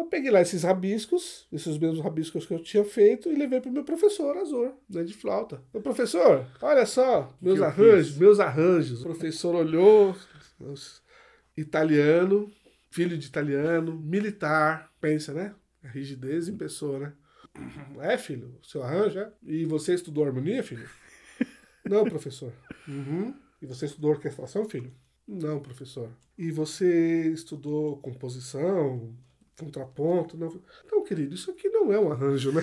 eu peguei lá esses rabiscos, esses mesmos rabiscos que eu tinha feito, e levei para o meu professor Azor, né, de flauta. Meu professor, olha só, meus arranjos, meus arranjos. O professor olhou, italiano, filho de italiano, militar, pensa, né? A rigidez em pessoa, né? É, filho, seu arranjo, é? E você estudou harmonia, filho? Não, professor. Uhum. E você estudou orquestração, filho? Não, professor. E você estudou composição, contraponto. Não, não querido, isso aqui não é um arranjo, né?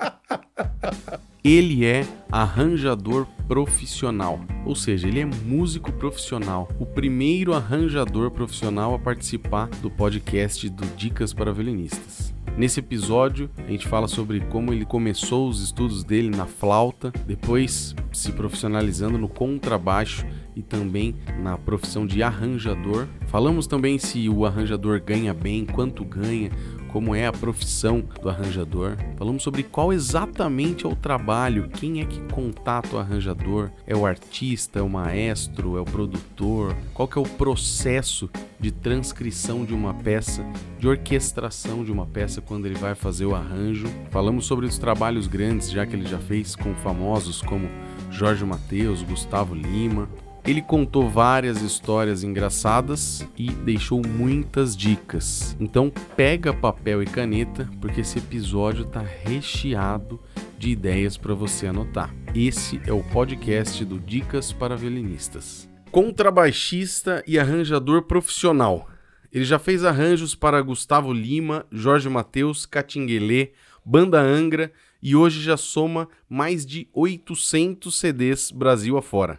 ele é arranjador profissional, ou seja, ele é músico profissional, o primeiro arranjador profissional a participar do podcast do Dicas para Violinistas. Nesse episódio, a gente fala sobre como ele começou os estudos dele na flauta, depois se profissionalizando no contrabaixo e também na profissão de arranjador. Falamos também se o arranjador ganha bem, quanto ganha, como é a profissão do arranjador. Falamos sobre qual exatamente é o trabalho, quem é que contata o arranjador, é o artista, é o maestro, é o produtor, qual que é o processo de transcrição de uma peça, de orquestração de uma peça quando ele vai fazer o arranjo. Falamos sobre os trabalhos grandes, já que ele já fez com famosos como Jorge Mateus, Gustavo Lima. Ele contou várias histórias engraçadas e deixou muitas dicas. Então pega papel e caneta, porque esse episódio está recheado de ideias para você anotar. Esse é o podcast do Dicas para Violinistas. Contrabaixista e arranjador profissional. Ele já fez arranjos para Gustavo Lima, Jorge Mateus, Catinguelê, Banda Angra e hoje já soma mais de 800 CDs Brasil afora.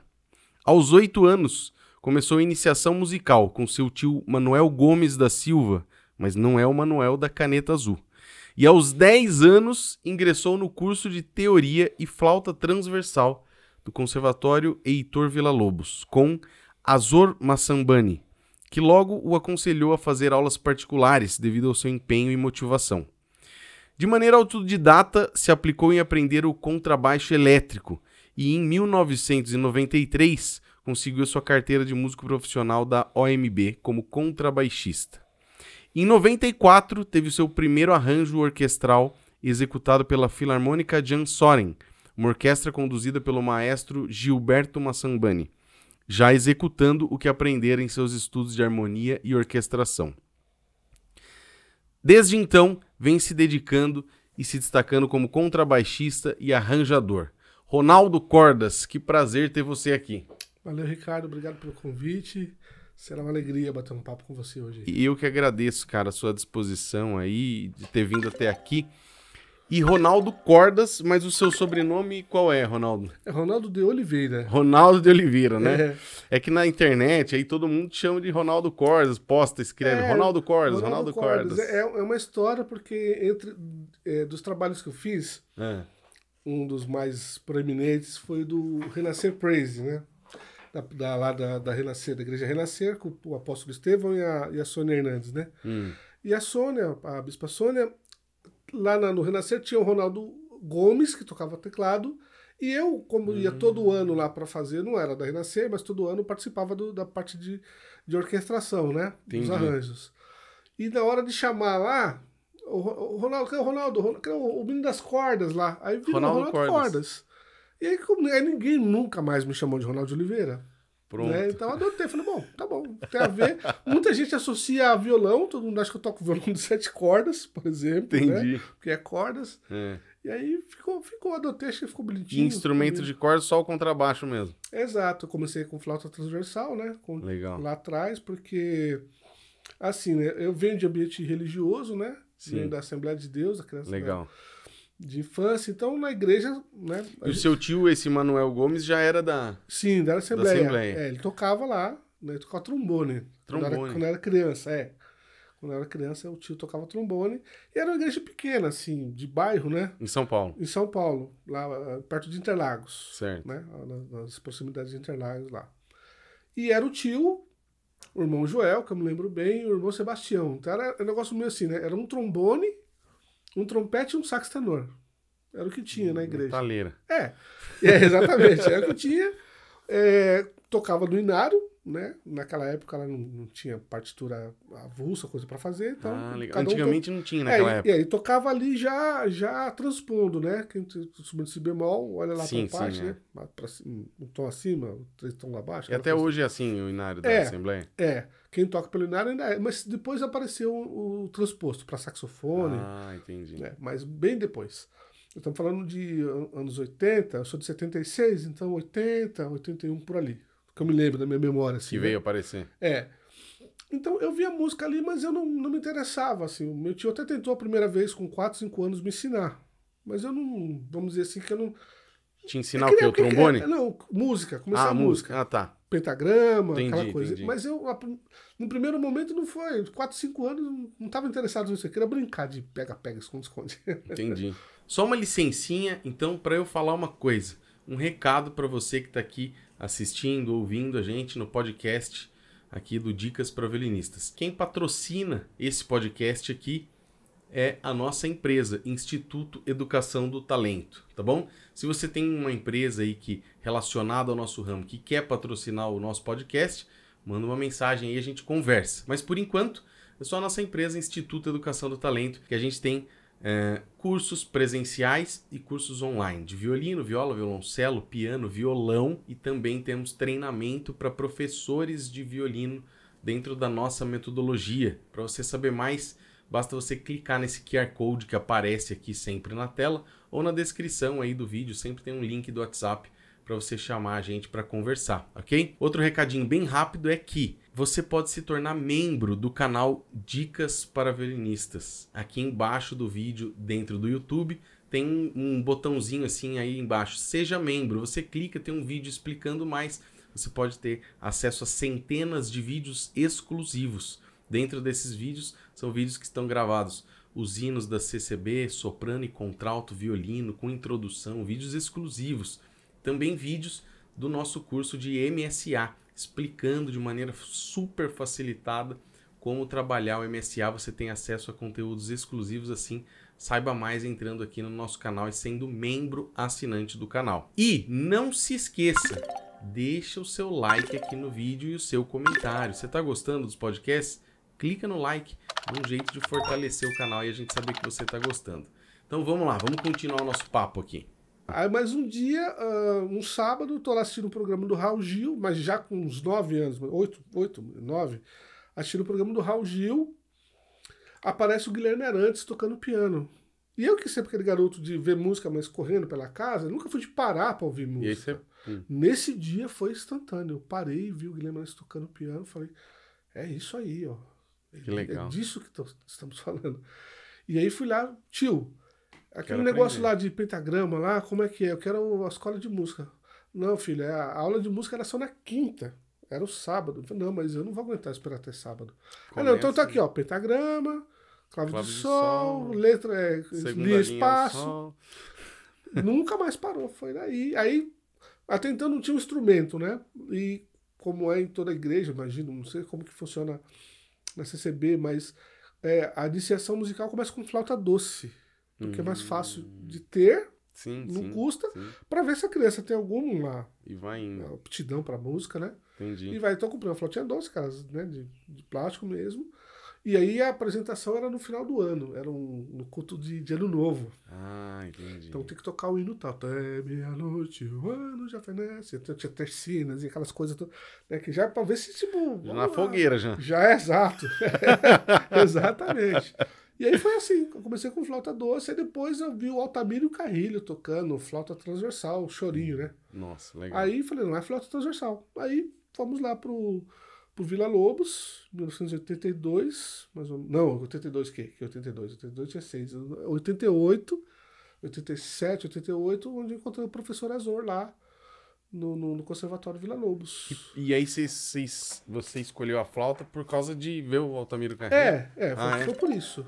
Aos oito anos, começou a iniciação musical com seu tio Manuel Gomes da Silva, mas não é o Manuel da Caneta Azul. E aos 10 anos, ingressou no curso de Teoria e Flauta Transversal do Conservatório Heitor Villa-Lobos, com Azor Massambani, que logo o aconselhou a fazer aulas particulares devido ao seu empenho e motivação. De maneira autodidata, se aplicou em aprender o contrabaixo elétrico e em 1993 conseguiu sua carteira de músico profissional da OMB como contrabaixista. Em 94 teve seu primeiro arranjo orquestral executado pela Filarmônica Jan Soren, uma orquestra conduzida pelo maestro Gilberto Massambani, já executando o que aprendera em seus estudos de harmonia e orquestração. Desde então, vem se dedicando e se destacando como contrabaixista e arranjador, Ronaldo Cordas, que prazer ter você aqui. Valeu, Ricardo. Obrigado pelo convite. Será uma alegria bater um papo com você hoje. E eu que agradeço, cara, a sua disposição aí, de ter vindo até aqui. E Ronaldo Cordas, mas o seu sobrenome qual é, Ronaldo? É Ronaldo de Oliveira. Ronaldo de Oliveira, né? É, é que na internet aí todo mundo chama de Ronaldo Cordas, posta, escreve é, Ronaldo Cordas, Ronaldo, Ronaldo Cordas. Cordas. É, é, uma história porque entre é, dos trabalhos que eu fiz, é um dos mais proeminentes foi do Renascer Praise, né? Da, da, lá da, da Renascer, da Igreja Renascer, com o apóstolo Estevão e a, e a Sônia Hernandes, né? Hum. E a Sônia, a bispa Sônia, lá na, no Renascer tinha o Ronaldo Gomes, que tocava teclado, e eu, como hum. ia todo ano lá para fazer, não era da Renascer, mas todo ano participava do, da parte de, de orquestração, né? Entendi. Dos arranjos. E na hora de chamar lá, o Ronaldo, o Ronaldo, o, o menino das cordas lá. Aí virou Ronaldo, Ronaldo cordas. cordas. E aí, aí, ninguém nunca mais me chamou de Ronaldo de Oliveira. Pronto. Né? Então eu adotei, falei, bom, tá bom, tem a ver. Muita gente associa a violão, todo mundo acha que eu toco violão de sete cordas, por exemplo. Né? Entendi. Né? Porque é cordas. É. E aí ficou, ficou, adotei, achei que ficou bonitinho. E instrumento ficou... de cordas, só o contrabaixo mesmo. Exato, eu comecei com flauta transversal, né? Com, Legal. Lá atrás, porque, assim, né? Eu venho de ambiente religioso, né? Sim. da Assembleia de Deus, a criança Legal. Da, de infância. Então, na igreja, né? E gente... o seu tio, esse Manuel Gomes, já era da... Sim, da Assembleia. Da Assembleia. É, ele tocava lá, né? tocava trombone. Trombone. Quando era, quando era criança, é. Quando era criança, o tio tocava trombone. E era uma igreja pequena, assim, de bairro, né? Em São Paulo. Em São Paulo, lá perto de Interlagos. Certo. Né? nas proximidades de Interlagos lá. E era o tio o irmão Joel, que eu me lembro bem, e o irmão Sebastião. Então era, um negócio meio assim, né? Era um trombone, um trompete e um sax tenor. Era o que tinha na igreja. Metaleira. É, é exatamente. Era o que tinha. É, tocava no Inário, né? Naquela época ela não, não tinha partitura avulsa, coisa para fazer. Então ah, Antigamente um to... não tinha é, naquela é, época. E, é, tocava ali já, já transpondo, né? Quem subindo esse bemol, olha lá para baixo, sim, né? É. Pra, um tom acima, três tons abaixo. E até coisa. hoje é assim. assim o inário da é, Assembleia? É, quem toca pelo inário ainda é. Mas depois apareceu o, o transposto para saxofone. Ah, entendi. Né? Mas bem depois. Estamos falando de anos 80, eu sou de 76, então 80, 81 por ali que eu me lembro da minha memória. Assim, que né? veio né? aparecer. É. Então eu via música ali, mas eu não, não me interessava, assim. O meu tio até tentou a primeira vez, com 4, 5 anos, me ensinar. Mas eu não, vamos dizer assim, que eu não... Te ensinar é o quê? O trombone? Queria, é, não, música, começar ah, a música. música. Ah, tá. Pentagrama, entendi, aquela coisa. Entendi. Mas eu, no primeiro momento, não foi. 4, 5 anos, não estava interessado nisso. Eu queria brincar de pega-pega, esconde-esconde. Entendi. Só uma licencinha, então, para eu falar uma coisa. Um recado para você que está aqui assistindo, ouvindo a gente no podcast aqui do Dicas para Violinistas. Quem patrocina esse podcast aqui é a nossa empresa, Instituto Educação do Talento, tá bom? Se você tem uma empresa aí que relacionada ao nosso ramo que quer patrocinar o nosso podcast, manda uma mensagem aí e a gente conversa. Mas por enquanto, é só a nossa empresa Instituto Educação do Talento que a gente tem é, cursos presenciais e cursos online de violino, viola, violoncelo, piano, violão e também temos treinamento para professores de violino dentro da nossa metodologia. Para você saber mais, basta você clicar nesse QR Code que aparece aqui sempre na tela ou na descrição aí do vídeo, sempre tem um link do WhatsApp para você chamar a gente para conversar, ok? Outro recadinho bem rápido é que você pode se tornar membro do canal Dicas para Violinistas. Aqui embaixo do vídeo, dentro do YouTube, tem um botãozinho assim aí embaixo, seja membro. Você clica, tem um vídeo explicando mais. Você pode ter acesso a centenas de vídeos exclusivos. Dentro desses vídeos, são vídeos que estão gravados os hinos da CCB, soprano e contralto, violino, com introdução, vídeos exclusivos. Também vídeos do nosso curso de MSA, explicando de maneira super facilitada como trabalhar o MSA. Você tem acesso a conteúdos exclusivos assim. Saiba mais entrando aqui no nosso canal e sendo membro assinante do canal. E não se esqueça, deixa o seu like aqui no vídeo e o seu comentário. Você está gostando dos podcasts? Clica no like, é um jeito de fortalecer o canal e a gente saber que você está gostando. Então vamos lá, vamos continuar o nosso papo aqui. Aí mais um dia, uh, um sábado, estou lá assistindo o um programa do Raul Gil, mas já com uns nove anos, oito, oito, nove, assistindo o um programa do Raul Gil, aparece o Guilherme Arantes tocando piano. E eu que sempre aquele garoto de ver música, mas correndo pela casa, nunca fui de parar para ouvir música. Hum. Nesse dia foi instantâneo. Eu parei, vi o Guilherme Arantes tocando piano, falei, é isso aí, ó. Que legal. É disso que estamos falando. E aí fui lá, tio, Aquele quero negócio aprender. lá de pentagrama lá, como é que é? Eu quero a escola de música. Não, filho, é, a aula de música era só na quinta. Era o sábado. não, mas eu não vou aguentar esperar até sábado. Começa, ah, não, então tá aqui, ó, pentagrama, clave, clave de, de, sol, letra, é, li espaço. Nunca mais parou, foi daí. Aí, até então não tinha um instrumento, né? E como é em toda a igreja, imagino, não sei como que funciona na CCB, mas é, a iniciação musical começa com flauta doce porque é mais uhum. fácil de ter, sim, não sim, custa, para ver se a criança tem alguma e vai indo. É, aptidão para música, né? Entendi. E vai, então comprei uma flautinha doce, cara, né, de, de plástico mesmo. E aí a apresentação era no final do ano, era um, no culto de, de, ano novo. Ah, entendi. Então tem que tocar o hino tal. Até meia-noite, o ano já fenece. Então tinha tercinas e aquelas coisas todas, né, que já é pra ver se, tipo. Na lá. fogueira já. Já é exato. Exatamente. E aí foi assim, eu comecei com flauta doce, e depois eu vi o Altamiro e o Carrilho tocando flauta transversal, chorinho, né? Nossa, legal. Aí falei, não é flauta transversal. Aí fomos lá pro, pro Vila Lobos, 1982, mas não, 82 que? Que 82, 82 tinha 6, 88, 87, 88, onde encontrei o professor Azor lá. No, no, no, Conservatório Vila Lobos. E, e aí cê, cê, você escolheu a flauta por causa de ver o Altamiro carrilho É, é, ah, foi, é? foi por isso.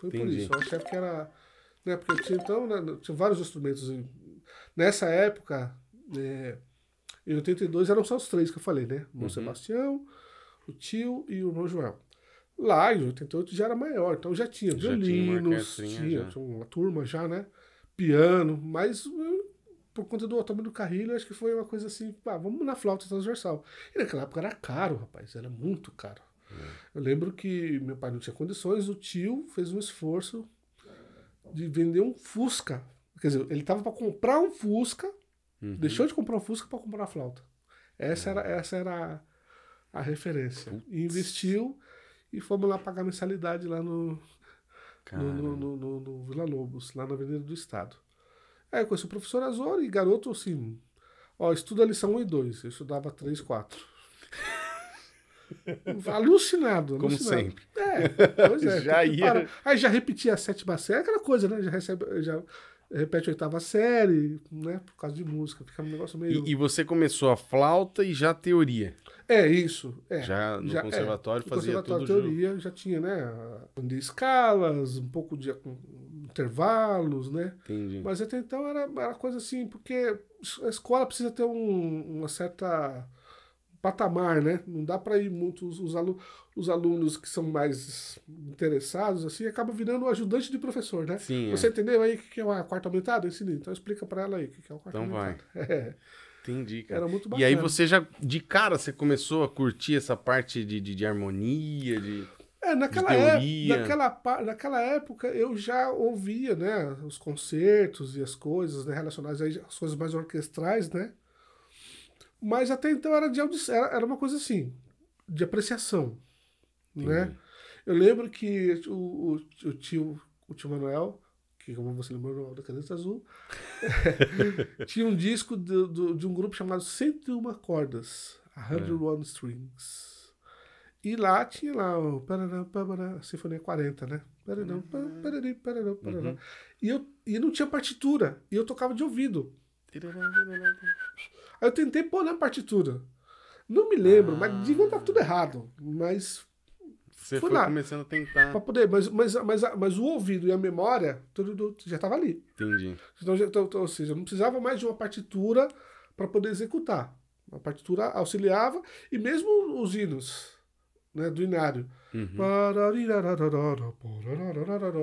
Foi Entendi. por isso. Eu achei que era. Né, porque tinha, então, né, tinha vários instrumentos. Nessa época, é, em 82, eram só os três que eu falei, né? O uhum. Sebastião, o tio e o irmão Joel. Lá, em 88, já era maior, então já tinha já violinos, tinha, uma, tinha uma turma já, né? Piano, mas uh, por conta do Otome do Carrilho, acho que foi uma coisa assim, pá, vamos na flauta transversal. E naquela época era caro, rapaz, era muito caro. Eu lembro que meu pai não tinha condições, o tio fez um esforço de vender um Fusca. Quer dizer, ele tava para comprar um Fusca, uhum. deixou de comprar um Fusca para comprar a flauta. Essa era, essa era a, a referência. Putz. E investiu e fomos lá pagar mensalidade lá no no, no, no, no, Vila Lobos, lá na Avenida do Estado. Aí eu conheci o professor Azor e garoto assim, ó, estuda lição 1 e 2. Eu estudava 3, 4. Alucinado. Como sempre. É, pois é. já ia. Aí já repetia a sétima série, aquela coisa, né? Já recebe. Já repete a oitava série, né? Por causa de música, fica um negócio meio. E, e você começou a flauta e já teoria. É, isso. É. Já no já, é, conservatório é. fazia conservatório tudo teoria junto. já tinha, né? De escalas, um pouco de intervalos, né? Entendi. Mas até então era, era coisa assim, porque a escola precisa ter um, uma certa patamar, né? Não dá para ir muito os, os, alu os, alunos que são mais interessados assim, acaba virando um ajudante de professor, né? Sim, Você é. entendeu aí o que é uma quarta aumentada? Ensina, então explica para ela aí o que é uma quarta então aumentada. Então vai. É. Entendi, cara. Era muito bacana. E aí você já de cara você começou a curtir essa parte de, de, de harmonia, de é, naquela, época, naquela, naquela época eu já ouvia, né, os concertos e as coisas né, relacionadas às coisas mais orquestrais, né? Mas até então era de era, era uma coisa assim, de apreciação, né? Eu lembro que o, o, o tio, o tio Manuel, que como você lembrou é da Caneta Azul, tinha um disco de um grupo chamado 101 Cordas, a é. One Strings. E lá tinha lá o paraná, Sinfonia 40, né? Paraná, uhum. uhum. E, eu, e não tinha partitura, e eu tocava de ouvido. Aí eu tentei pôr na partitura. Não me lembro, tá ah. mas devia estar tudo errado. Mas. Você foi, lá, começando a tentar. Pra poder, mas, mas, mas, mas o ouvido e a memória tudo, já estava ali. Entendi. Então, já, então, então ou seja, não precisava mais de uma partitura para poder executar. A partitura auxiliava, e mesmo os hinos né, do inário. Uhum.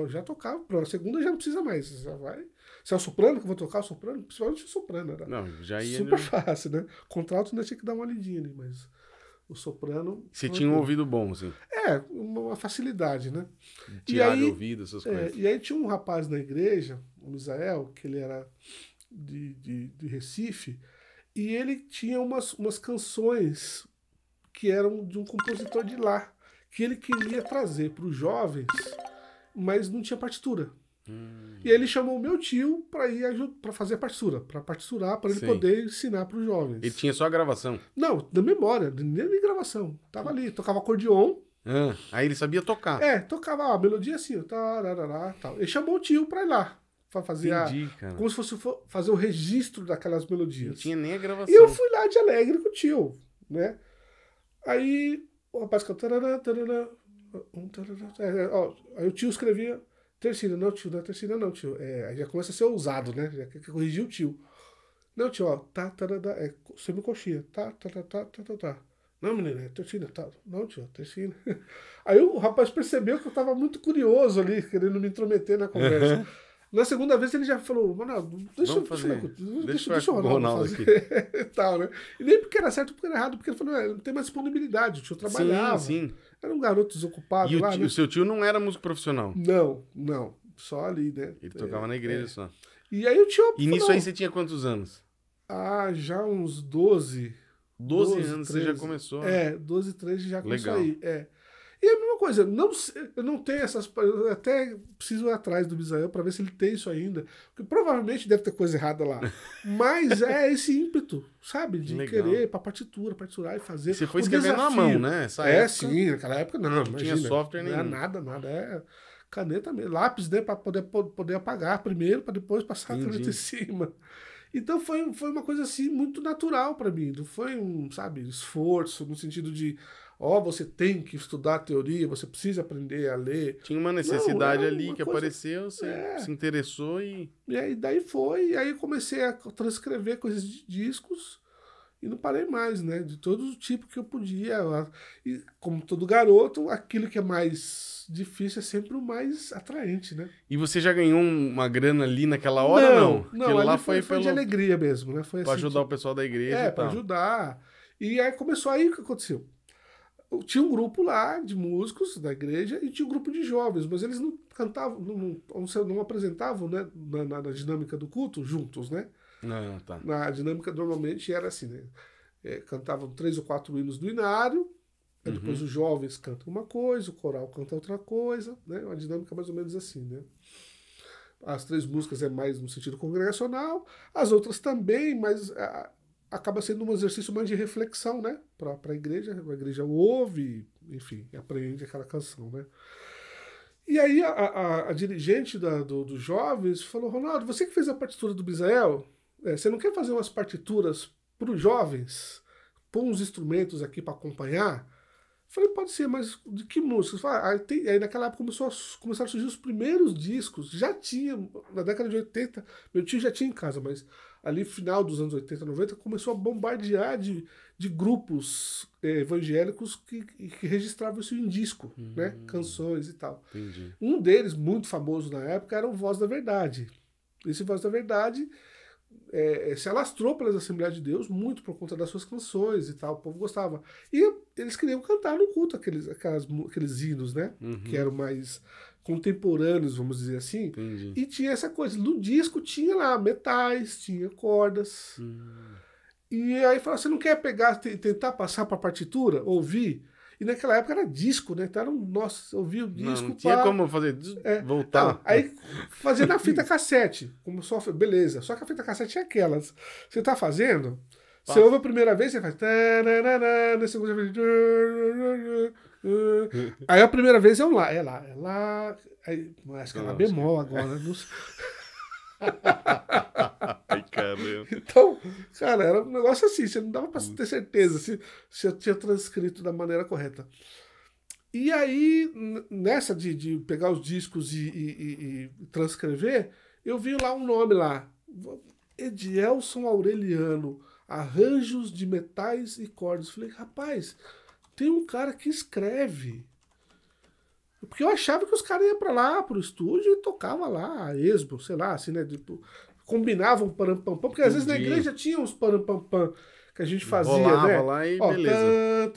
Já tocava, a segunda já não precisa mais. Já vai. Se é o soprano que eu vou tocar, o soprano, principalmente o soprano, era né? não, já ia super no... fácil, né? O contrato ainda tinha que dar uma lidinha ali, mas o soprano... Você tinha um bom. ouvido bom, assim. É, uma facilidade, né? Tirar ouvido, essas é, coisas. E aí tinha um rapaz na igreja, o Misael, que ele era de, de, de Recife, e ele tinha umas, umas canções que eram de um compositor de lá, que ele queria trazer para os jovens, mas não tinha partitura. Hum. E ele chamou meu tio para ir para fazer a partitura, para partiturar, para ele Sim. poder ensinar para os jovens. Ele tinha só a gravação? Não, da memória, nem gravação. Tava ali, tocava acordeon. Ah, aí ele sabia tocar. É, tocava a melodia assim, tarará, tal. Ele chamou o tio para ir lá pra fazer Entendi, a, como se fosse fazer o registro daquelas melodias. Não tinha nem a gravação. E eu fui lá de alegre com o tio, né? Aí o rapaz é, é aí o tio escrevia Tercina, não, tio, não, é tercina, não, tio. É, aí já começa a ser ousado, né? Já quer corrigir o tio. Não, tio, ó, tá, tá, tá, tá é semicoxia, tá, tá, tá, tá, tá, tá, tá. Não, menina, é tercina, tá. Não, tio, é tercina. Aí o rapaz percebeu que eu tava muito curioso ali, querendo me intrometer na conversa. Uhum. Na segunda vez ele já falou, Ronaldo, deixa, deixa, deixa, deixa, deixa o Ronaldo, Ronaldo fazer. Aqui. e tal, né? E nem porque era certo, porque era errado, porque ele falou, não é, tem mais disponibilidade, o tio trabalhava. Sim, sim. Era um garoto desocupado e lá. O, né? o seu tio não era músico profissional? Não, não. Só ali, né? Ele tocava na igreja é. só. E aí o tio. E nisso não. aí você tinha quantos anos? Ah, já uns 12. 12, 12 anos 13. você já começou. Né? É, 12, 13 já começou Legal. aí. É. E a mesma coisa, não, eu não tenho essas. Eu até preciso ir atrás do Misael para ver se ele tem isso ainda. Porque provavelmente deve ter coisa errada lá. Mas é esse ímpeto, sabe? De Legal. querer para partitura, partiturar e fazer. Você foi escrevendo na mão, né? Essa é, época, sim, naquela época não. Não imagina, tinha software nenhum. Não nada, nada. É caneta mesmo, lápis, né? Para poder, poder apagar primeiro, para depois passar Entendi. a caneta em cima. Então foi, foi uma coisa assim muito natural para mim, não foi um, sabe, esforço no sentido de, ó, oh, você tem que estudar teoria, você precisa aprender a ler. Tinha uma necessidade não, ali uma que coisa... apareceu, você é. se interessou e. E aí daí foi, e aí comecei a transcrever coisas de discos e não parei mais, né? De todo o tipo que eu podia. E, como todo garoto, aquilo que é mais difícil é sempre o mais atraente, né? E você já ganhou uma grana ali naquela hora? Não, não. não lá foi, foi, pelo... de alegria mesmo, né? Foi pra assim, ajudar tipo... o pessoal da igreja. É, pra ajudar. E aí começou aí o que aconteceu tinha um grupo lá de músicos da igreja e tinha um grupo de jovens, mas eles não cantavam, não, não, não apresentavam né, na, na, na, dinâmica do culto juntos, né? Ah, tá. Na dinâmica normalmente era assim, né? É, cantavam três ou quatro hinos do inário, uhum. depois os jovens cantam uma coisa, o coral canta outra coisa, né? Uma dinâmica mais ou menos assim, né? As três músicas é mais no sentido congregacional, as outras também, mas a, acaba sendo um exercício mais de reflexão, né? Para a igreja, a igreja ouve, enfim, aprende aquela canção, né? E aí a, a, a dirigente da, do, dos jovens falou, Ronaldo, você que fez a partitura do Bisael? É, você não quer fazer umas partituras para os jovens, pôr uns instrumentos aqui para acompanhar? Falei, pode ser, mas de que músicas? Ah, aí, tem, aí, naquela época começou a, começaram a surgir os primeiros discos. Já tinha, na década de 80, meu tio já tinha em casa, mas ali final dos anos 80, 90, começou a bombardear de, de grupos é, evangélicos que, que registravam isso em disco, né? hum, né? Canções e tal. Entendi. Um deles, muito famoso na época, era o Voz da Verdade. Esse Voz da Verdade é, é, se alastrou pelas Assembleias de Deus muito por conta das suas canções e tal, o povo gostava. E eles queriam cantar no culto aqueles, aquelas, aqueles hinos, né? Uhum. Que eram mais contemporâneos, vamos dizer assim. Entendi. E tinha essa coisa. No disco tinha lá metais, tinha cordas. Uhum. E aí falaram: você não quer pegar, tentar passar para partitura, ouvir? E naquela época era disco, né? Então era um, nossa, eu ouvia o disco. Não, não tinha pá, como fazer é, voltar. aí fazia na fita cassete. Como só, beleza. Só que a fita cassete é aquelas. Você tá fazendo, Passa. você ouve a primeira vez, você faz. Na segunda vez. Aí a primeira vez é um lá. É lá, é lá. Aí, acho que é lá bemol agora. Não sei. Ai, caramba. Então, cara, era um negócio assim, você não dava pra ter certeza se, se eu tinha transcrito da maneira correta. E aí, nessa de, de pegar os discos e, e, e, transcrever, eu vi lá um nome lá. Edielson Aureliano, Arranjos de Metais e Cordas. Falei, rapaz, tem um cara que escreve. Porque eu achava que os caras iam pra lá, pro estúdio, e tocava lá, esbo, sei lá, assim, né? Tipo, combinavam um parampampam, porque às Entendi. vezes na igreja tinha uns parampampam que a gente fazia, Rolava né? lá e Ó, beleza.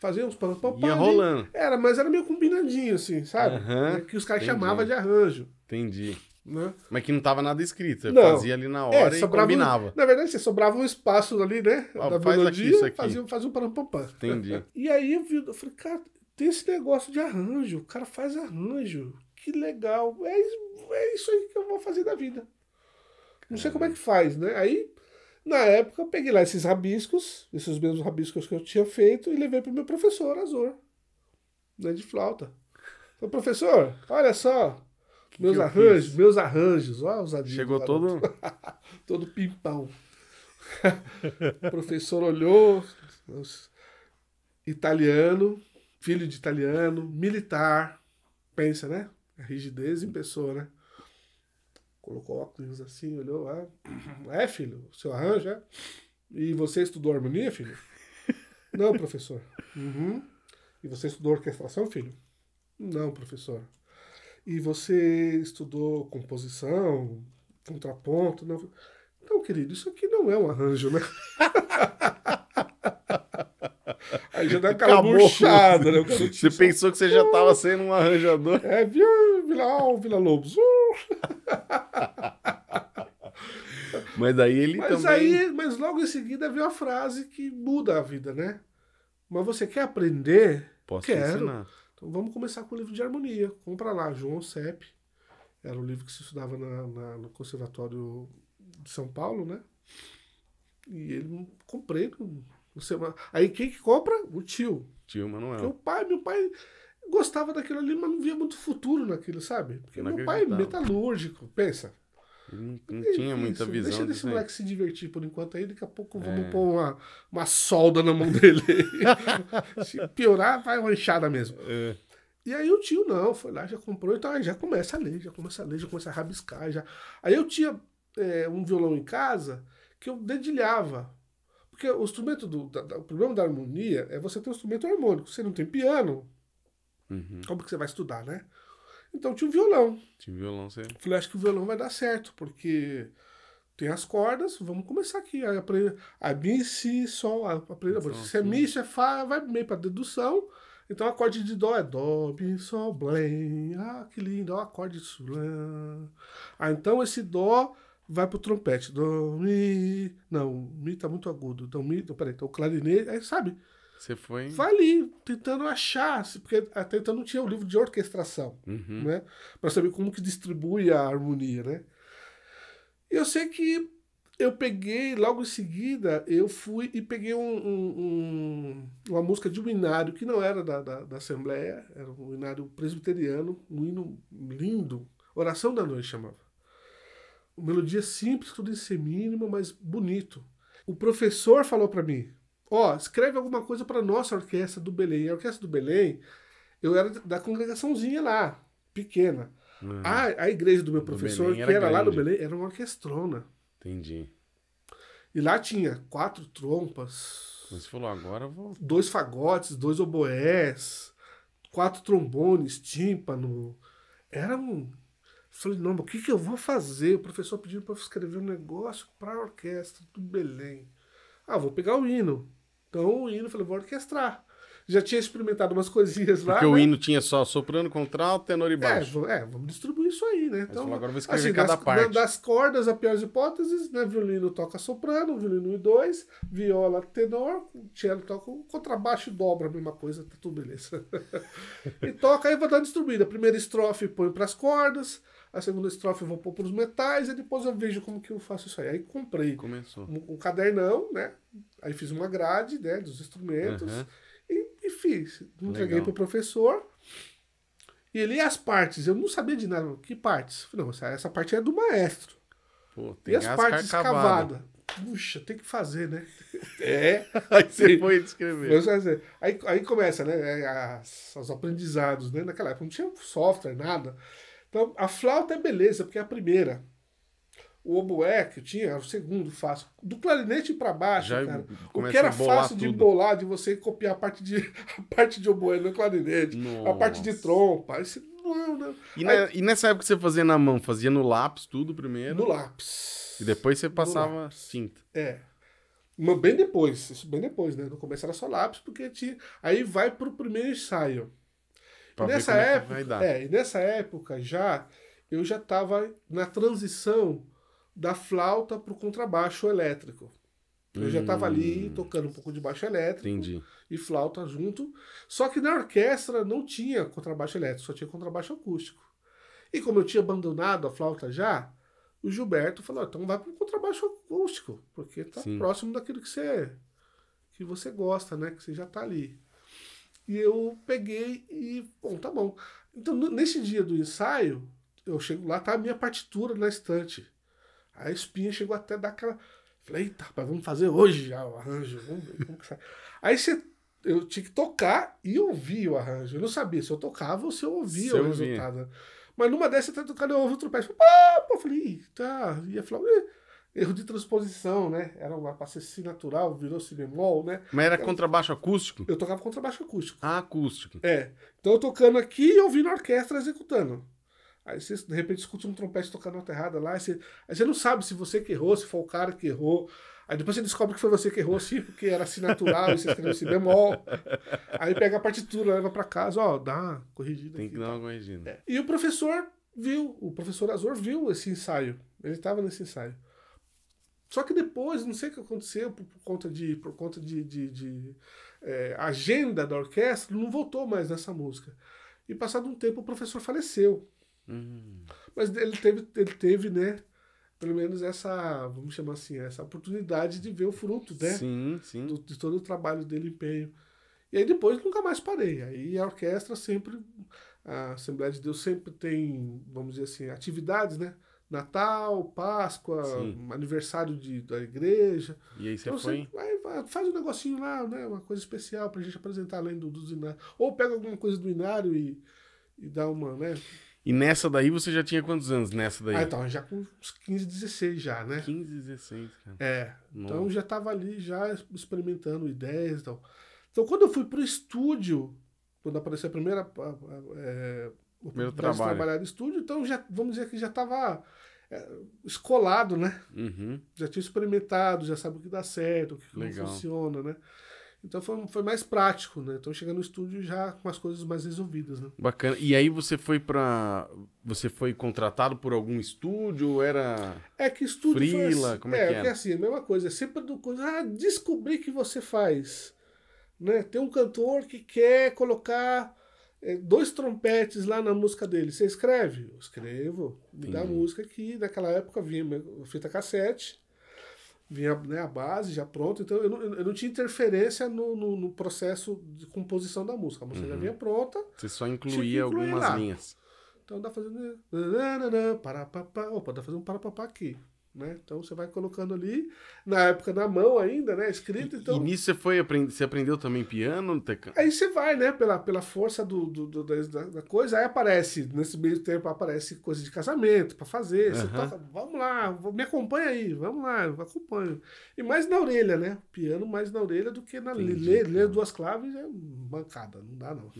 fazia uns parampampam. Ia rolando. Era, mas era meio combinadinho, assim, sabe? Uh -huh, é que os caras chamavam de arranjo. Entendi. Né? Mas que não estava nada escrito, você não. fazia ali na hora é, e combinava. Um, na verdade, você sobrava um espaço ali, né? da faz melodia, aqui, isso aqui. Fazia, fazia um parampampã. Entendi. e aí eu, vi, eu falei, cara, tem esse negócio de arranjo, o cara faz arranjo, que legal. É, é isso aí que eu vou fazer da vida. Não sei como é que faz, né? Aí, na época, eu peguei lá esses rabiscos, esses mesmos rabiscos que eu tinha feito, e levei pro meu professor, Azor, né, de flauta. Falei, professor, olha só, meus arranjos, fiz? meus arranjos, ó, os amigos. Chegou todo todo pimpão. o professor olhou, italiano, filho de italiano, militar, pensa, né? A rigidez em pessoa, né? Colocou óculos assim, olhou, ah, é filho, seu arranjo, é? E você estudou harmonia, filho? Não, professor. Uhum. E você estudou orquestração, filho? Não, professor. E você estudou composição, contraponto. Não... Então, querido, isso aqui não é um arranjo, né? Aí já dá aquela murchada, né? Você pensou que você já estava uh! sendo um arranjador. É, Vila, Vila, Vila Lobos. Uh! mas aí ele mas também... Aí, mas logo em seguida veio a frase que muda a vida, né? Mas você quer aprender? Posso Quero. ensinar. Então vamos começar com o livro de harmonia. Compra lá, João Sepp. Era o livro que se estudava na, na, no Conservatório de São Paulo, né? E ele comprei. Você, aí quem que compra? O tio. Tio Manuel. Meu pai, meu pai gostava daquilo ali, mas não via muito futuro naquilo, sabe? Porque não meu pai é metalúrgico, pensa. Não, não é tinha muita isso, visão. Deixa desse moleque se divertir por enquanto aí, daqui a pouco vamos é. pôr uma, uma solda na mão dele. se piorar, vai uma enxada mesmo. É. E aí o tio não, foi lá, já comprou, então já começa a ler, já começa a ler, já começa a rabiscar. Já... Aí eu tinha é, um violão em casa que eu dedilhava. Porque o instrumento do. Da, da, o problema da harmonia é você ter um instrumento harmônico. Você não tem piano, uhum. como que você vai estudar, né? Então tinha um violão. Tinha um violão, você. Falei, acho que o violão vai dar certo, porque tem as cordas, vamos começar aqui. Aí aprende a Mi, Si, Sol. Aprende, então, se é Mi, se é Fá, vai meio para dedução. Então, acorde de Dó é Dó, Mi, Sol, Blém. Ah, que lindo, ó, acorde de Sol. Ah, então esse Dó vai pro trompete. Dó, Mi. Não, Mi tá muito agudo. Então, Mi, peraí, então clarinete, aí sabe? Você foi. Fali, tentando achar, porque eh, até então não tinha o livro de orquestração, uhum. né? Para saber como que distribui a harmonia, né? E eu sei que eu peguei, logo em seguida, eu fui e peguei um, um, uma música de um inário que não era da, da, da Assembleia, era um inário presbiteriano, um hino lindo, Oração da Noite chamava. Uma melodia simples, tudo em semínima, mas bonito. O professor falou para mim, ó, escreve alguma coisa para nossa orquestra do Belém. E a orquestra do Belém, eu era da congregaçãozinha lá, pequena. Uhum. A, a igreja do meu professor, do que era, lá no Belém, era uma orquestrona. Entendi. E lá tinha quatro trompas. você falou, agora eu vou. Dois fagotes, dois oboés, quatro trombones, tímpano. Era um. Falei, não, mas o que, que eu vou fazer? O professor pediu para eu escrever um negócio para a orquestra do Belém. Ah, vou pegar o hino. Então o hino, eu falei, vou orquestrar. Já tinha experimentado umas coisinhas lá. Porque o né? hino tinha só soprano, contralto, tenor e é, baixo. É, é vamos distribuir isso aí, né? Então, agora eu vou escrever assim, cada das, parte. Das cordas, a pior hipóteses, né? Violino toca soprano, violino e dois, viola tenor, cello toca contrabaixo e dobra, a mesma coisa, tá tudo beleza. e toca, aí vou dar distribuída. Primeira estrofe põe pras cordas, a segunda estrofe eu vou pôr para os metais e depois eu vejo como que eu faço isso aí. Aí comprei Começou. Um, um cadernão, né? Aí fiz uma grade né, dos instrumentos uhum. e, e, fiz. Entreguei para o professor. E ele, e as partes? Eu não sabia de nada. Que partes? Não, essa, essa parte é do maestro. Pô, e as, as partes escavadas? Puxa, tem que fazer, né? É. aí você foi descrever. Aí, aí começa, né? É, as, os aprendizados, né? Naquela época não tinha software, nada. Então, a flauta é beleza, porque é a primeira. O oboé que eu tinha era o segundo fácil. Do clarinete para baixo, Já cara. O que era fácil tudo. de bolar, de você copiar a parte de, a parte de oboé no clarinete, Nossa. a parte de trompa. Isso não, é, não. Né? E, Aí, na, e nessa época você fazia na mão? Fazia no lápis tudo primeiro? No lápis. E depois você passava cinta. É. Mas bem depois, isso bem depois, né? No começo era só lápis, porque tinha. Aí vai pro primeiro ensaio. Pra nessa é época, é, nessa época já eu já estava na transição da flauta para o contrabaixo elétrico. Eu já estava ali hum. tocando um pouco de baixo elétrico entendi. e flauta junto. Só que na orquestra não tinha contrabaixo elétrico, só tinha contrabaixo acústico. E como eu tinha abandonado a flauta já, o Gilberto falou: então vai para o contrabaixo acústico, porque está próximo daquilo que você que você gosta, né? Que você já está ali. E eu peguei e, bom, tá bom. Então, nesse dia do ensaio, eu chego lá, tá a minha partitura na estante. a espinha chegou até dar aquela. Falei, eita, rapaz, vamos fazer hoje já o arranjo. Vamos ver como que sai. Aí você, eu tinha que tocar e ouvir o arranjo. Eu não sabia se eu tocava ou se eu ouvia se o eu resultado. Vinha. Mas numa dessas, até tá tocando, eu ouvi outro pé. Eu falei, tá ia falar. Ih erro de transposição, né? Era uma passagem si natural, virou si bemol, né? Mas era contrabaixo acústico? Eu tocava contrabaixo acústico. Ah, acústico. É. Então eu tocando aqui e ouvindo a orquestra executando. Aí você, de repente, escuta um trompete tocando nota errada lá. Aí você, aí você não sabe se você que errou, se foi o cara que errou. Aí depois você descobre que foi você que errou, sim, porque era si assim natural, e você escreveu si bemol. Aí pega a partitura, leva para casa, ó, dá uma corrigida. Tem que aqui, dar tá. uma corrigida. É. E o professor viu, o professor Azor viu esse ensaio. Ele estava nesse ensaio. Só que depois, não sei o que aconteceu por, por conta de, por conta de, de, de é, agenda da orquestra, não voltou mais nessa música. E passado um tempo o professor faleceu. Uhum. Mas ele teve, ele teve, né? Pelo menos essa, vamos chamar assim, essa oportunidade de ver o fruto, né? Sim, sim. Do, de todo o trabalho dele, empenho. E aí depois nunca mais parei. Aí a orquestra sempre, a Assembleia de Deus sempre tem, vamos dizer assim, atividades, né? Natal, Páscoa, Sim. aniversário de, da igreja. E aí você então, foi? Você vai, vai, faz um negocinho lá, né? Uma coisa especial pra gente apresentar além do, dos inários. Ou pega alguma coisa do inário e, e dá uma, né? E nessa daí você já tinha quantos anos nessa daí? Ah, então, já com uns 15, 16 já, né? 15, 16, cara. É. Então Nossa. Então já tava ali, já experimentando ideias e tal. Então quando eu fui pro estúdio, quando apareceu a primeira é, primeiro trabalho. trabalhar no estúdio, então já, vamos dizer que já estava é, escolado, né? Uhum. Já tinha experimentado, já sabe o que dá certo, o que Legal. não funciona, né? Então foi, foi mais prático, né? Então chegando no estúdio já com as coisas mais resolvidas, né? Bacana. E aí você foi para você foi contratado por algum estúdio? Era É que estúdio Frila, assim, como é, é que assim, é? É assim, a mesma coisa, é sempre do coisa, ah, descobri que você faz, né? Tem um cantor que quer colocar dois trompetes lá na música dele. Você escreve? Eu escrevo. Me dá música que naquela época vinha fita cassete, vinha né, a base já pronta. Então eu não, eu não tinha interferência no, no, no, processo de composição da música. A música uhum. já vinha pronta. Você só incluía algumas lá. linhas. Então dá fazendo. Opa, dá fazendo um parapapá aqui. Né? Então você vai colocando ali, na época na mão ainda, né? Escrito. então... e nisso você foi aprend... você aprendeu também piano, teclado? Aí você vai, né? Pela, pela força do, do, do da, da, coisa, aí aparece, nesse meio tempo aparece coisa de casamento para fazer. Uhum. Você toca, vamos lá, me acompanha aí, vamos lá, eu acompanho. E mais na orelha, né? Piano mais na orelha do que na ler, ler duas claves é bancada, não dá, não.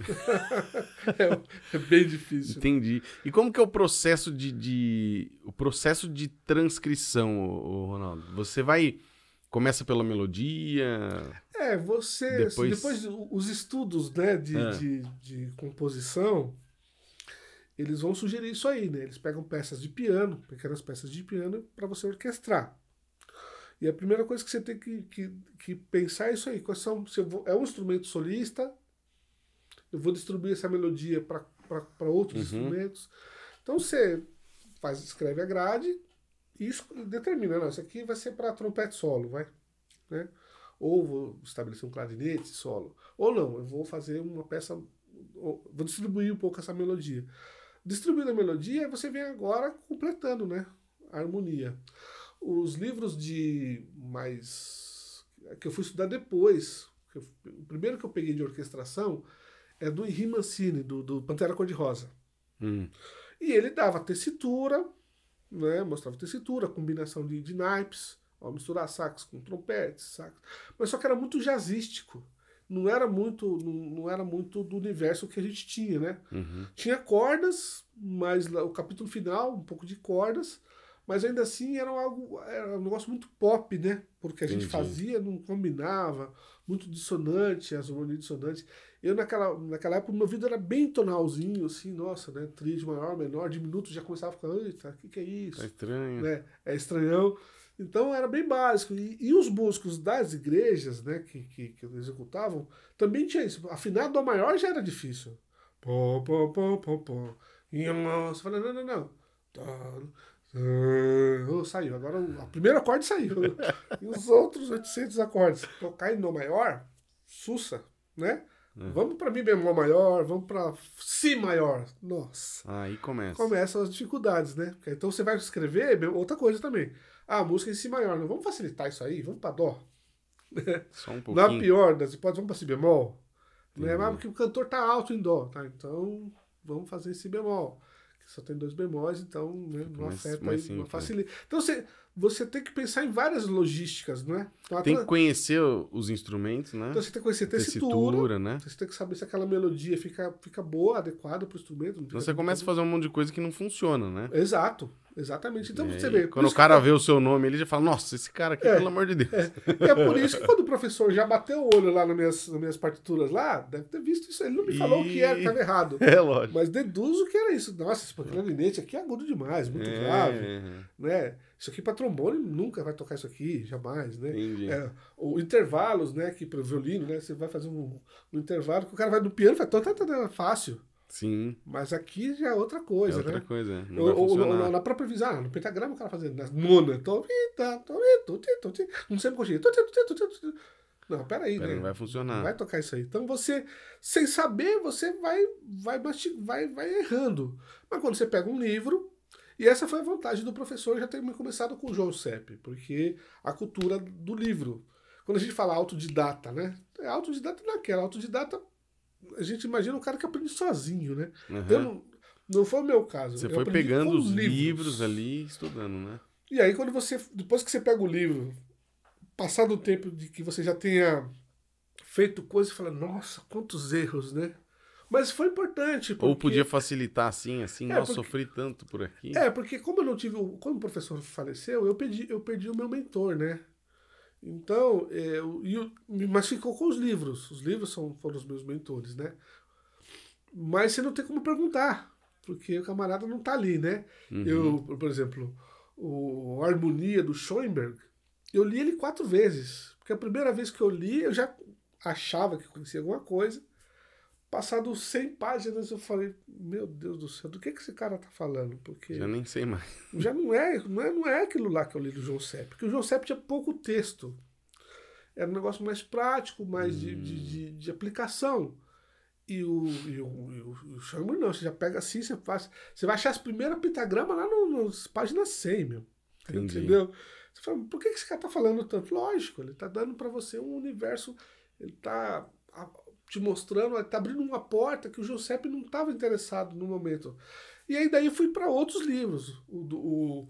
é, é, bem difícil. Entendi. E como que é o processo de, de o processo de transcrição? composição, o Ronaldo? Você vai. Começa pela melodia. É, você. Assim, depois, depois os estudos né, de, é. de, de, composição, eles vão sugerir isso aí, né? Eles pegam peças de piano, pequenas peças de piano, para você orquestrar. E a primeira coisa que você tem que, que, que pensar é isso aí. Quais são, se vou, é um instrumento solista, eu vou distribuir essa melodia para outros uhum. instrumentos. Então você faz, escreve a grade, isso determina, não, isso aqui vai ser para trompete solo, vai, né? Ou vou estabelecer um clarinete solo, ou não, eu vou fazer uma peça, vou distribuir um pouco essa melodia. Distribuindo a melodia, você vem agora completando, né? A harmonia. Os livros de mais que eu fui estudar depois, o primeiro que eu peguei de orquestração é do Henri Mancini, do, do Pantera Cor-de-Rosa. Hum. E ele dava tessitura, né? Mostrava tessitura, combinação de, de naipes, ó, misturar sax com trompetes, sax. Mas só que era muito jazzístico. Não era muito, não, não era muito do universo que a gente tinha, né? Uhum. Tinha cordas, mas o capítulo final, um pouco de cordas, mas ainda assim era, algo, era um negócio muito pop, né? Porque a Entendi. gente fazia, não combinava, muito dissonante, as harmonias dissonantes. Eu, naquela, naquela época, meu vídeo era bem tonalzinho, assim, nossa, né? Tríade maior, menor, diminuto, já começava a ficar, eita, o que, que é isso? É estranho. Né? É estranhão. Então era bem básico. E, e os músicos das igrejas, né, que, que, que executavam, também tinha isso. Afinar Dó maior já era difícil. Pó, pó, pó, pó, pó. E você fala, não, não, não. Tá, oh, saiu. Agora o primeiro acorde saiu. e os outros 800 acordes. Tocar em Dó maior, sussa, né? É. Vamos para mi bemol maior, vamos para si maior. Nossa. Aí começa. Começam as dificuldades, né? Então você vai escrever outra coisa também. Ah, a música em si maior. Não vamos facilitar isso aí, vamos para dó. Né? Só um pouquinho. Na pior das hipóteses, vamos para si bemol. Não né? é uhum. mais porque o cantor tá alto em dó, tá? Então vamos fazer si bemol. só tem dois bemóis, então né, não mais, afeta, mais aí, não né? facilita. Então você você tem que pensar em várias logísticas, né? Então, tem que conhecer os instrumentos, né? Então você tem que conhecer tessitura, tessitura né? Você tem que saber se aquela melodia fica, fica boa, adequada para o instrumento. Não então você começa a fazer um monte de coisa que não funciona, né? Exato, exatamente. Então você vê. Quando o cara que... vê o seu nome, ele já fala: Nossa, esse cara aqui, é, pelo amor de Deus. É. é. por isso que quando o professor já bateu o olho lá nas minhas, nas minhas partituras lá, deve ter visto isso. Ele não me falou o que era, estava errado. É, lógico. Mas deduzo que era isso. Nossa, esse clarinete aqui é agudo demais, muito é. grave, né? Isso aqui para trombone nunca vai tocar isso aqui, jamais, né? Entendi. É, ou intervalos, né? Que para violino, né? Você vai fazer um, um, intervalo que o cara vai no piano, vai tá, tá, fácil. Sim. Mas aqui já é outra coisa, é outra né? coisa. Não vai ou, ou, na própria visão, ah, no pentagrama o cara fazendo nas nona, tá, não sempre conseguir. Não, peraí, Pera, né? Não vai funcionar. Não vai tocar isso aí. Então você, sem saber, você vai, vai, vai, vai errando. Mas quando você pega um livro, e essa foi a vantagem do professor já ter começado com o João Sepp, porque a cultura do livro. Quando a gente fala autodidata, né? É autodidata naquela. É autodidata, a gente imagina um cara que aprende sozinho, né? Uhum. não, não foi o meu caso. Você eu foi pegando os livros. livros ali estudando, né? E aí, quando você. Depois que você pega o livro, passado o tempo de que você já tenha feito coisa e fala, nossa, quantos erros, né? Mas foi importante. Porque... Ou podia facilitar assim, assim, é, nossa, porque... sofri tanto por aqui. É, porque como eu não tive. Quando o professor faleceu, eu perdi, eu perdi o meu mentor, né? Então, é, eu, eu, mas ficou com os livros. Os livros são, foram os meus mentores, né? Mas você não tem como perguntar, porque o camarada não tá ali, né? Uhum. Eu, por exemplo, o Harmonia do Schoenberg, eu li ele quatro vezes. Porque a primeira vez que eu li, eu já achava que conhecia alguma coisa. Passado 100 páginas, eu falei, meu Deus do céu, do que, que esse cara tá falando? Porque já nem sei mais. Já não é, não é, não é aquilo lá que eu li do João Sepp, porque o João Sepp tinha pouco texto. Era um negócio mais prático, mais hum. de, de, de, aplicação. E o, e o, e o, o não, você já pega assim, você faz. Você vai achar as primeiras pentagramas lá no, nas páginas 100, meu. Entendi. Entendeu? Você fala, por que, que esse cara tá falando tanto? Lógico, ele tá dando para você um universo, ele tá te mostrando, está abrindo uma porta que o Giuseppe não estava interessado no momento. E aí daí fui para outros livros, o, o,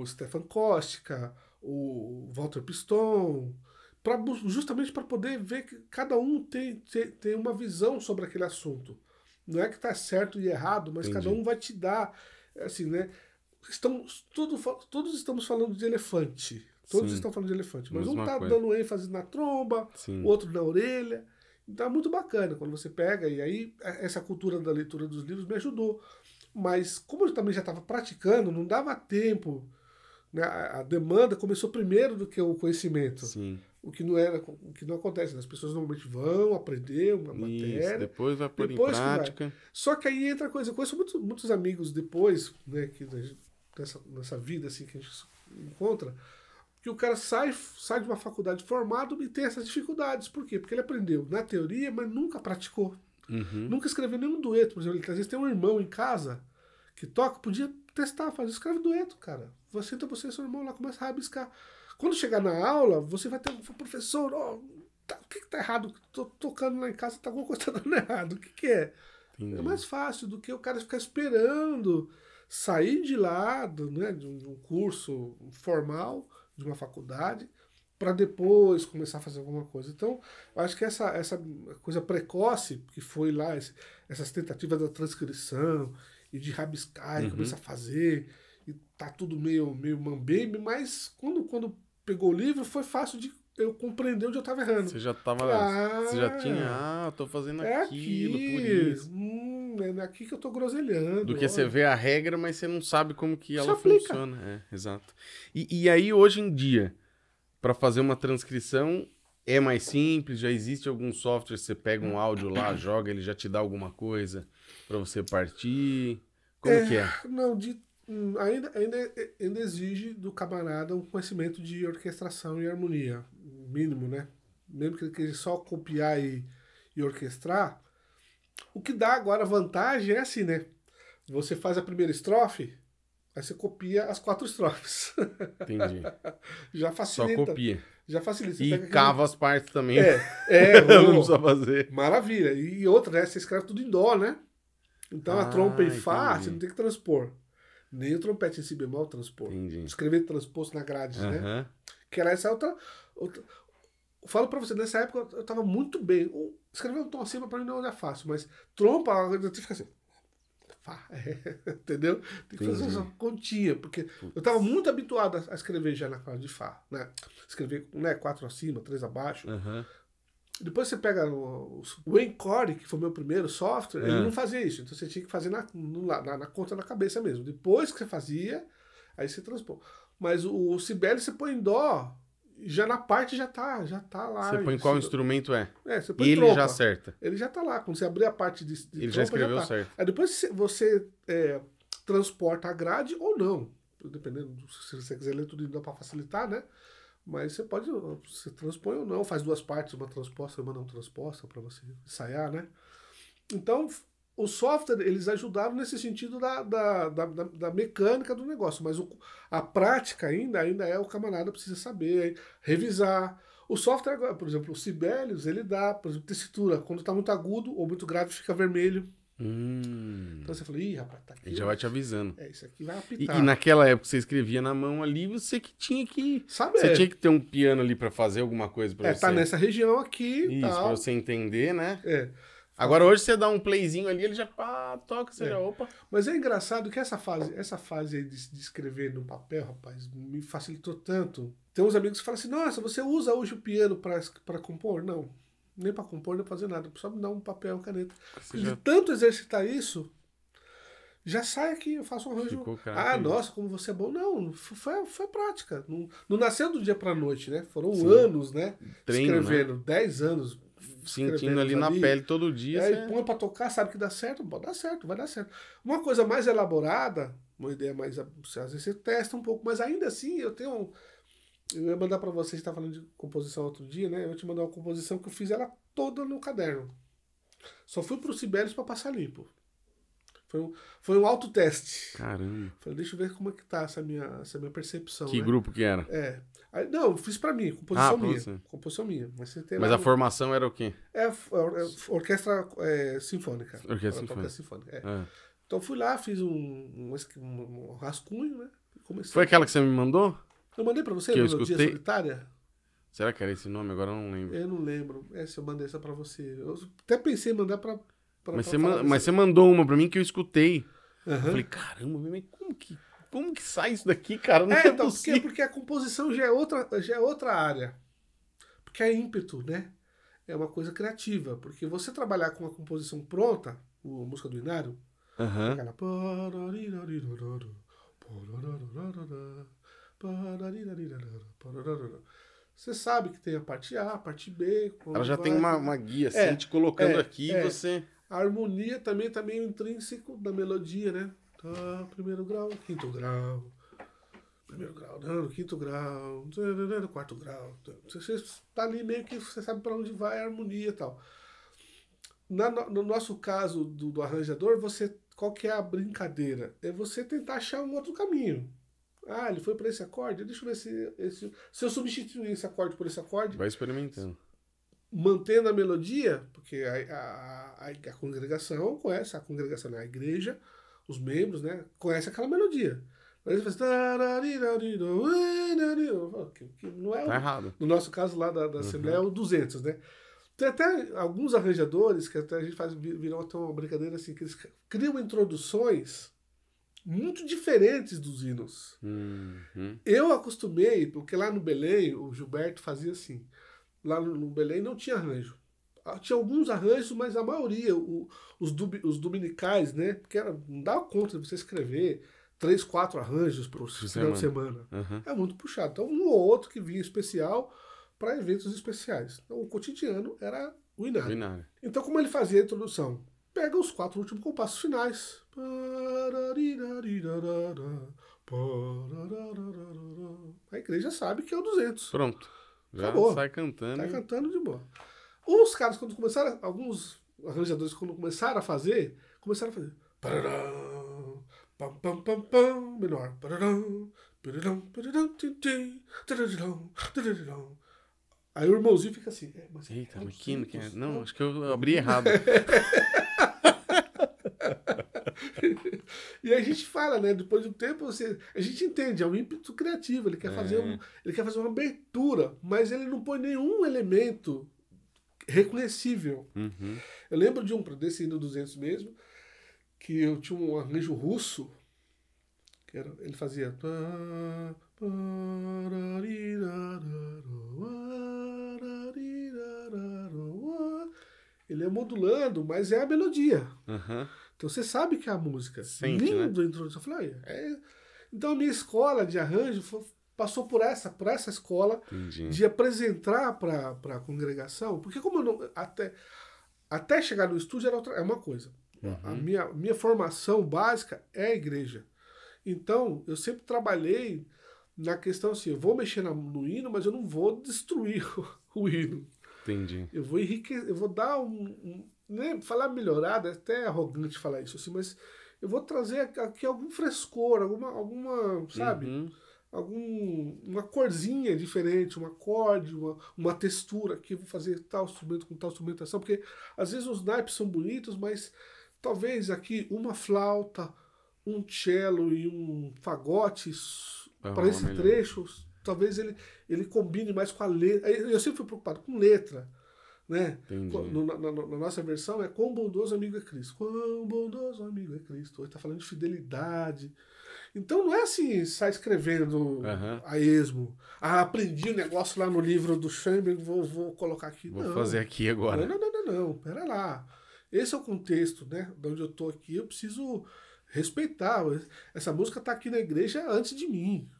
o Stefan Kostka, o Walter Piston, pra, justamente para poder ver que cada um tem, tem, tem uma visão sobre aquele assunto. Não é que está certo e errado, mas Entendi. cada um vai te dar, assim, né? Estamos, tudo, todos estamos falando de elefante. Todos Sim. estão falando de elefante. Mas Mesma um está dando ênfase na tromba, o outro na orelha. Tá muito bacana quando você pega, e aí é, essa cultura da leitura dos livros me ajudou. Mas como eu também já estava praticando, não dava tempo. Né? A, demanda começou primeiro do que o conhecimento. Sim. O que não era, o que não acontece. Né? As pessoas normalmente vão aprender uma matéria. Isso, depois vai pôr depois em prática. Vai. Só que aí entra a coisa. Eu conheço muitos amigos depois, né, que nessa, nessa vida assim, que a gente encontra que o cara sai, sai de uma faculdade formado e tem essas dificuldades. Por quê? Porque ele aprendeu na teoria, mas nunca praticou. Uhum. Nunca escreveu nenhum dueto. Por exemplo, ele, às vezes tem um irmão em casa que toca, podia testar, fazer, escreve dueto, cara. Você então você e seu irmão lá, começa a rabiscar. Quando chegar na aula, você vai ter um professor, oh, tá, o que, que tá errado? Tô tocando lá em casa, tá alguma coisa tá dando errado. O que, que é? É mais fácil do que o cara ficar esperando sair de lado, né, de um curso formal de uma faculdade para depois começar a fazer alguma coisa. Então, acho que essa, essa coisa precoce que foi lá, esse, essas tentativas da transcrição e de rabiscar uhum. e começar a fazer, e tá tudo meio, meio mambembe, mas quando, quando pegou o livro foi fácil de eu compreender onde eu estava errando. Você já tava. Ah, você já tinha. Ah, eu tô fazendo é aquilo, por isso. Hum, é aqui que eu tô groselhando. Do que olha. você vê a regra, mas você não sabe como que ela funciona. É, exato. E, e aí, hoje em dia, para fazer uma transcrição, é mais simples, já existe algum software, você pega um áudio lá, joga, ele já te dá alguma coisa para você partir. Como é, que é? Não, de, hum, ainda, ainda, ainda exige do camarada um conhecimento de orquestração e harmonia, mínimo, né? Mesmo que ele queira só copiar e, e orquestrar, o que dá agora vantagem é assim, né? Você faz a primeira estrofe, aí você copia as quatro estrofes. Entendi. já facilita. Só copia. Já facilita. Você e cava as partes também. É, é não precisa fazer. Maravilha. E outra, né? Você escreve tudo em dó, né? Então ah, a trompa em Fá, entendi. você não tem que transpor. Nem o trompete em si bemol transpor. Entendi. Escrever transposto na grade, uh -huh. né? Que era essa outra, outra, eu falo para você, nessa época eu estava muito bem. Escrever um tom acima para mim não era é fácil, mas trompa, eu ficar assim. É, entendeu? Tem que fazer uma continha, porque Putz. eu estava muito habituado a escrever já na clave de Fá, né? Escrever né, quatro acima, três abaixo. Uhum. Depois você pega o, o Encore, que foi meu primeiro software, uhum. ele é. não fazia isso, então você tinha que fazer na, na, na, conta na cabeça mesmo. Depois que você fazia, aí você transpõe. Mas o, o Sibeli você põe em dó, já na parte já tá, já tá lá. Você põe isso. qual instrumento é? É, você põe Ele já acerta. Ele já tá lá. Quando você abrir a parte de, de Ele trompa, já escreveu já tá. certo. Aí depois você é, transporta a grade ou não. Dependendo, se você quiser ler tudo, dá para facilitar, né? Mas você pode, você transpõe ou não, faz duas partes, uma transposta e uma não transposta, para você ensaiar, né? Então, o software eles ajudaram nesse sentido da, da, da, da mecânica do negócio, mas o, a prática ainda, ainda é o camarada precisa saber, revisar. O software, por exemplo, o Sibelius, ele dá, por exemplo, textura. Quando está muito agudo ou muito grave, fica vermelho. Hum. Então você falou, ih, rapaz, tá aqui. Ele já vai te avisando. É, isso aqui vai apitar. E, e, naquela época você escrevia na mão ali, você que tinha que. Saber. Você tinha que ter um piano ali para fazer alguma coisa para é, você. É, tá nessa região aqui. Isso, tal. pra você entender, né? É. Agora hoje você dá um playzinho ali, ele já pá, toca, você é. já opa. Mas é engraçado que essa fase, essa fase de, de escrever no papel, rapaz, me facilitou tanto. Tem uns amigos que falam assim: "Nossa, você usa hoje o piano para compor?" Não. Nem para compor, nem pra fazer nada, só me dá um papel, caneta. de tanto exercitar isso, já sai aqui, eu faço um arranjo. Ah, nossa, como você é bom. Não, foi, foi prática. Não, não nasceu do dia pra noite, né? Foram Sim. anos, né? Treino, né? Escrevendo, né? anos, sentindo ali na pele todo dia. Aí é, você... põe pra tocar, sabe que dá certo? Pode dar certo, vai dar certo. Uma coisa mais elaborada, uma ideia mais. Às vezes você testa um pouco, mas ainda assim eu tenho. Um, eu ia mandar pra você, você tá falando de composição outro dia, né? Eu te mandar uma composição que eu fiz ela toda no caderno. Só fui pro Sibelius pra passar limpo. Foi um, foi um autoteste. Caramba. Falei, deixa eu ver como é que tá essa minha, essa minha percepção. Que né? grupo que era? É. Aí, não, eu fiz pra mim, composição ah, minha. Você. Composição minha. Mas, mas a formação era o quê? É, é, é orquestra é, sinfônica. Orquestra sinfônica. sinfônica é. É. então fui lá, fiz um, um, um rascunho, né? Comecei. Foi aquela que você me mandou? Eu mandei pra você, que Melodia escutei... Solitária? Será que era esse nome? Agora eu não lembro. Eu não lembro. Essa eu mandei essa pra você. Eu até pensei em mandar pra. pra mas, pra você, man... mas você mandou uma pra mim que eu escutei. Uhum. Eu falei, caramba, como que como que sai isso daqui, cara? Não é, é então, porque, porque a composição já é, outra, já é outra área. Porque é ímpeto, né? É uma coisa criativa. Porque você trabalhar com uma composição pronta, o, a música do Inário, uhum. Você sabe que tem a parte A, a parte B. Ela já vai. tem uma, uma guia, assim, é, te colocando é, aqui, é. você. A harmonia também tá meio intrínseco da melodia, né? Tá, primeiro grau, quinto grau. Primeiro grau, não, quinto grau, quarto grau. Você está ali meio que você sabe para onde vai a harmonia e tal. Na, no nosso caso do, do arranjador, você qual que é a brincadeira? É você tentar achar um outro caminho. Ah, ele foi para esse acorde? Deixa eu ver se, esse, se eu substituir esse acorde por esse acorde. Vai experimentando. Mantendo a melodia, porque a, a, a, a congregação conhece, a congregação é a igreja, os membros, né, conhecem aquela melodia. Aí você fala tá errado. No nosso caso lá da, da Assembleia uhum. é o 200, uhum. né? Tem até alguns arranjadores que até a gente faz virou até uma brincadeira assim, que eles criam introduções muito diferentes dos hinos. Uhum. Eu acostumei, porque lá no Belém, o Gilberto fazia assim. Lá no, no Belém não tinha arranjo. Ah, tinha alguns arranjos, mas a maioria, o, os, dub, os dominicais, né? Porque era, não dá conta de você escrever três, quatro arranjos para o final de semana. Uhum. É muito puxado. Então, um ou outro que vinha especial para eventos especiais. Então, o cotidiano era o Inari. Então, como ele fazia a introdução? Pega os quatro últimos compassos finais. A igreja sabe que é o 200. Pronto. Já Acabou. sai cantando. Sai cantando de boa. Os caras, quando começaram, alguns arranjadores, quando começaram a fazer, começaram a fazer. Pararam, pam, pam, pam, pam, menor. Pararam, pararam, pararam, tim, tararam, tararam. Aí o irmãozinho fica assim. É, mas é Eita, é mas química. É? Não, acho que eu abri errado. e a gente fala, né? Depois de um tempo, você, a gente entende, é um ímpeto criativo. Ele quer, é. fazer um, ele quer fazer uma abertura, mas ele não põe nenhum elemento reconhecível. Uhum. Eu lembro de um, desse Indo 200 mesmo, que eu tinha um arranjo russo, que era, ele fazia. Ele é modulando, mas é a melodia. Uhum. Então você sabe que é a música. Sente, Lindo né? a introdução. Eu falei, é... Então a minha escola de arranjo foi passou por essa, por essa escola Entendi. de apresentar para a congregação, porque como eu não, até até chegar no estúdio era outra, é uma coisa. Uhum. A minha, minha formação básica é a igreja. Então, eu sempre trabalhei na questão assim, eu vou mexer no, no hino, mas eu não vou destruir o, o hino. Entendi. Eu vou enriquecer, eu vou dar um, um né, falar melhorada, é até arrogante falar isso assim, mas eu vou trazer aqui algum frescor, alguma alguma, sabe? Uhum algum, uma corzinha diferente, uma corda uma, uma textura, que vou fazer tal instrumento com tal instrumentação, porque às vezes os naipes são bonitos, mas talvez aqui uma flauta, um cello e um fagote é para esse melhor. trecho, talvez ele, ele combine mais com a letra. Eu sempre fui preocupado com letra. Né? No, na, na, na, nossa versão é quão bondoso amigo é Cristo. Quão bondoso amigo é Cristo. Ele está falando de fidelidade, então não é assim, sai escrevendo uhum. a esmo. Ah, aprendi o um negócio lá no livro do Schoenberg, vou, vou colocar aqui. Vou não. fazer aqui agora. Não, não, não, não, não, pera lá. Esse é o contexto, né? De onde eu tô aqui, eu preciso respeitar. Essa música tá aqui na igreja antes de mim.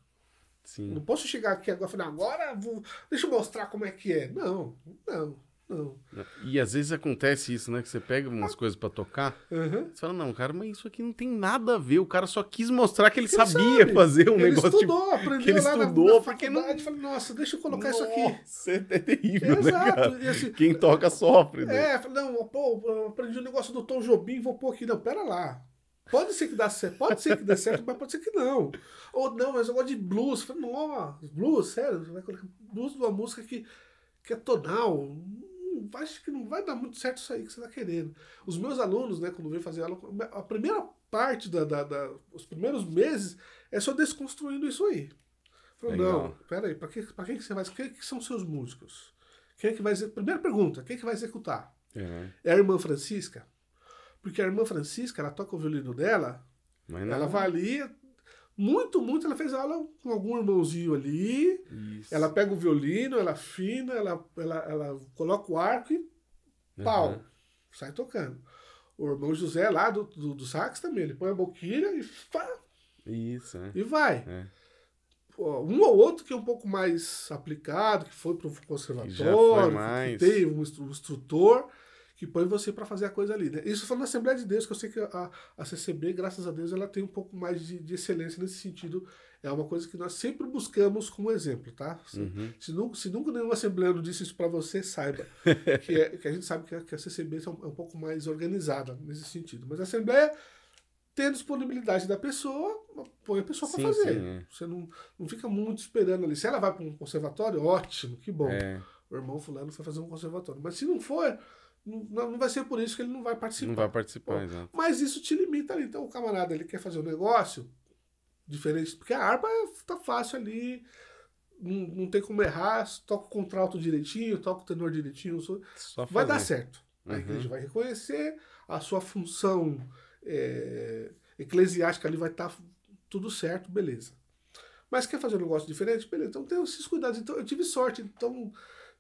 Sim. Não posso chegar aqui agora e falar, agora vou... deixa eu mostrar como é que é. Não, não não. E às vezes acontece isso, né? Que você pega umas ah. coisas para tocar, uhum. você fala, não, cara, mas isso aqui não tem nada a ver. O cara só quis mostrar que ele, ele sabia sabe. fazer um ele negócio. Tipo, estudou, tipo, que ele lá estudou, na, na porque não. Falei, nossa, deixa eu colocar nossa, isso aqui. É terrível, né, Exato. Né, assim, Quem toca sofre. Né? É, falei, não, pô, aprendi um negócio do Tom Jobim, vou pôr aqui. Não, pera lá. Pode ser que dá certo, pode ser que dê certo, mas pode ser que não. Ou não, mas eu gosto de blues. Falei, nossa, blues, sério, blues de uma música que, que é tonal acho que não vai dar muito certo isso aí que você está querendo. Os meus alunos, né, quando vêm fazer aula, a primeira parte, da, da, da, os primeiros meses, é só desconstruindo isso aí. Falo, não, peraí, para que, que você vai. Quem que são seus músicos? Quem é que vai. Primeira pergunta, quem é que vai executar? Uhum. É a irmã Francisca? Porque a irmã Francisca, ela toca o violino dela, ela vai ali, muito, muito. Ela fez aula com algum irmãozinho ali. Isso. Ela pega o violino, ela afina, ela, ela, ela coloca o arco e pau. Uhum. Sai tocando. O irmão José lá do, do, do sax também. Ele põe a boquilha e fa Isso, é. E vai. É. Um ou outro que é um pouco mais aplicado, que foi para o conservatório, foi que teve um instrutor que põe você para fazer a coisa ali. Né? Isso falando na Assembleia de Deus, que eu sei que a, a CCB, graças a Deus, ela tem um pouco mais de, de excelência nesse sentido. É uma coisa que nós sempre buscamos como exemplo, tá? Se, uhum. se, nunca, se nunca nenhum assembleano disse isso para você, saiba. que, é, que a gente sabe que a, que a CCB é um, é um pouco mais organizada nesse sentido. Mas a Assembleia ter a disponibilidade da pessoa, põe a pessoa para fazer. Sim, é. Você não, não fica muito esperando ali. Se ela vai para um conservatório, ótimo, que bom. É. O irmão fulano foi fazer um conservatório. Mas se não for, não, não vai ser por isso que ele não vai participar. Não vai participar, exato. Mas isso te limita ali. Então o camarada ele quer fazer um negócio diferente, porque a harpa tá fácil ali, não, não tem como errar, toca o contralto direitinho, toca o tenor direitinho. vai dar certo. Uhum. A igreja vai reconhecer, a sua função é, eclesiástica ali vai estar tá tudo certo, beleza. Mas quer fazer um negócio diferente? Beleza, então tem esses cuidados. Então eu tive sorte. Então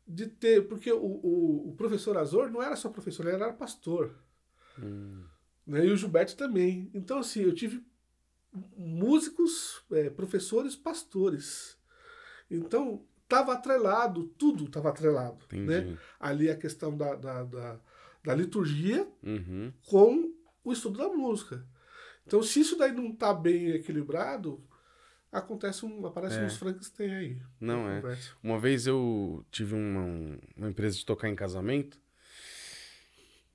de ter. Porque o, o, o professor Azor não era só professor, ele era pastor. Hum. Né? E o Gilberto também. Então, assim, eu tive músicos, é, professores, pastores. Então, estava atrelado, tudo estava atrelado. Né? Ali a questão da, da, da, da liturgia uhum. com o estudo da música. Então, se isso daí não está bem equilibrado, acontece um, aparece é. uns Frankenstein aí. Não é. Conversa. Uma vez eu tive uma, uma empresa de tocar em casamento.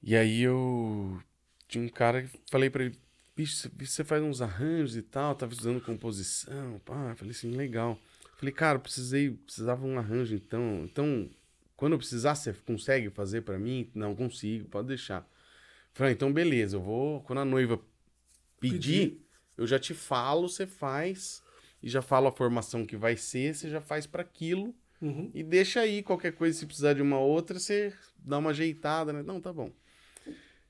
E aí eu tinha um cara que falei para ele, bicho, você faz uns arranjos e tal, tava tá estudando composição, pá, falei assim, legal. falei, cara, precisei, precisava um arranjo então. Então, quando eu precisar, você consegue fazer para mim? Não consigo, pode deixar. falei, ah, então beleza, eu vou quando a noiva pedir, pedir. eu já te falo, você faz e já fala a formação que vai ser, você já faz para aquilo uhum. e deixa aí qualquer coisa, se precisar de uma outra, você dá uma ajeitada, né? Não, tá bom.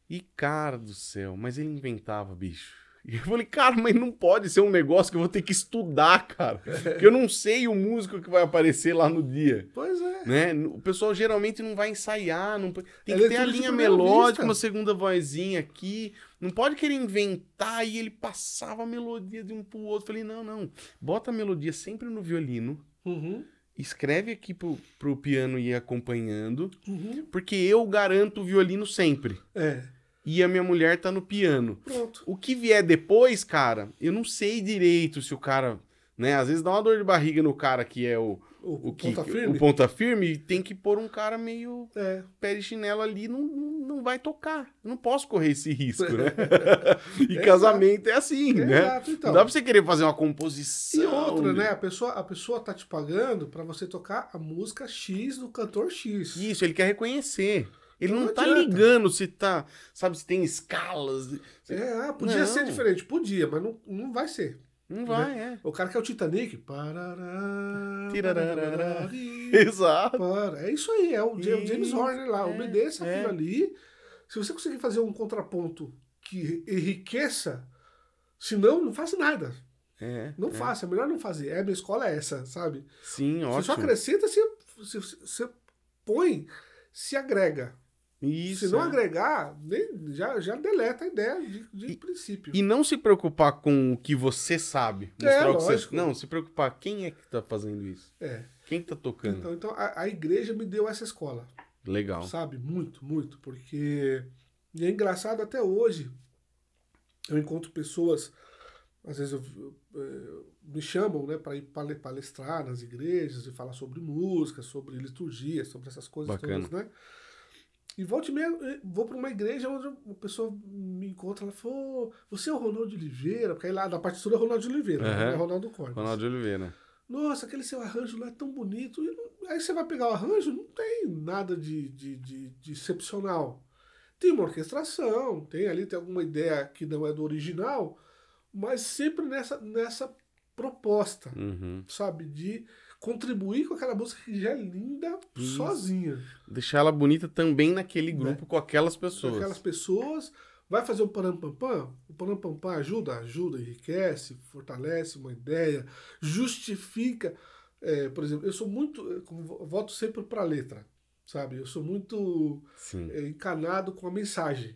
E cara do céu, mas ele inventava, bicho. E eu falei, cara, mas não pode ser um negócio que eu vou ter que estudar, cara. Porque eu não sei o músico que vai aparecer lá no dia. Pois é. Né? O pessoal geralmente não vai ensaiar. Não... Tem é que ter a linha melódica, uma segunda vozinha aqui. Não pode querer inventar. E ele passava a melodia de um pro outro. Eu falei, não, não. Bota a melodia sempre no violino. Uhum. Escreve aqui pro, pro piano ir acompanhando. Uhum. Porque eu garanto o violino sempre. É e a minha mulher tá no piano. Pronto. O que vier depois, cara, eu não sei direito se o cara, né? Às vezes dá uma dor de barriga no cara que é o o, o que, ponta firme. O ponta firme e tem que pôr um cara meio é. pé de chinelo ali, não, não vai tocar. Eu não posso correr esse risco, né? e é casamento exato. é assim, é né? Exato, então. Não dá pra você querer fazer uma composição. E outra, né? né a pessoa, a pessoa tá te pagando para você tocar a música X do cantor X. Isso, ele quer reconhecer. Ele não, não tá ligando se tá, sabe, se tem escalas. É, ah, podia não. ser diferente, podia, mas não, não vai ser. Não né? vai, é. O cara que é o Titanic. Parará, parará, Exato. Para. É isso aí, é o James, James Horner lá. É, obedeça é. aquilo ali. Se você conseguir fazer um contraponto que enriqueça, senão não faça nada. É, não é. faça, é melhor não fazer. É, minha escola é essa, sabe? Sim, ótimo. Você só acrescenta, você, você, você põe, se agrega. Isso, se não é. agregar, já, já deleta a ideia de, de e, princípio. E não se preocupar com o que você sabe. É, mostrar é, o que lógico. você... Não, se preocupar quem é que está fazendo isso. É. Quem está tocando. Então, então a, a, igreja me deu essa escola. Legal. Sabe? Muito, muito. Porque. E é engraçado até hoje. Eu encontro pessoas. Às vezes eu, eu, eu, eh, me chamam né, para ir palestrar nas igrejas e falar sobre música, sobre liturgia, sobre essas coisas Bacana. todas, né? E volte mesmo, eh, vou para uma igreja onde uma pessoa me encontra, ela falou, você é o Ronaldo de Oliveira, porque aí lá da partitura é Ronaldo de Oliveira, uhum. é Ronaldo Cortes. Ronaldo de Oliveira. Nossa, aquele seu arranjo lá é tão bonito. E aí você vai pegar o arranjo, não tem nada de, de, de, de excepcional. Tem uma orquestração, tem ali, tem alguma ideia que não é do original, mas sempre nessa, nessa proposta, uhum. sabe, de contribuir com aquela música que já é linda Isso. sozinha. Deixar ela bonita também naquele né? grupo com aquelas pessoas. Com aquelas pessoas. Vai fazer o panampampam? O panampampam ajuda? Ajuda, enriquece, fortalece uma ideia, justifica. É, por exemplo, eu sou muito. Eu é, voto sempre para a letra, sabe? Eu sou muito é, encanado com a mensagem.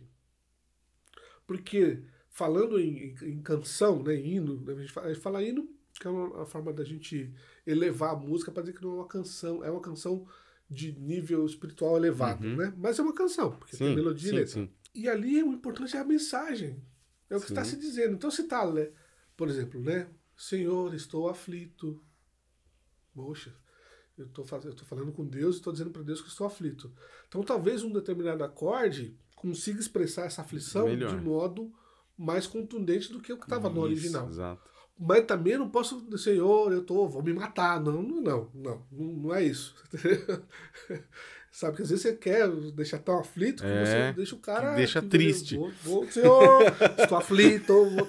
Porque falando em, em, em canção, né, hino, né, a gente fala, a gente fala hino que é uma, uma forma da gente elevar a música para dizer que não é uma canção, é uma canção de nível espiritual elevado, uhum. né? Mas é uma canção, porque sim, tem melodia e letra. Sim. E ali o importante é a mensagem, é o que está se dizendo. Então se está né? por exemplo, né? Senhor, estou aflito. Poxa, eu estou falando com Deus e estou dizendo para Deus que estou aflito. Então talvez um determinado acorde consiga expressar essa aflição Melhor. de modo mais contundente do que o que estava no original. Exato. Mas também não posso dizer, Senhor, eu tô, vou me matar. Não, não, é não, não, não é isso. Sabe que às vezes você quer deixar tão aflito que é, você deixa o cara. Deixa triste. Vou, vou, senhor, estou aflito. Vou,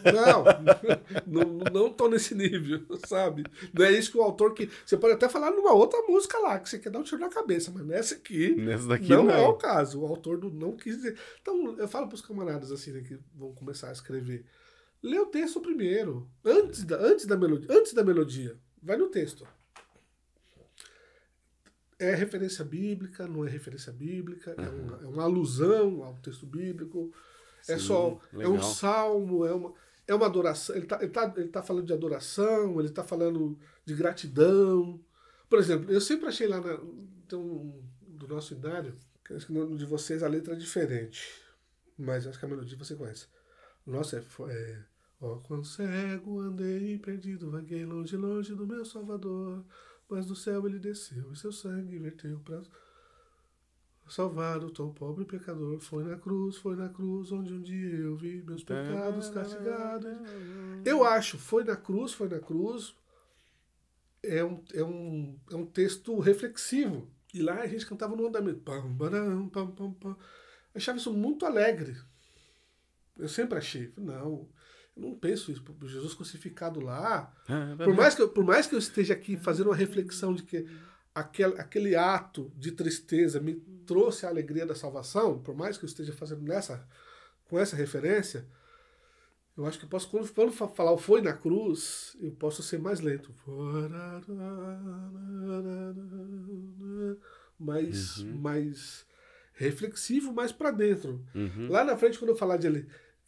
não, não, não tô nesse nível, sabe? Não é isso que o autor que. Você pode até falar numa outra música lá, que você quer dar um tiro na cabeça, mas nessa aqui. Nessa daqui não, é não. é o caso. O autor não, não quis dizer. Então, eu falo para os camaradas assim, né, que vão começar a escrever. Lê o texto primeiro. Antes da, antes da, melodia, antes da melodia. Vai no texto. É referência bíblica, não é referência bíblica, uhum. é, uma, é, uma, alusão ao texto bíblico. É Sim, é só. Legal. É um salmo, é uma. É uma adoração. Ele está ele tá, ele tá falando de adoração, ele está falando de gratidão. Por exemplo, eu sempre achei lá na, então, do nosso inário, que de vocês a letra é diferente. Mas acho que a melodia você conhece. Nossa, é. é ó, quando cego andei perdido, vaguei longe, longe do meu Salvador. Mas do céu ele desceu e seu sangue verteu para salvar o tão pobre pecador. Foi na cruz, foi na cruz onde um dia eu vi meus pecados castigados. Eu acho, foi na cruz, foi na cruz. É um, é um, é um texto reflexivo. E lá a gente cantava no andamento. Pam, barão, pam, pam, pam. Eu achava isso muito alegre, eu sempre achei. Não, eu não penso isso. Jesus crucificado lá. É, é por mais que eu, por mais que eu esteja aqui fazendo uma reflexão de que aquele, aquele ato de tristeza me trouxe a alegria da salvação, por mais que eu esteja fazendo nessa, com essa referência, eu acho que eu posso, quando, quando falar o foi na cruz, eu posso ser mais lento. Mais, uhum. mais reflexivo, mais para dentro. Uhum. Lá na frente, quando eu falar de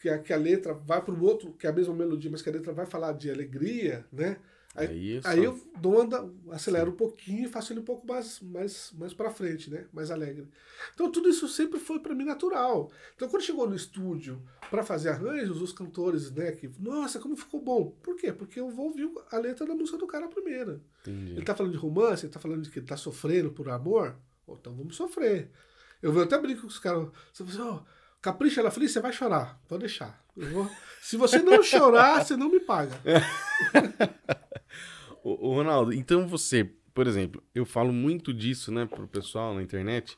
que a, que a letra vai para um outro, que é a mesma melodia, mas que a letra vai falar de alegria, né? Aí, é aí eu dou anda, acelero um pouquinho e faço ele um pouco mais, mais, mais para frente, né? Mais alegre. Então tudo isso sempre foi para mim natural. Então quando chegou no estúdio para fazer arranjos, os cantores, né? Que, Nossa, como ficou bom. Por quê? Porque eu vou ouvir a letra da música do cara primeiro. Entendi. Ele tá falando de romance, ele tá falando de que ele tá sofrendo por amor. Então vamos sofrer. Eu até brinco com os caras. Você fala assim, oh, Capricha, ela falou, você vai chorar. Vou deixar. Vou... Se você não chorar, você não me paga. o, Ronaldo, então você, por exemplo, eu falo muito disso, né, pro pessoal na internet,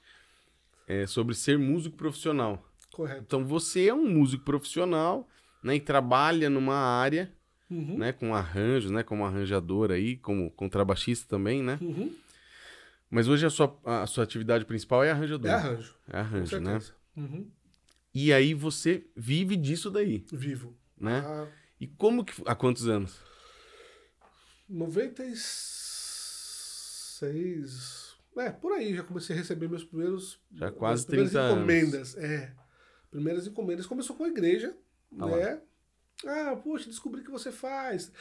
é, sobre ser músico profissional. Correto. Então você é um músico profissional, né, e trabalha numa área, uhum. né, com arranjos, né, como arranjador aí, como contrabaixista também, né? Uhum. Mas hoje a sua, a sua atividade principal é arranjador. É arranjo. É arranjo, né? Uhum. E aí você vive disso daí. Vivo. Né? Ah. E como que. Há quantos anos? 96. É, por aí já comecei a receber meus primeiros. Já quase 30 encomendas. Anos. É. Primeiras encomendas. Começou com a igreja, ah, né? Lá. Ah, poxa, descobri que você faz.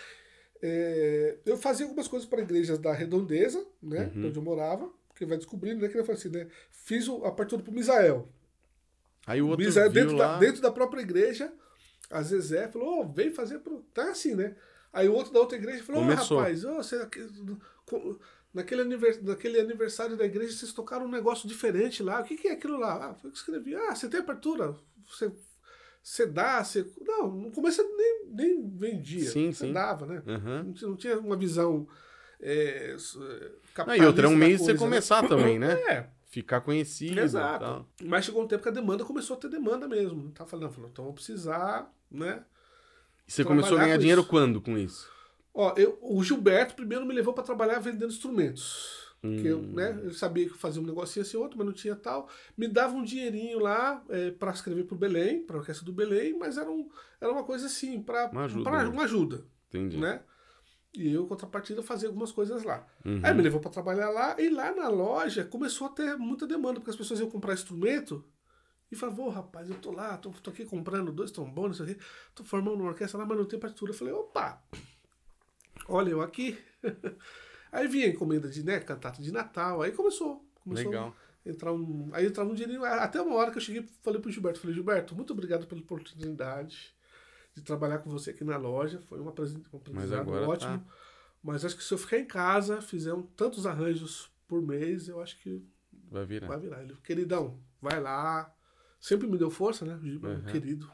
É, eu fazia algumas coisas para igrejas da Redondeza, né? Uhum. Onde eu morava. Porque vai descobrindo, né? Que eu assim, né? Fiz a partitura para o Misael. Aí o outro Bizarro, dentro, lá... da, dentro da própria igreja, a Zezé falou, oh, vem fazer pro... Tá assim, né? Aí o outro da outra igreja falou, Começou. oh, rapaz, oh, você... Naquele, anivers... Naquele aniversário da igreja, vocês tocaram um negócio diferente lá. O que, que é aquilo lá? Ah, foi que escrevi. Ah, você tem apertura? Você, você dá, você... Não, no começo nem, nem vendia. Sim, você sim. dava, né? Uhum. Não, não tinha uma visão... É, capitalista. Ah, e outro é um mês você né? começar né? também, né? É ficar conhecido. Exato. Tá? Mas chegou um tempo que a demanda começou a ter demanda mesmo. Tá falando, falando então vou precisar, né? E você começou a ganhar dinheiro isso. quando com isso? Ó, eu, o Gilberto primeiro me levou para trabalhar vendendo instrumentos. Porque né, hum. eu sabia que fazia um negocinho assim, outro, mas não tinha tal. Me dava um dinheirinho lá é, para escrever para o Belém, para a orquestra do Belém, mas era, um, era uma coisa assim, para uma ajuda. Pra, né? uma ajuda Entendi. Né? E eu, em contrapartida, fazia algumas coisas lá. Uhum. Aí me levou para trabalhar lá e lá na loja começou a ter muita demanda, porque as pessoas iam comprar instrumento e falavam, oh, rapaz, eu tô lá, tô, tô aqui comprando dois trombones, aqui, tô formando uma orquestra lá, mas não tem partitura. Eu falei, opa, olha eu aqui. aí vinha encomenda de né, cantata de Natal, aí começou. começou Legal. Entrar um, aí entrava um dinheirinho. Até uma hora que eu cheguei falei pro Gilberto, falei, Gilberto, muito obrigado pela oportunidade de trabalhar com você aqui na loja. Foi um aprendizado tá ótimo. Tá. Mas acho que se eu ficar em casa, fizer tantos arranjos por mês, eu acho que vai virar. Vai virar. Ele, queridão, vai lá. Sempre me deu força, né? Uhum. Querido.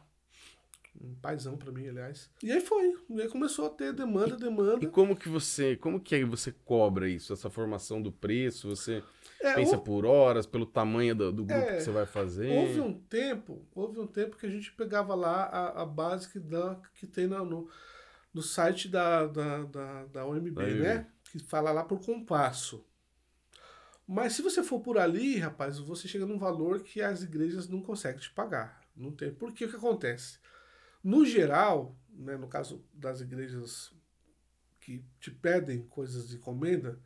Um paizão para mim, aliás. E aí foi. E aí começou a ter demanda, demanda. E como que você, como é que você cobra isso? Essa formação do preço, você é, Pensa houve... por horas, pelo tamanho do, do grupo é, que você vai fazer. Houve um tempo, houve um tempo que a gente pegava lá a, a base que, dá, que tem na, no, no site da, da, da, da OMB, Aí, né? Que fala lá por compasso. Mas se você for por ali, rapaz, você chega num valor que as igrejas não conseguem te pagar. Não tem. Por que o que acontece? No geral, né, no caso das igrejas que te pedem coisas de encomenda,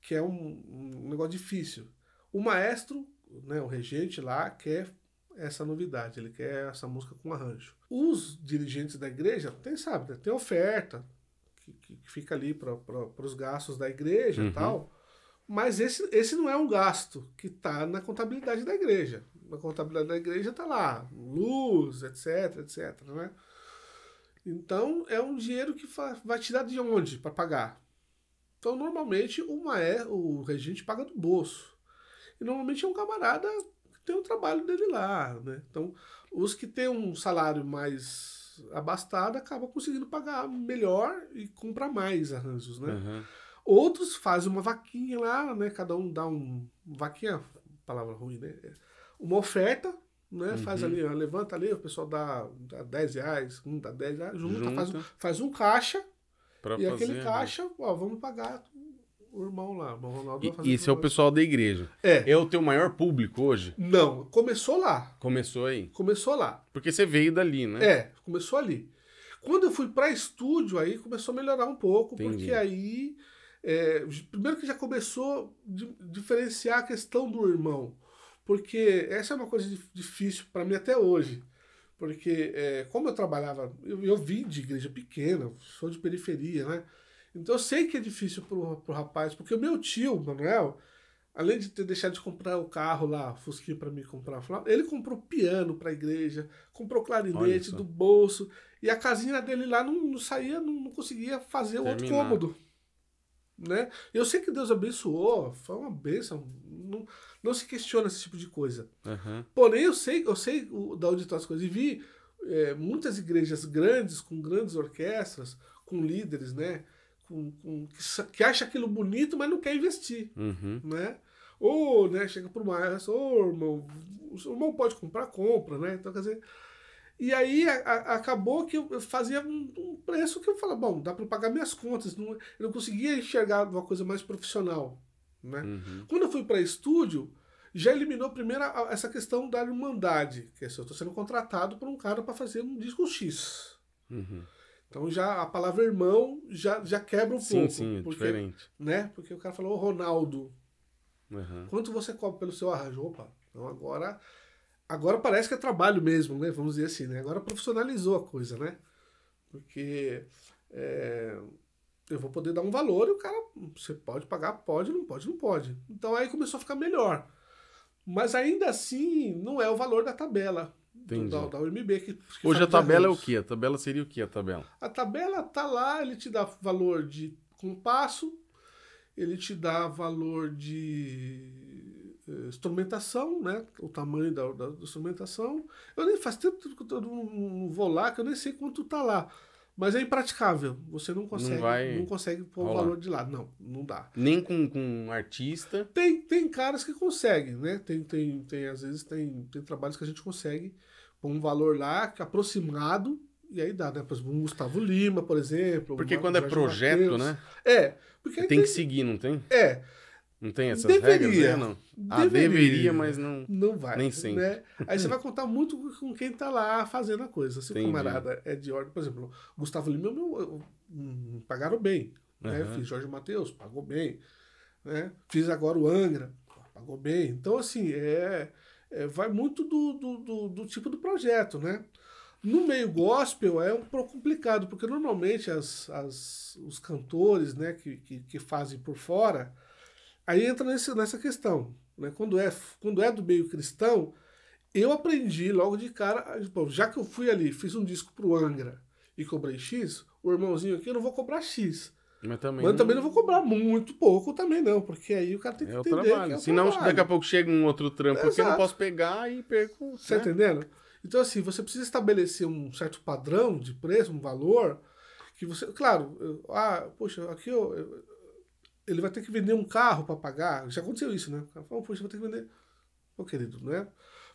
que é um, um negócio difícil. O maestro, né, o regente lá, quer essa novidade, ele quer essa música com arranjo. Os dirigentes da igreja, tem, sabe, né, tem oferta, que, que fica ali para os gastos da igreja uhum. e tal, mas esse, esse não é um gasto que está na contabilidade da igreja. Na contabilidade da igreja está lá, luz, etc, etc, né? Então, é um dinheiro que vai tirar de onde para pagar? Então, normalmente, uma é o regente paga do bolso. E normalmente é um camarada que tem o um trabalho dele lá, né? Então, os que têm um salário mais abastado acabam conseguindo pagar melhor e comprar mais arranjos, né? Uhum. Outros fazem uma vaquinha lá, né? Cada um dá um... Vaquinha, palavra ruim, né? Uma oferta né? Uhum. Faz ali, levanta ali, o pessoal dá, dá 10 reais, um dá 10 reais, junta, junta. Faz, faz um caixa, Pra e fazer, aquele né? caixa, né? ó, vamos pagar o irmão lá. O Ronaldo vai fazer e, isso é o pessoal da igreja. É. É o teu maior público hoje? Não, começou lá. Começou aí? Começou lá. Porque você veio dali, né? É, começou ali. Quando eu fui para estúdio, aí começou a melhorar um pouco, Entendi. porque aí. É, primeiro que já começou a diferenciar a questão do irmão. Porque essa é uma coisa difícil para mim até hoje. Porque é, como eu trabalhava, eu, eu vim de igreja pequena, sou de periferia, né? Então eu sei que é difícil pro, pro rapaz, porque o meu tio, Manuel, além de ter deixado de comprar o carro lá, Fusquinha para mim comprar, ele comprou piano para a igreja, comprou clarinete do bolso, e a casinha dele lá não, não saía, não, não conseguia fazer o outro cômodo né? Eu sei que Deus abençoou, foi uma bênção, não, não se questiona esse tipo de coisa. Uhum. Porém, eu sei, eu sei o, da onde estão as coisas. E vi é, muitas igrejas grandes, com grandes orquestras, com líderes, né? Com, com que, que, acha aquilo bonito, mas não quer investir, uhum. né? Ou, né, chega pro mais ô, oh, irmão, o irmão pode comprar, compra, né? Então, quer dizer e aí a, a, acabou que eu fazia um, um, preço que eu falava, bom, dá para pagar minhas contas. Não, eu não conseguia enxergar uma coisa mais profissional. Né? Uhum. Quando eu fui para estúdio, já eliminou primeiro a, essa questão da irmandade, que é se assim, eu estou sendo contratado por um cara para fazer um disco X. Uhum. Então já a palavra irmão já, já quebra um sim, pouco. Sim, é porque, diferente. Né? Porque o cara falou, ô Ronaldo, uhum. quanto você cobra pelo seu arranjo? Opa, então agora agora parece que é trabalho mesmo, né? Vamos dizer assim, né? Agora profissionalizou a coisa, né? Porque é, eu vou poder dar um valor e o cara, você pode pagar, pode, não pode, não pode. Então aí começou a ficar melhor. Mas ainda assim, não é o valor da tabela. Do, da, da UMB. Que, que Hoje a tabela é o que? A tabela seria o que a tabela? A tabela tá lá, ele te dá valor de compasso, ele te dá valor de eh, instrumentação, né? O tamanho da, da, da instrumentação. Eu nem faz tempo que eu não, vou lá, que eu nem sei quanto tá lá. Mas é impraticável. Você não consegue, não, vai... não consegue pôr o valor de lado. Não, não dá. Nem com, com um artista. Tem, tem caras que conseguem, né? Tem, tem, tem, às vezes tem, tem trabalhos que a gente consegue pôr um valor lá é aproximado e aí dá, né? um Gustavo Lima, por exemplo. Porque uma, quando é projeto, Mateus. né? É. Porque tem, tem que seguir, não tem? É. Não tem essas deveria, regras, né? Não. Deveria, ah, deveria, mas não. Não vai. Nem sempre. Né? Aí você vai contar muito com quem tá lá fazendo a coisa. Se o camarada é de ordem, por exemplo, Gustavo Lima, meu, meu, hum, pagaram bem. Uhum. Né? Fiz Jorge Matheus, pagou bem. Né? Fiz agora o Angra, pagou bem. Então, assim, é, é vai muito do, do, do, do tipo do projeto, né? No meio gospel é um pouco complicado, porque normalmente as, as, os cantores né, que, que, que fazem por fora Aí entra nesse, nessa questão. Né? Quando, é, quando é do meio cristão, eu aprendi logo de cara. Bom, já que eu fui ali, fiz um disco pro Angra e cobrei X, o irmãozinho aqui eu não vou cobrar X. Mas também, Mas não... também não vou cobrar muito pouco também não, porque aí o cara tem é que é entender. O trabalho. Que é o Senão trabalho. daqui a pouco chega um outro trampo, é porque eu não posso pegar e perco. Você né? tá entendendo? Então assim, você precisa estabelecer um certo padrão de preço, um valor, que você, claro, eu, ah, poxa, aqui eu, ele vai ter que vender um carro para pagar. Já aconteceu isso, né? O cara fala, poxa, vou ter que vender. o querido, né?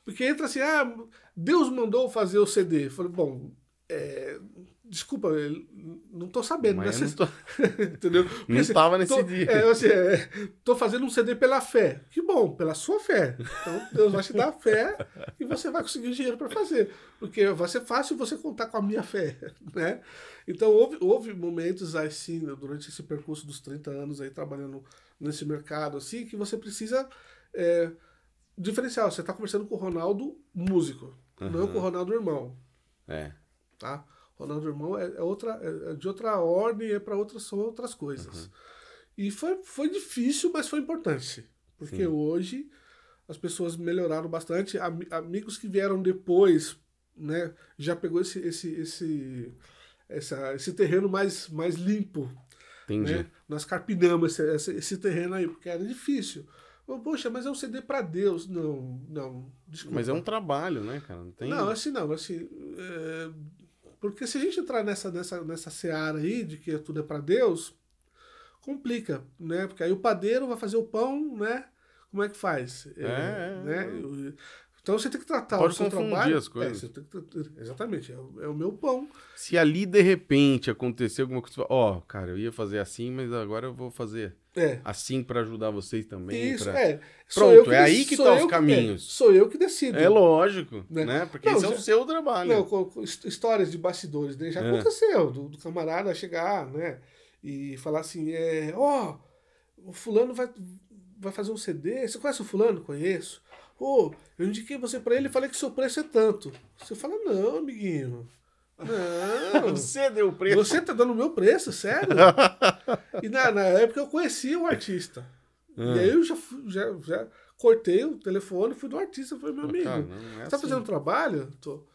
Porque entra assim, ah, Deus mandou fazer o CD. falei, bom, é, desculpa, não tô sabendo Mas nessa história. Entendeu? Porque, não estava assim, nesse tô, dia. É, assim, é, tô fazendo um CD pela fé. Que bom, pela sua fé. Então Deus vai te dar fé e você vai conseguir dinheiro para fazer. Porque vai ser fácil você contar com a minha fé. Né? Então houve, houve momentos assim, durante esse percurso dos 30 anos aí trabalhando nesse mercado, assim, que você precisa é, diferenciar. Você está conversando com o Ronaldo, músico, uhum. não com o Ronaldo, irmão. É tá? Ronaldo Irmão é, é outra, é, é de outra ordem, é para outras, são outras coisas. Uhum. E foi, foi difícil, mas foi importante. Porque Sim. hoje as pessoas melhoraram bastante. Am amigos que vieram depois, né, já pegou esse, esse, esse, essa, esse terreno mais, mais limpo. Entendi. Né? Nós carpinamos esse, esse, terreno aí, porque era difícil. Poxa, mas é um CD para Deus. Não, não, desculpa. Mas é um trabalho, né, cara? Não, tem... não assim, não. Assim, é porque se a gente entrar nessa, nessa, nessa seara aí, de que tudo é para Deus, complica, né? Porque aí o padeiro vai fazer o pão, né? Como é que faz? É, é, né? É. Então você tem que tratar Pode o seu trabalho. As coisas. É, que, exatamente, é o, é o, meu pão. Se ali de repente acontecer alguma coisa, ó, cara, eu ia fazer assim, mas agora eu vou fazer é. assim para ajudar vocês também. Isso, pra... é. Pronto, é aí que tá os caminhos. Que, sou eu que decido. É lógico, né? né? Porque não, já, é o seu trabalho. Não, histórias de bastidores, né? Já é. aconteceu, do, do, camarada chegar, né? E falar assim, é, ó, o fulano vai, vai fazer um CD. Você conhece o fulano? Conheço Ô, oh, eu indiquei você para ele e falei que seu preço é tanto. Você fala, não, amiguinho. Não. você deu o preço. Você tá dando o meu preço, sério? e na, na época eu conhecia o um artista. Hum. E ah. aí eu já, já, já cortei o telefone, fui do artista, foi meu ah, amigo, tá, não, é você tá fazendo assim. trabalho? Tô.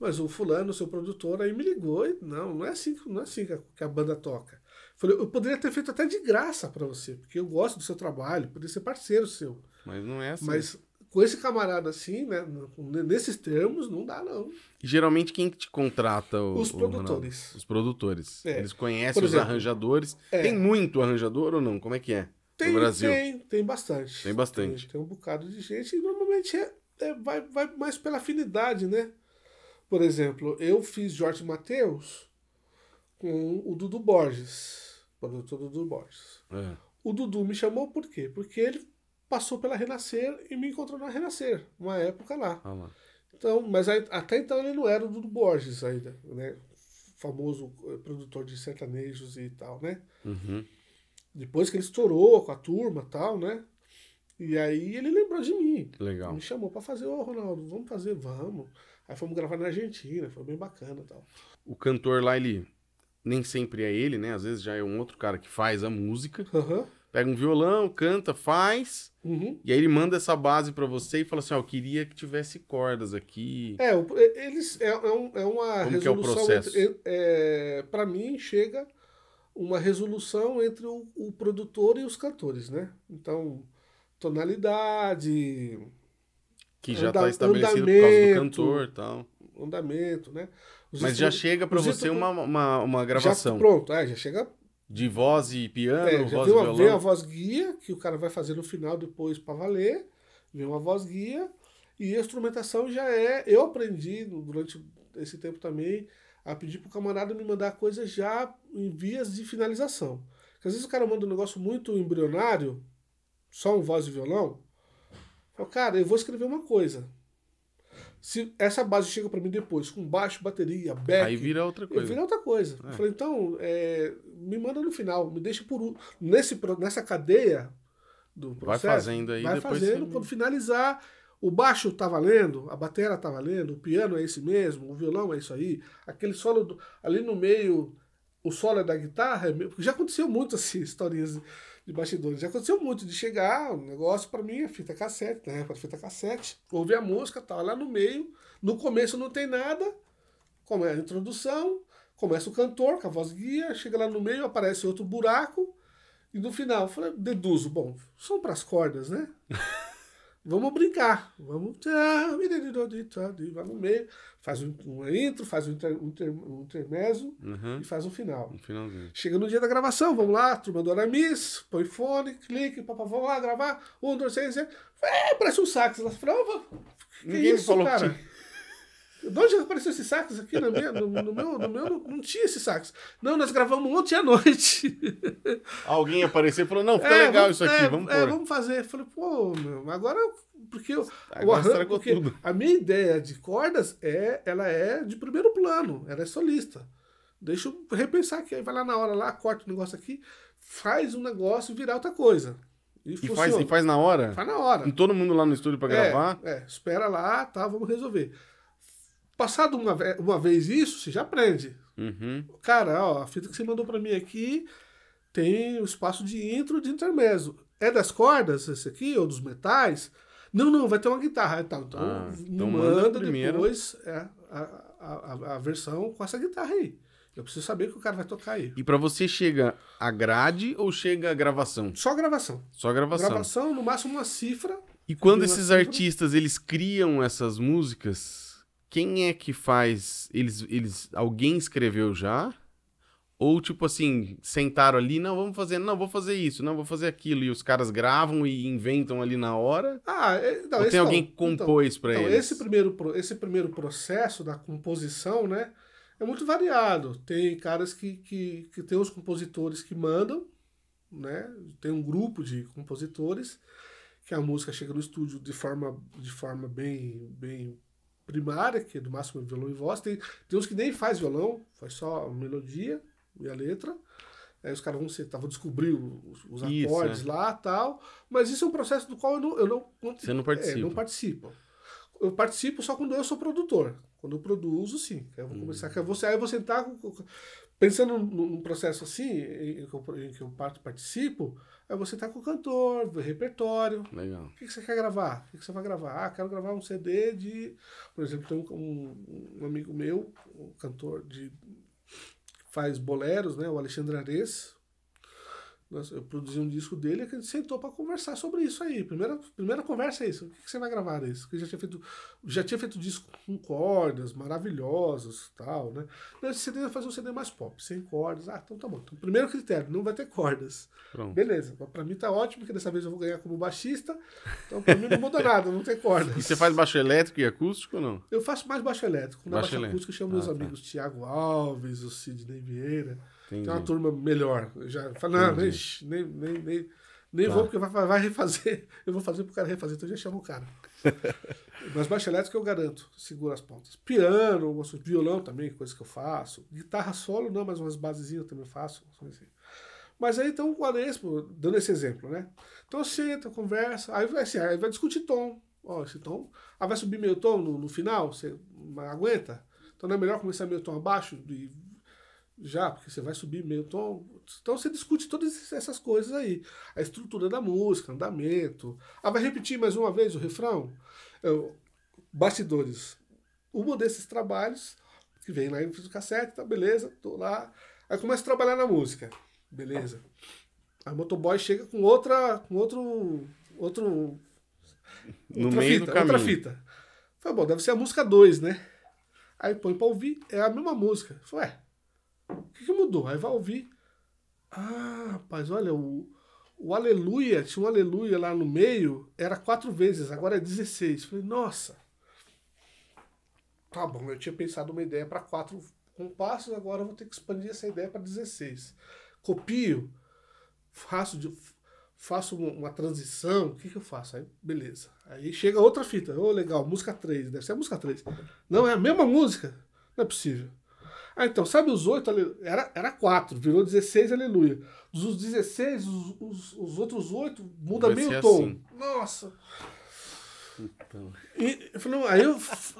Mas o fulano, seu produtor, aí me ligou e não, não é assim, não é assim que a, que a banda toca. Falei, eu poderia ter feito até de graça para você, porque eu gosto do seu trabalho, poderia ser parceiro seu. Mas não é assim. Mas com esse camarada assim, né? Nesses termos, não dá, não. Geralmente, quem te contrata? O, os produtores. O, os produtores. É. Eles conhecem exemplo, os arranjadores. É. Tem muito arranjador ou não? Como é que é? Tem, no Brasil? Tem, tem bastante. Tem bastante. Tem, tem um bocado de gente e normalmente é, é, vai, vai mais pela afinidade, né? Por exemplo, eu fiz Jorge Mateus com o Dudu Borges, produtor Dudu Borges. É. O Dudu me chamou por quê? Porque ele passou pela Renascer e me encontrou na Renascer, uma época lá. Ah, lá. Então, mas aí, até então ele não era o Dudu Borges ainda, né? Famoso eh, produtor de sertanejos e tal, né? Uhum. Depois que ele estourou com a turma tal, né? E aí ele lembrou de mim. Legal. Me chamou para fazer, ô oh, Ronaldo, vamos fazer, vamos. Aí fomos gravar na Argentina, foi bem bacana tal. O cantor lá, ele nem sempre é ele, né? Às vezes já é um outro cara que faz a música. Uhum pega um violão, canta, faz. Uhum. E aí ele manda essa base para você e fala assim: ó, oh, eu queria que tivesse cordas aqui. É, eles é, é, um, é uma Como resolução. Que é o processo? É, é para mim chega uma resolução entre o, o, produtor e os cantores, né? Então tonalidade que já está estabelecido por causa do cantor, tal. Andamento, né? Os Mas já chega para você uma, uma, uma gravação. Já, pronto, é, já chega de voz e piano, é, voz e violão. Vem a voz guia, que o cara vai fazer no final depois para valer. Vem uma voz guia. E a instrumentação já é. Eu aprendi durante esse tempo também a pedir pro camarada me mandar coisas já em vias de finalização. Porque às vezes o cara manda um negócio muito embrionário, só um voz e violão. Fala, cara, eu vou escrever uma coisa. Se essa base chega para mim depois, com baixo, bateria, back. Aí vira outra coisa. Vira outra coisa. É. Eu falei, então, é, me manda no final, me deixa por nesse Nessa cadeia do processo. Vai fazendo aí, vai depois. Fazendo, você... Quando finalizar, o baixo tá valendo, a bateria tá valendo, o piano é esse mesmo, o violão é isso aí, aquele solo do, ali no meio o solo é da guitarra, é porque já aconteceu muito assim, historinhas de bastidores. Já aconteceu muito de chegar, o um negócio para mim a fita cassete, né? para fita cassete, ouvir a música, tá lá no meio, no começo não tem nada, começa a introdução, começa o cantor com a voz guia, chega lá no meio, aparece outro buraco, e no final, eu falei, deduzo, bom, são para as cordas, né? vamos brincar, vamos. Vai no meio, faz um, um intro, faz um, inter, um, inter, um intermezzo uhum. e faz um final. Um finalzinho. Chega no dia da gravação, vamos lá, turma do Aramis, põe fone, clique, papá, vamos lá gravar, um, dois, três, três. É, parece um sax lá. Fala, que Ninguém isso, falou cara? Que... De onde apareceu esse sax aqui? No meu, no, no meu, no meu não, não, tinha esse sax. Não, nós gravamos ontem à noite. Alguém apareceu e falou: não, fica é, legal vamos, isso aqui, é, vamos é, vamos fazer. Eu falei: pô, meu, agora. Porque agora o arranjo, porque tudo. a minha ideia de cordas é, ela é de primeiro plano, ela é solista. Deixa eu repensar aqui, aí vai lá na hora, lá, corta o negócio aqui, faz um negócio virar outra coisa. E, e faz, e faz na hora? Faz na hora. Com todo mundo lá no estúdio para é, gravar? É, espera lá, tá, vamos resolver. Passado uma, uma vez isso, você já aprende. Uhum. Cara, ó, a fita que você mandou para mim aqui tem o espaço de intro de intermezzo. É das cordas, esse aqui, ou dos metais? Não, não, vai ter uma guitarra e tal. Então, ah, então manda, manda depois é, a, a, a, versão com essa guitarra aí. Eu preciso saber que o cara vai tocar aí. E para você chega a grade ou chega a gravação? Só gravação. Só gravação. Gravação, no máximo uma cifra. E quando esses cifra... artistas eles criam essas músicas, quem é que faz? Eles, eles, alguém escreveu já? Ou tipo assim, sentaram ali, não, vamos fazer, não, vou fazer isso, não, vou fazer aquilo, e os caras gravam e inventam ali na hora? Ah, é, não, Ou tem então, alguém que então, compôs então, para então, eles? Esse primeiro, esse primeiro processo da composição, né, é muito variado. Tem caras que, que, que tem os compositores que mandam, né, tem um grupo de compositores que a música chega no estúdio de forma, de forma bem, bem primária, que é do máximo violão e voz. Tem, tem uns que nem faz violão, faz só a melodia e a letra. Aí é, os caras vão ser, tá, descobrir os, os acordes é. lá tal. Mas isso é um processo do qual eu não. Eu não Você não é, participa. É, não participa Eu participo só quando eu sou produtor. Quando eu produzo, sim. Eu vou começar. Hum. Que você aí eu vou sentar. Pensando num processo assim, em que eu, em que eu parto, participo, Aí você tá com o cantor, do repertório. Legal. O que, que você quer gravar? O que, que você vai gravar? Ah, quero gravar um CD de. Por exemplo, tem um, um amigo meu, um cantor de. faz boleros, né? O Alexandre Ares, nós, eu produzi um disco dele e a gente sentou para conversar sobre isso aí. Primeira, primeira conversa é isso. O que, que você vai gravar isso? Porque já tinha feito, já tinha feito disco com cordas maravilhosos tal, né? Não, esse CD vai fazer um CD mais pop, sem cordas. Ah, então tá bom. Então, primeiro critério, não vai ter cordas. Pronto. Beleza. Para mim tá ótimo, porque dessa vez eu vou ganhar como baixista. Então para mim não muda nada, não tem cordas. E você faz baixo elétrico e acústico ou não? Eu faço mais baixo elétrico. Na é baixo, baixo acústico eu chamo ah, meus tá. amigos Tiago Alves, o Sidney Vieira Entendi. Tem uma turma melhor. Eu já falo, não, nem, nem, nem, nem tá. vou, porque vai, vai, refazer. Eu vou fazer pro cara refazer, então eu já chamo o cara. Mas baixa elétrica eu garanto, segura as pontas. Piano, violão também, coisa que eu faço. Guitarra solo, não, mas umas basezinhas eu também faço. Assim. Mas aí então o Quaresma, dando esse exemplo, né? Então senta, conversa, aí vai, assim, aí vai discutir tom. Ó, esse tom. Aí ah, vai subir meio tom no, no final, você aguenta? Então não é melhor começar meio tom abaixo e já, porque você vai subir meio tom. Então, então você discute todas essas coisas aí. A estrutura da música, andamento. Ah, vai repetir mais uma vez o refrão? Eu, bastidores. Um desses trabalhos, que vem lá, eu fiz o cassete, tá, beleza, tô lá. Aí começa a trabalhar na música. Beleza. Aí o motoboy chega com outra. com outro. outro. No outra meio fita, outra fita. bom, deve ser a música 2, né? Aí põe pra ouvir, é a mesma música. Falei, ué, o que, que mudou? Aí vai ouvir. Ah, rapaz, olha, o, o aleluia, tinha um aleluia lá no meio, era quatro vezes, agora é 16. Falei, nossa. Tá bom, eu tinha pensado uma ideia para quatro compassos, agora eu vou ter que expandir essa ideia para 16. Copio, faço, de, faço uma transição, o que, que eu faço? Aí, beleza. Aí chega outra fita, ô oh, legal, música 3, deve ser a música 3. Não, é a mesma música? Não é possível. Ah, então, sabe os oito? Era, era quatro, virou 16, aleluia. Dos 16, os, os, os outros oito muda meio meio tom. Assim. Nossa! Então. E, aí eu,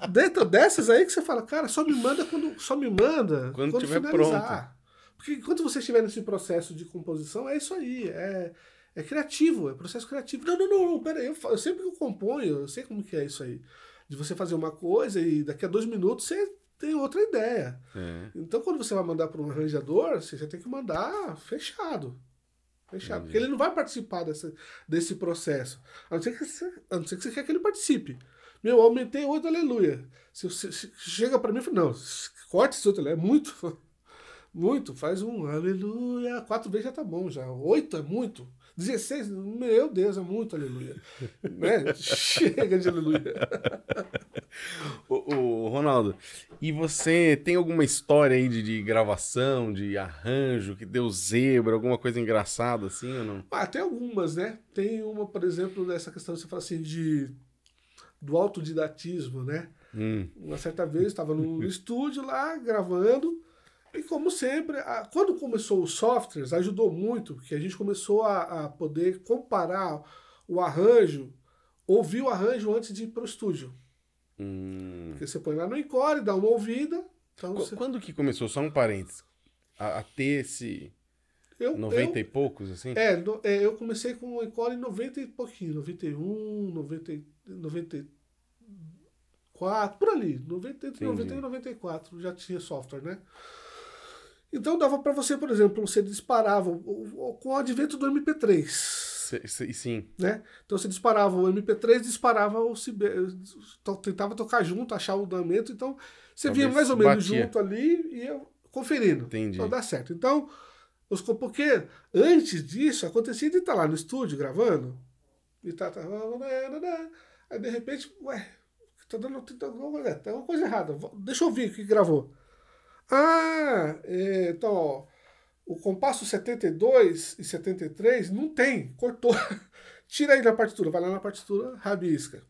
dentro dessas aí que você fala, cara, só me manda quando. Só me manda quando, quando tiver finalizar. Pronto. Porque enquanto você estiver nesse processo de composição, é isso aí. É, é criativo, é processo criativo. Não, não, não, não pera aí. Eu, eu sempre que eu componho, eu sei como que é isso aí. De você fazer uma coisa e daqui a dois minutos você tem outra ideia. É. Então, quando você vai mandar para um arranjador, você tem que mandar fechado. Fechado. Porque ele não vai participar dessa, desse processo. A não, ser que você, a não ser que você quer que ele participe. Meu, aumentei oito, aleluia. Se, você chega para mim e fala, não, corte esse outro, é muito. Muito, faz um aleluia. Quatro vezes já tá bom já. Oito é muito. 16, meu Deus, é muito aleluia. né? Chega de aleluia. o, o, Ronaldo, e você tem alguma história aí de, de, gravação, de arranjo, que deu zebra, alguma coisa engraçada assim ou não? Ah, tem algumas, né? Tem uma, por exemplo, dessa questão que você fala assim de do autodidatismo, né? Hum. Uma certa vez estava no estúdio lá gravando e como sempre, a, quando começou os softwares, ajudou muito, porque a gente começou a, a poder comparar o arranjo, ouvir o arranjo antes de ir para o estúdio. Hum. Porque você põe lá no Encore, dá uma ouvida. Então Qu você... Quando que começou, só um parênteses, a, a ter esse... Eu, 90 eu, e poucos, assim? É, no, é, eu comecei com o Encore em 90 e pouquinho, 91, 90, 94, por ali, 90, entre Entendi. 91 e 94 já tinha software, né? Então dava para você, por exemplo, você disparava com o advento do MP3. Sim. Né? Então você disparava o MP3, disparava o eh, tentava tocar junto, achar o andamento, então você Talvez via mais ou menos batia. junto ali e ia conferindo. Entendi. Então dá certo. Então, os porque antes disso acontecia de estar tá lá no estúdio gravando e tá, tá aí de repente, ué, tá dando, tá dando uma coisa errada. Deixa eu ouvir o que gravou. Ah, é, então, ó, o compasso 72 e 73 não tem, cortou. Tira aí da partitura, vai lá na partitura, rabisca.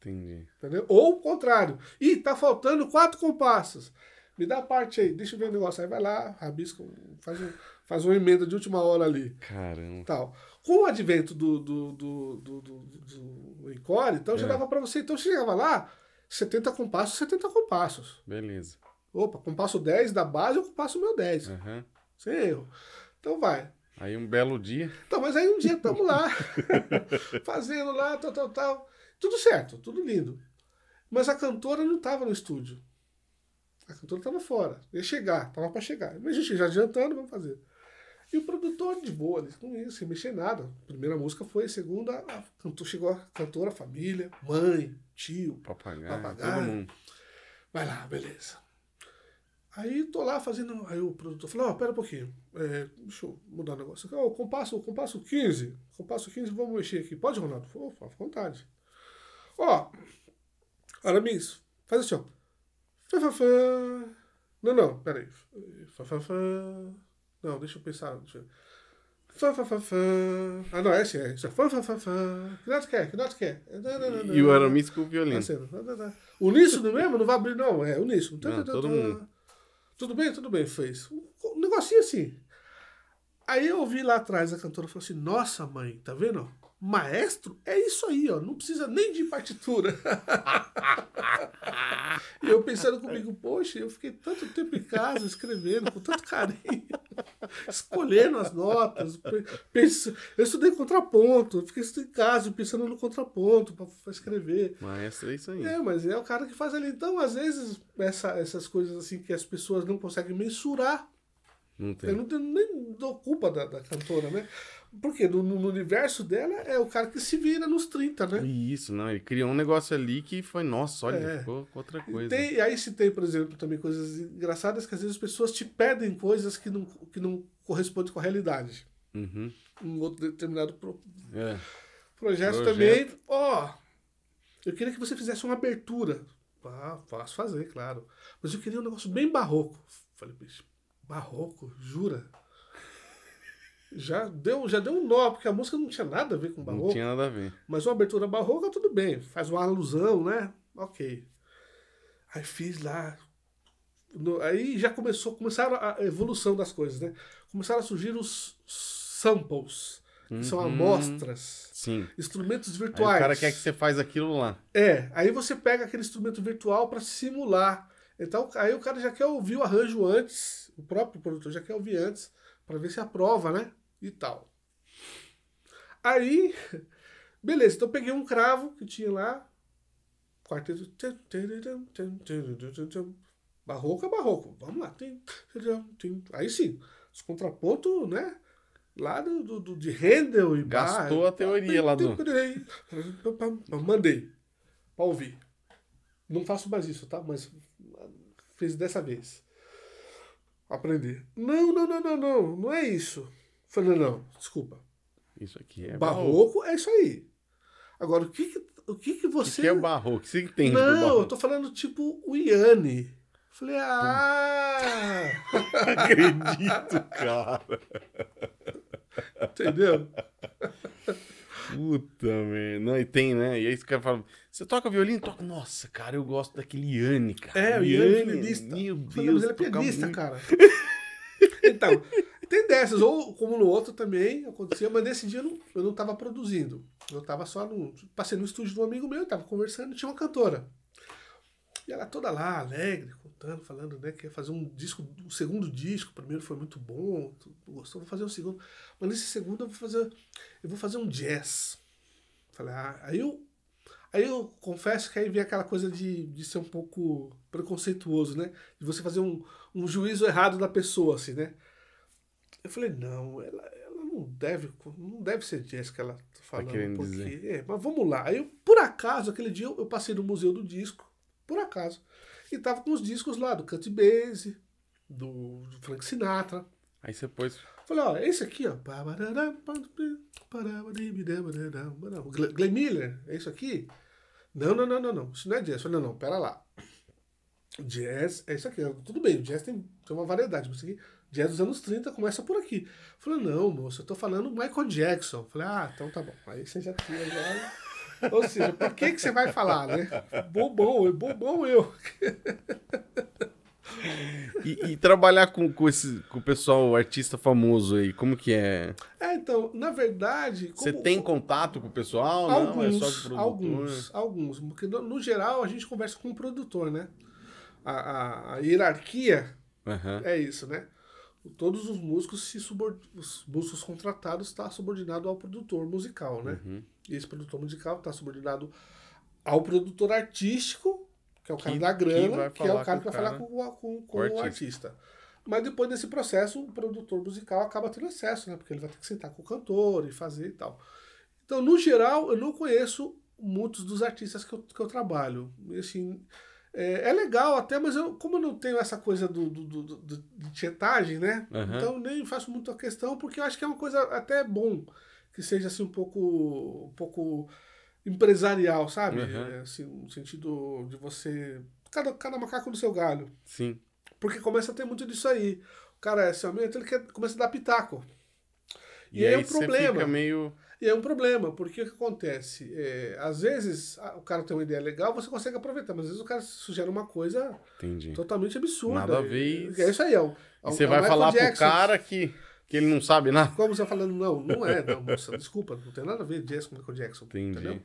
Entendi. Entendeu? Ou o contrário. Ih, tá faltando quatro compassos. Me dá a parte aí, deixa eu ver o negócio. Aí vai lá, rabisca, faz, um, faz uma emenda de última hora ali. Caramba. Tal. Com o advento do, do, do, do, do, do Encore, então é. já dava pra você. Então chegava lá, 70 compassos, 70 compassos. Beleza. Opa, compasso 10 da base, eu passo o meu 10. Uhum. Sem erro. Então vai. Aí um belo dia. Então, mas aí um dia estamos lá, fazendo lá, tal, tal, tal. Tudo certo, tudo lindo. Mas a cantora não estava no estúdio. A cantora estava fora. Ia chegar, estava para chegar. Mas a gente já adiantando, vamos fazer. E o produtor de boa, ele não ia sem mexer nada. Primeira música foi, segunda, a cantora, chegou a cantora, família, mãe, tio, papagaio, papagaio. todo mundo. Vai lá, beleza. Aí tô lá fazendo. Aí o produtor falou: Ó, oh, pera um pouquinho. É, deixa eu mudar o negócio. Ó, oh, compasso, compasso 15. Compasso 15, vamos mexer aqui. Pode, Ronaldo? Opa, à vontade. Ó, oh, Aramis, faz assim, ó. Fafafá. Não, não, peraí. Fafafá. Não, deixa eu pensar. Deixa eu... Fã, fã, fã, fã. Ah, não, é assim, é isso. Fã, fã, fã, fã. Que nota quer? Que nota quer? Não, não, não, e o Aramis com o violino. Tá tá, tá, o nisso do mesmo não vai abrir, não. É, o nisso. Não, todo mundo. Tudo bem? Tudo bem, fez. Um negocinho assim. Aí eu ouvi lá atrás a cantora falou assim: Nossa, mãe, tá vendo? Maestro é isso aí, ó. Não precisa nem de partitura. e eu pensando comigo, poxa, eu fiquei tanto tempo em casa escrevendo, com tanto carinho, escolhendo as notas. Pensando, eu estudei contraponto, fiquei em casa pensando no contraponto para escrever. Maestro é isso aí. É, mas é o cara que faz ali. Então, às vezes, essa, essas coisas assim que as pessoas não conseguem mensurar. Não tem. Eu não, tenho, nem dou culpa da, da cantora, né? Porque no, no, universo dela é o cara que se vira nos 30, né? Isso, não. Ele criou um negócio ali que foi, nossa, olha, é. ficou outra coisa. Tem, e aí se tem, por exemplo, também coisas engraçadas que às vezes as pessoas te pedem coisas que não, que não correspondem com a realidade. Uhum. Um outro determinado pro... é. projeto, projeto, também. Ó, oh, eu queria que você fizesse uma abertura. Ah, fazer, claro. Mas eu queria um negócio bem barroco. Falei, bicho, barroco? Jura? já deu, já deu um nó, porque a música não tinha nada a ver com barroco. Não tinha nada a ver. Mas uma abertura barroca, tudo bem. Faz uma alusão, né? Ok. Aí fiz lá. No, aí já começou, começaram a evolução das coisas, né? Começaram a surgir os samples, que uhum. são amostras. Sim. Instrumentos virtuais. Aí o cara quer que você faz aquilo lá. É, aí você pega aquele instrumento virtual para simular. Então, aí o cara já quer ouvir o arranjo antes, o próprio produtor já quer ouvir antes para ver se aprova, né? E tal. Aí, beleza, então peguei um cravo que tinha lá, quarteto. Barroco é barroco, vamos lá. Aí sim, os contrapontos, né? Lá do, do, de Handel e Gastou bar, a teoria lá do. Mandei pra ouvir. Não faço mais isso, tá? Mas ah, fiz dessa vez. Aprendi. Não, não, não, não, não. Não é isso. Falei, não, desculpa. Isso aqui é barroco. barroco é isso aí. Agora, o que, que o que que você... O que é o barroco? O que você entende Não, eu tô falando tipo o Iane. Falei, ah... acredito, cara. Entendeu? Puta, merda. E tem, né? E aí os caras falam: você toca violino? Toca. Nossa, cara, eu gosto daquele Iane, cara. É, o Iane é pianista. Meu Deus. Mas ele é pianista, cara. então, tem dessas. Ou como no outro também aconteceu, mas nesse dia eu não, eu não tava produzindo. Eu tava só no. Passei no estúdio de um amigo meu, tava conversando, tinha uma cantora. E ela toda lá, alegre, contando, falando, né, que ia fazer um disco, um segundo disco, o primeiro foi muito bom, gostou, vou fazer um segundo. Mas nesse segundo eu vou fazer, eu vou fazer um jazz. Falei, ah, aí eu Aí eu confesso que aí vem aquela coisa de, de ser um pouco preconceituoso, né? De você fazer um, um juízo errado da pessoa, assim, né? Eu falei, não, ela, ela não deve não deve ser jazz que ela tá, tá falando. Tá porque, dizer. É, mas vamos lá. Aí, eu, por acaso, aquele dia eu, eu passei no Museu do Disco, por acaso. E tava com os discos lá do Cut Base, do, Frank Sinatra. Aí você pôs. Falei, ó, esse aqui, ó. Glenn Miller, é isso aqui? Não, não, não, não, não. Isso não é jazz. falei, não, não, pera lá. Jazz é isso aqui. Tudo bem, o jazz tem, tem uma variedade. Mas isso aqui, jazz dos anos 30 começa por aqui. falei, não, moço, eu tô falando Michael Jackson. falei, ah, então tá bom. Aí você já tira agora. Ou seja, por que, que você vai falar, né? Bobão, é bobão eu. e, e, trabalhar com, com, esse, com o pessoal, o artista famoso aí, como que é? É, então, na verdade. Como, você tem contato com o pessoal? Alguns, não, é alguns, alguns. Porque no, no, geral a gente conversa com o produtor, né? A, a, a hierarquia uhum. é isso, né? todos os músicos se os músicos contratados está subordinado ao produtor musical, né? Uhum. Esse produtor musical está subordinado ao produtor artístico, que é o cara que, da grana, que, é o cara que vai falar com, com, com o, artista. o, artista. Mas depois desse processo, o produtor musical acaba tendo acesso, né? Porque ele vai ter que sentar com o cantor e fazer e tal. Então, no geral, eu não conheço muitos dos artistas que eu, que eu trabalho. assim, é, é, legal até, mas eu, como eu não tenho essa coisa do, do, do, do de tietagem, né? Uhum. Então nem faço muito a questão, porque eu acho que é uma coisa até bom que seja assim um pouco. Um pouco empresarial, sabe? Uhum. Assim, no sentido de você. Cada, cada macaco no seu galho. Sim. Porque começa a ter muito disso aí. O cara é então ele quer, começa a dar pitaco. E, e aí, é aí é o problema. Fica meio e é um problema, porque o que acontece? É, às vezes o cara tem uma ideia legal, você consegue aproveitar, mas às vezes o cara sugere uma coisa Entendi. totalmente absurda. Nada a ver. É isso aí, é, um, é um, você é vai falar Jackson. pro cara que, que ele não sabe nada. Como você tá falando, não, não é, não, moça, desculpa, não tem nada a ver Jazz com Michael Jackson. Entendi. Entendeu?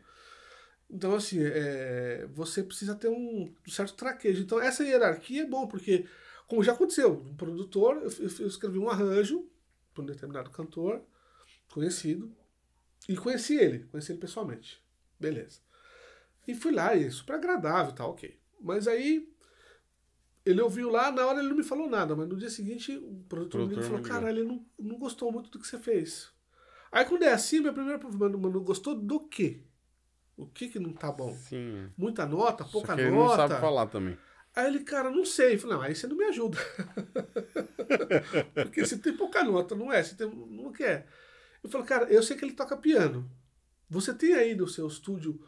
Então, assim, é, você precisa ter um certo traquejo. Então, essa hierarquia é bom, porque, como já aconteceu, um produtor, eu, eu escrevi um arranjo para um determinado cantor conhecido e conheci ele, conheci ele pessoalmente. Beleza. E fui lá, e super agradável, tá, ok. Mas aí ele ouviu lá, na hora ele não me falou nada, mas no dia seguinte o produtor, me falou: cara, ele não, não gostou muito do que você fez. Aí quando é assim, minha primeira problema, mano, não gostou do quê? O que que não tá bom? Sim. Muita nota, pouca que ele nota. não sabe falar também. Aí ele, cara, não sei. Eu falei, não, aí você não me ajuda. Porque se tem pouca nota, não é? Se tem, não é quer. É. Eu falei, cara, eu sei que ele toca piano. Você tem aí no seu estúdio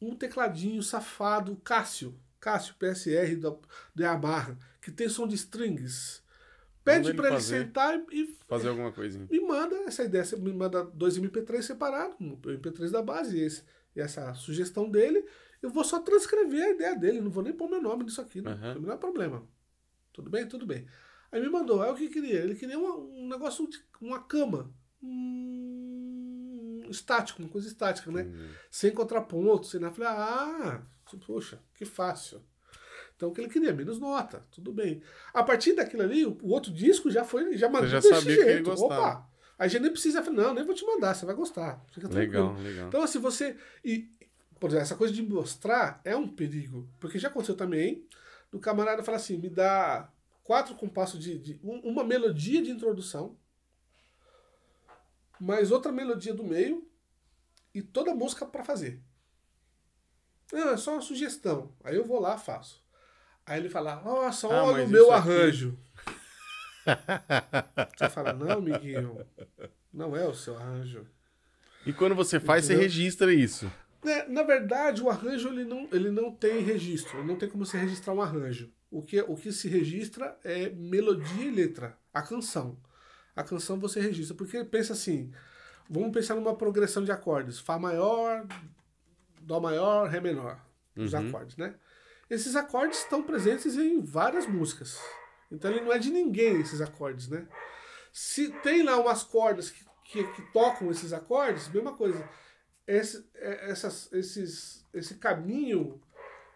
um tecladinho safado Cássio, Cássio PSR da, da Yamaha, que tem som de strings. Pede para ele, fazer, sentar e. Fazer alguma coisinha. Me manda essa ideia, você me manda dois MP3 separados, o MP3 da base, esse, essa sugestão dele. Eu vou só transcrever a ideia dele, não vou nem pôr meu nome nisso aqui, uhum. não, é problema. Tudo bem? Tudo bem. Aí me mandou, é o que queria. Ele queria um, um negócio, de, uma cama hum, estático, uma coisa estática, né? Uhum. Sem contraponto, sem nada. Eu falei, ah, poxa, que fácil. Então o que ele queria, menos nota, tudo bem. A partir daquilo ali, o, outro disco já foi, já mandou já desse sabia jeito. Que ele Opa! Aí gente nem precisa, não, nem vou te mandar, você vai gostar. Fica legal, legal. Então, assim, você. E, por exemplo, essa coisa de mostrar é um perigo. Porque já aconteceu também do camarada falar assim: me dá quatro compassos de. de um, uma melodia de introdução mais outra melodia do meio e toda a música para fazer. Não, ah, é só uma sugestão. Aí eu vou lá, faço. Aí ele fala, nossa, ah, olha o meu arranjo. Aqui... você fala, não, amiguinho, não é o seu arranjo. E quando você faz, Entendeu? você registra isso. É, na verdade, o arranjo ele não, ele não tem registro, não tem como você registrar um arranjo. O que, o que se registra é melodia e letra, a canção a canção você registra. Porque pensa assim, vamos pensar numa progressão de acordes. Fá maior, Dó maior, Ré menor. Os uhum. acordes, né? Esses acordes estão presentes em várias músicas. Então ele não é de ninguém, esses acordes, né? Se tem lá umas cordas que, que, que tocam esses acordes, mesma coisa. Esse, é, essas, esses, esse caminho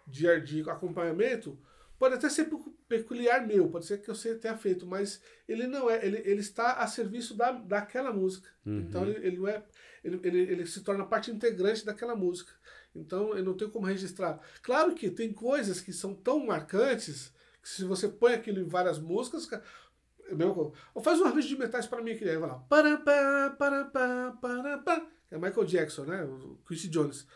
de, de acompanhamento Pode até ser peculiar meu, pode ser que eu tenha feito, mas ele não é, ele, ele está a serviço da, daquela música. Uhum. Então ele, ele não é, ele, ele, ele, se torna parte integrante daquela música. Então eu não tenho como registrar. Claro que tem coisas que são tão marcantes que se você põe aquilo em várias músicas, é mesmo, faz um arranjo de metais para mim que ele né? vai lá, para, para, para, para, para, é Michael Jackson, né? O Jones.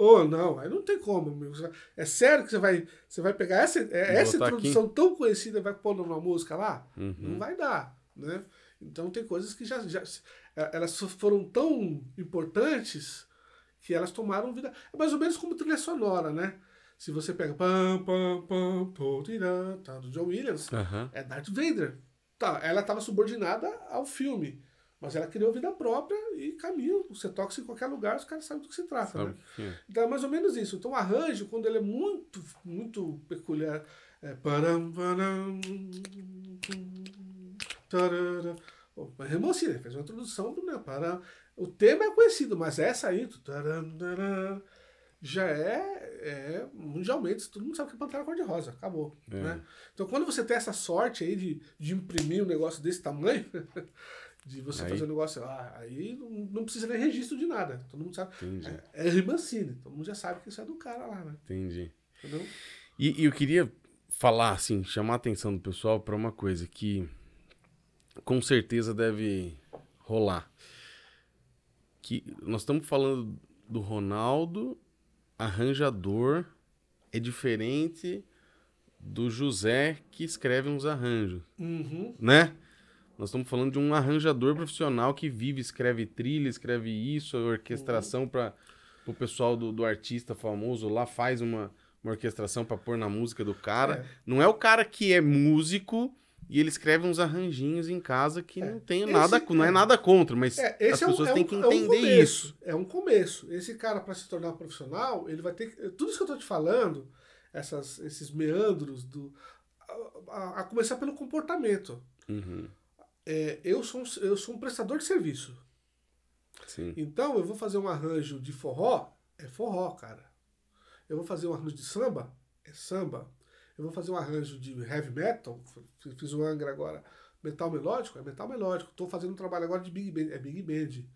Ou oh, não, aí não tem como, amigo. É sério que você vai, você vai pegar essa, é, essa introdução aqui. tão conhecida e vai pôr numa música lá? Uhum. Não vai dar, né? Então tem coisas que já, já é, elas foram tão importantes que elas tomaram vida. É mais ou menos como trilha sonora, né? Se você pega pam pam pam tá do John Williams, uhum. é Darth Vader. Tá, ela estava subordinada ao filme. Mas ela criou vida própria e caminho. Você toca em qualquer lugar, os caras sabem do que se trata. Sabe, né? É? Então é mais ou menos isso. Então o arranjo, quando ele é muito, muito peculiar, é. Param, param, tarara, oh, mas Remocina assim, fez uma introdução do. meu. Né, param, o tema é conhecido, mas essa aí. Taram, taram, já é, é, mundialmente, todo mundo sabe que é Pantera Cor-de-Rosa, acabou. É. Né? Então, quando você tem essa sorte aí de, de imprimir um negócio desse tamanho, de você aí... fazer um negócio lá. Ah, aí não, não, precisa nem registro de nada. Todo mundo sabe. Entendi. É, é Ribancini. Todo mundo já sabe que isso é do cara lá, né? Entendi. Entendeu? E, e eu queria falar, assim, chamar a atenção do pessoal para uma coisa que com certeza deve rolar. Que nós estamos falando do Ronaldo, arranjador, é diferente do José que escreve uns arranjos. Uhum. Né? Nós estamos falando de um arranjador profissional que vive, escreve trilha, escreve isso, orquestração uhum. para o pessoal do, do artista famoso lá, faz uma, uma orquestração para pôr na música do cara. É. Não é o cara que é músico e ele escreve uns arranjinhos em casa que é. não tem esse, nada, não é, é nada contra, mas é, as é pessoas é um, têm que entender um começo, isso. É um começo. Esse cara para se tornar profissional, ele vai ter que, tudo isso que eu estou te falando, essas, esses meandros do a, a, a começar pelo comportamento. Uhum é, eu, sou um, eu sou um prestador de serviço. Sim. Então eu vou fazer um arranjo de forró, é forró, cara. Eu vou fazer um arranjo de samba, é samba. Eu vou fazer um arranjo de heavy metal, fiz um Angra agora, metal melódico, é metal melódico. Estou fazendo um trabalho agora de big band, é big band.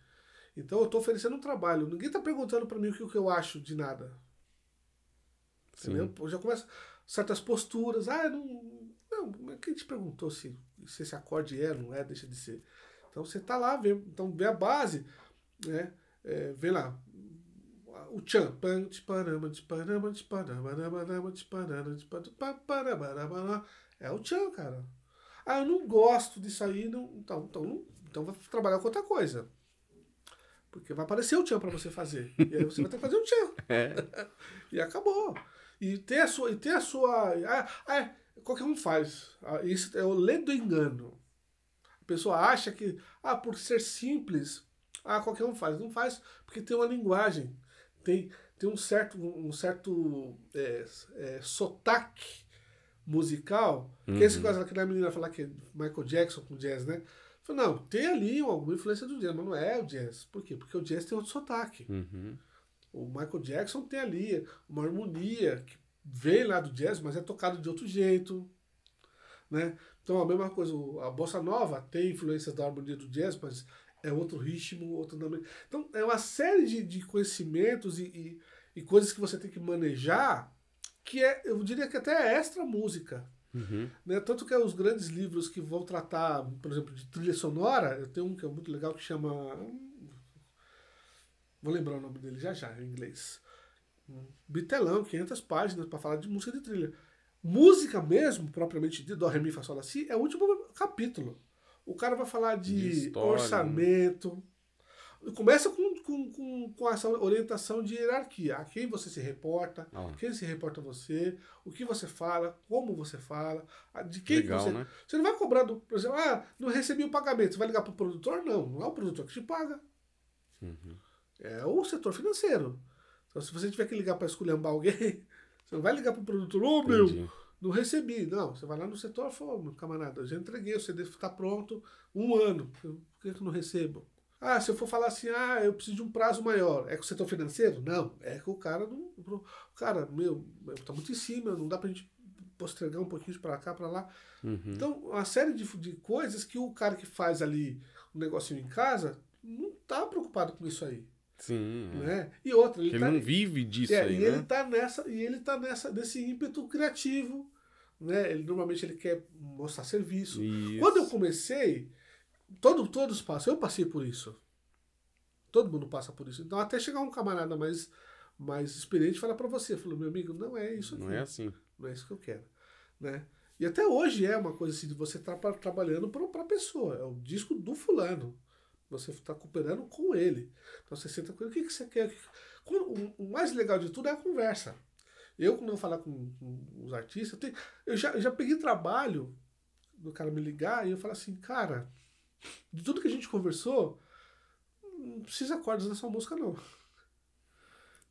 Então eu estou oferecendo um trabalho. Ninguém está perguntando para mim o que, o que eu acho de nada. Sim. Entendeu? Eu já começa certas posturas. Ah, não, não, quem te perguntou se se esse acorde é, não é, deixa de ser. Então você tá lá, vê, então vê a base, né? É, vê lá. O tchan. É o tchan, cara. Ah, eu não gosto disso aí, não, então, então, então vai trabalhar com outra coisa. Porque vai aparecer o tchan para você fazer. E aí você vai ter que fazer o tchan. É. e acabou. E ter a sua. E ter a sua ah, ah, Qualquer um faz. Ah, isso é o ledo engano. A pessoa acha que, ah, por ser simples, ah, qualquer um faz. Não faz porque tem uma linguagem, tem, tem um certo, um certo é, é, sotaque musical. Uhum. Que é esse uhum. caso a menina falar que é Michael Jackson com jazz, né? falou não, tem ali alguma influência do jazz, mas não é o jazz. Por quê? Porque o jazz tem outro sotaque. Uhum. O Michael Jackson tem ali uma harmonia que vem lá do jazz, mas é tocado de outro jeito, né? Então a mesma coisa, a bossa nova tem influências da harmonia do jazz, mas é outro ritmo, outro nome. Então é uma série de, de conhecimentos e, e, e, coisas que você tem que manejar que é, eu diria que até é extra música. Uhum. Né? Tanto que é os grandes livros que vão tratar, por exemplo, de trilha sonora, eu tenho um que é muito legal que chama. Hum, vou lembrar o nome dele já já, em inglês bitelão, 500 páginas para falar de música de trilha. Música mesmo, propriamente dita, do Remi Fá Sol Si, é o último capítulo. O cara vai falar de, de história, né? orçamento. Né? Começa com, com, com, com essa orientação de hierarquia. A quem você se reporta, ah. quem se reporta a você, o que você fala, como você fala, de quem Legal, você. Né? Você não vai cobrar, do, por exemplo, ah, não recebi o pagamento. Você vai ligar para o produtor? Não, não é o produtor que te paga. Uhum. É o setor financeiro. Então, se você tiver que ligar para esculhambar alguém, você não vai ligar para o produtor, ô oh, meu, Entendi. não recebi. Não, você vai lá no setor e fala, meu camarada, eu já entreguei, o CD está pronto um ano, por que, que não recebo? Ah, se eu for falar assim, ah, eu preciso de um prazo maior, é com o setor financeiro? Não, é que o cara não. Cara, meu, está muito em cima, não dá para a gente postergar um pouquinho para cá, para lá. Uhum. Então, uma série de, de coisas que o cara que faz ali um negocinho em casa não está preocupado com isso aí. Sim. É. Né? E outra, ele, ele tá, não vive disso é, aí, e né? ele tá nessa e ele tá nessa desse ímpeto criativo, né? Ele normalmente ele quer mostrar serviço. Isso. Quando eu comecei, todo todos passam, eu passei por isso. Todo mundo passa por isso. Então até chegar um camarada mais mais experiente falar para você, falou meu amigo, não é isso aqui. Não é assim. Não é isso que eu quero, né? E até hoje é uma coisa assim de você estar tá trabalhando para pessoa, é o disco do fulano. Você está cooperando com ele. Então você senta com ele, o que, que você quer? O mais legal de tudo é a conversa. Eu, quando eu falar com, com os artistas, eu, tenho, eu, já, eu já peguei trabalho do cara me ligar e eu falar assim, cara, de tudo que a gente conversou, não precisa acordes nessa música, não.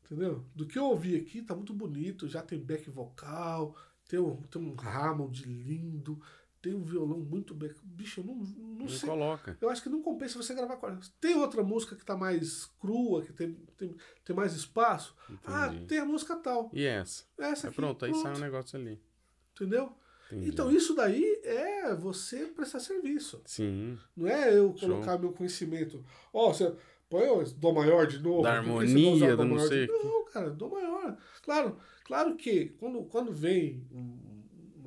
Entendeu? Do que eu ouvi aqui, tá muito bonito, já tem back vocal, tem um, tem um Hammond lindo, tem um violão muito bem. Bicho, eu não, não, não sei. coloca. Eu acho que não compensa você gravar com Tem outra música que tá mais crua, que tem, tem, tem mais espaço? Ah, Entendi. Ah, tem a música tal. E essa? Essa é, aqui. Pronto, aí sai um negócio ali. Entendeu? Entendi. Então isso daí é você prestar serviço. Sim. Não é eu colocar Show. meu conhecimento. Ó, oh, você põe o Dó maior de novo. Da harmonia, não sei. Não, cara, Dó maior. Claro, claro que quando, quando vem um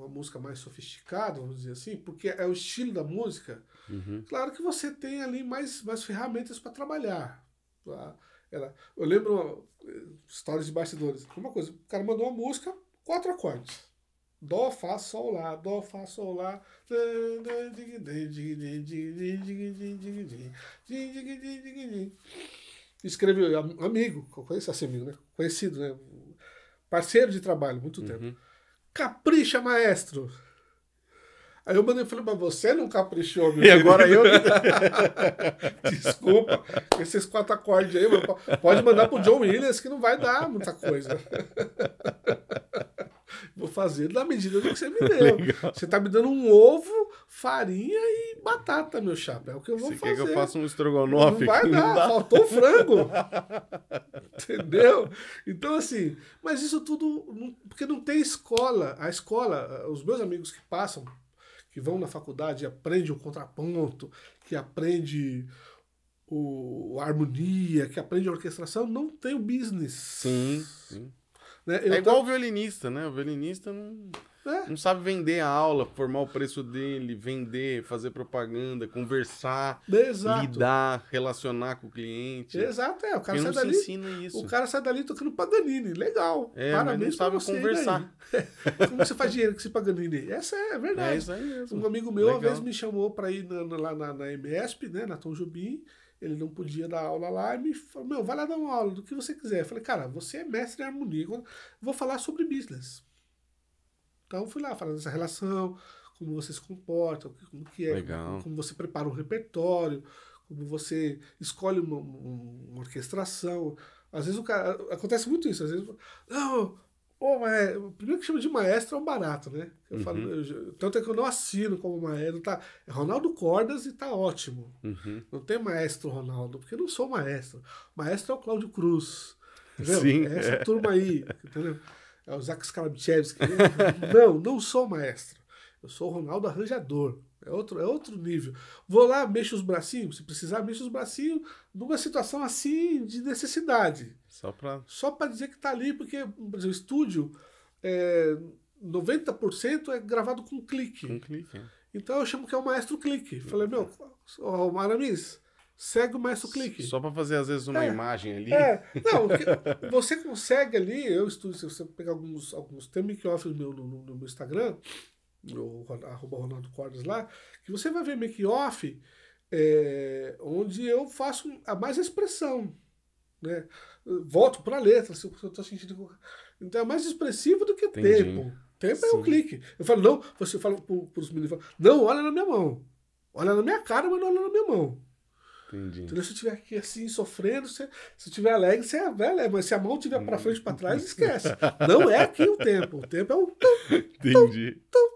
uma música mais sofisticada, vamos dizer assim, porque é o estilo da música, uhum. claro que você tem ali mais, mais ferramentas para trabalhar. Pra tá? ela, eu lembro eh, histórias de bastidores. Uma coisa, o cara mandou uma música, quatro acordes. Dó, Fá, Sol, Lá, Dó, Fá, Sol, Lá. Escreveu, amigo, conhece assim, amigo, né? Conhecido, né? Parceiro de trabalho, muito tempo. Uhum. Capricha, maestro! Aí eu mandei e falei, mas você não caprichou, meu E querido. agora eu. Desculpa, esses quatro acordes aí, pode mandar pro John Williams que não vai dar muita coisa. Vou fazer na medida do que você me deu. Você tá me dando um ovo, farinha e batata, meu chapa. É o que eu vou você fazer. Quer que eu faça um estrogonofe? Não vai dar, faltou frango. Entendeu? Então, assim, mas isso tudo. Porque não tem escola. A escola, os meus amigos que passam, que vão na faculdade e aprendem o contraponto, que aprende o, a harmonia, que aprende a orquestração, não tem o business. Sim, sim. Né? é igual tô... o violinista, né? O violinista não, é. não sabe vender a aula, formar o preço dele, vender, fazer propaganda, conversar, Exato. lidar, relacionar com o cliente. Exato, é. O cara, sai não dali, ensina isso. o cara sai dali tocando Paganini, legal. É, Parabéns mas não sabe conversar. Como você faz dinheiro com esse Paganini? Essa é a verdade. É isso aí mesmo. Um amigo meu legal. uma vez me chamou para ir na, na, lá na, na né? Na Tom Jubim ele não podia dar aula lá, e me falou, meu, vai lá dar uma aula do que você quiser. Eu falei, cara, você é mestre em harmonia, vou falar sobre business. Então fui lá falando dessa relação, como você se comporta, como que é, como, como, você prepara um repertório, como você escolhe uma, uma, uma orquestração. Às vezes o cara. Acontece muito isso, às vezes. Não, Ô, mas, é, o primeiro que chama de maestro é o barato, né? Eu uhum. falo, eu, tanto é que eu não assino como maestro. Tá, Ronaldo Cordas e tá ótimo. Uhum. Não tem maestro Ronaldo, porque eu não sou maestro. Maestro é o Cláudio Cruz. Entendeu? Sim, é essa é. turma aí, entendeu? É o Zac Skalabchevski. não, não sou maestro. Eu sou o Ronaldo Arranjador. É outro, é outro nível. Vou lá, mexo os bracinhos. Se precisar, mexo os bracinhos numa situação assim de necessidade. Só para Só pra dizer que tá ali, porque, por exemplo, estúdio, é, 90% é gravado com clique. Com clique. É. Então eu chamo que é o maestro clique. Falei, meu, oh, Maramis, segue o maestro clique. Só para fazer, às vezes, uma é, imagem ali. É, não, você consegue ali, eu estudo, se você pegar alguns, alguns tem make-offs meu no, no, meu Instagram, no, arroba Ronaldo Cordes lá, que você vai ver make-off é, onde eu faço a mais expressão né? Volto para a letra, se eu estou tá sentindo. Então é mais expressivo do que Entendi. tempo. Tempo Sim. é um clique. Eu falo, não, você fala para os meninos, não, olha na minha mão. Olha na minha cara, mas não olha na minha mão. Entendi. Então, se eu estiver aqui assim, sofrendo, se, se eu estiver alegre, você é velho, é, Mas se a mão estiver para frente para trás, hum. esquece. Não é aqui o tempo. O tempo é um. Tum, Entendi. Tum,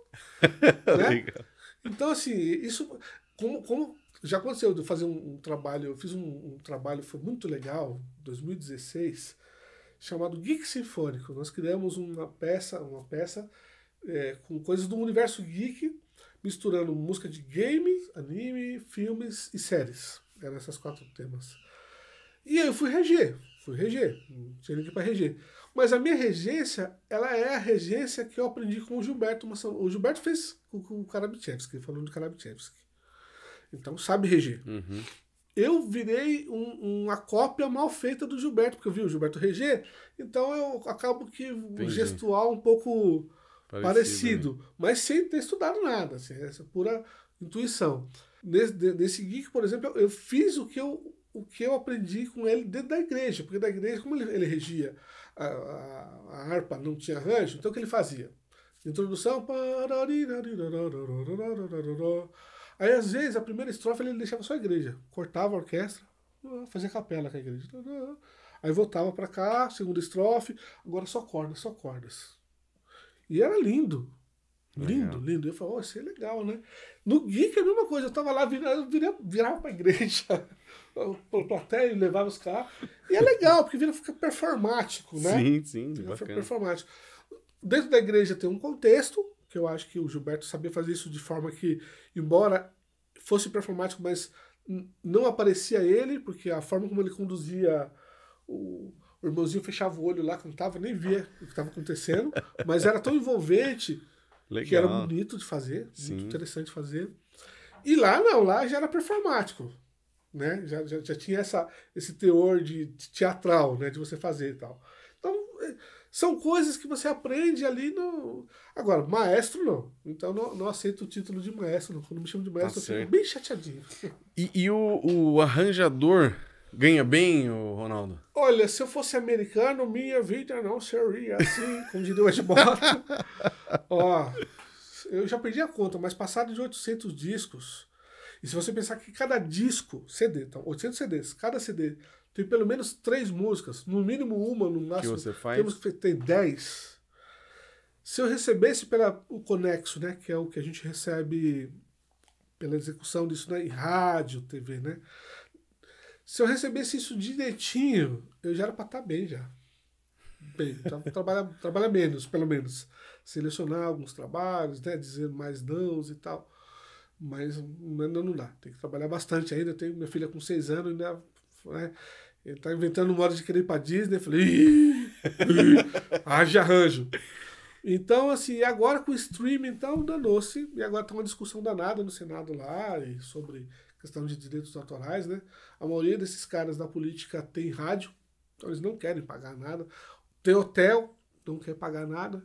tum, né? Então, assim, isso. Como, como já aconteceu de fazer um, um trabalho, eu fiz um, um, trabalho, foi muito legal, 2016, chamado Geek Sinfônico. Nós criamos uma peça, uma peça é, com coisas do universo geek, misturando música de games, anime, filmes e séries. Eram essas quatro temas. E aí eu fui reger, fui reger, não tinha ninguém para reger. Mas a minha regência, ela é a regência que eu aprendi com o Gilberto. O Gilberto fez com, o Karabchevsky, falando de Karabchevsky. Então sabe reger. Uhum. Eu virei um, uma cópia mal feita do Gilberto, porque eu vi o Gilberto reger, então eu acabo que Entendi. gestual um pouco parecido, parecido né? mas sem ter estudado nada, assim, essa pura intuição. Nesse, nesse geek, por exemplo, eu fiz o que eu, o que eu aprendi com ele dentro da igreja, porque da igreja, como ele, ele regia a, a, a harpa, não tinha arranjo, então o que ele fazia? Introdução. Aí, às vezes, a primeira estrofe ele deixava só a igreja, cortava a orquestra, ah, fazia capela com a igreja. Aí voltava para cá, segunda estrofe, agora só cordas, só cordas. E era lindo. Lindo, legal. lindo. Eu falei, oh, isso é legal, né? No Geek é a mesma coisa, eu tava lá, virava, virava, virava pra igreja, pra plateia, levava os carros. E é legal, porque vira, fica performático, né? Sim, sim, fica bacana. performático. Dentro da igreja tem um contexto, que eu acho que o Gilberto sabia fazer isso de forma que, embora fosse performático, mas não aparecia ele, porque a forma como ele conduzia o, o irmãozinho fechava o olho lá, cantava, nem via o que estava acontecendo, mas era tão envolvente Legal. que era bonito de fazer, Sim. muito interessante de fazer. E lá não, lá já era performático, né? Já, já, já tinha essa, esse teor de, de teatral, né? De você fazer e tal. Então eh, são coisas que você aprende ali no. Agora, maestro não. Então não, não aceito o título de maestro, não. Quando me chamam de tá maestro, tá eu fico bem chateadinho. E, e o, o arranjador ganha bem, o Ronaldo? Olha, se eu fosse americano, minha vida não seria assim, como diria o Ed Ó, eu já perdi a conta, mas passado de 800 discos, e se você pensar que cada disco, CD, então, 800 CDs, cada CD tem pelo menos três músicas, no mínimo uma, no máximo. Que você faz? Temos que ter dez. Se eu recebesse pela, o Conexo, né, que é o que a gente recebe pela execução disso né, rádio, TV, né? Se eu recebesse isso direitinho, eu já era para estar tá bem já. Bem, trabalha, trabalha menos, pelo menos. Selecionar alguns trabalhos, né, dizer mais nãos e tal. Mas ainda não dá, tem que trabalhar bastante ainda. Eu tenho minha filha com seis anos, ainda, né, né ele tá inventando um modo de querer ir pra Disney. falei, ah haja arranjo. Então, assim, agora com o streaming, então, danou-se. E agora tá uma discussão danada no Senado lá e sobre questão de direitos autorais, né? A maioria desses caras da política tem rádio, então eles não querem pagar nada. Tem hotel, não quer pagar nada.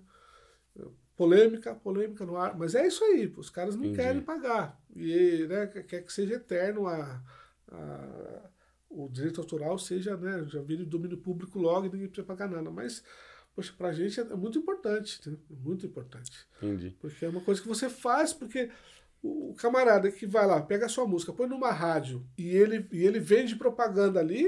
Polêmica, polêmica no ar. Mas é isso aí, os caras não Entendi. querem pagar. E né, quer que seja eterno a, a o direito autoral seja, né, já vire domínio público logo e ninguém precisa pagar nada. Mas, poxa, pra gente é, é muito importante, né? É muito importante. Entendi. Porque é uma coisa que você faz, porque o camarada que vai lá, pega a sua música, põe numa rádio e ele, e ele vende propaganda ali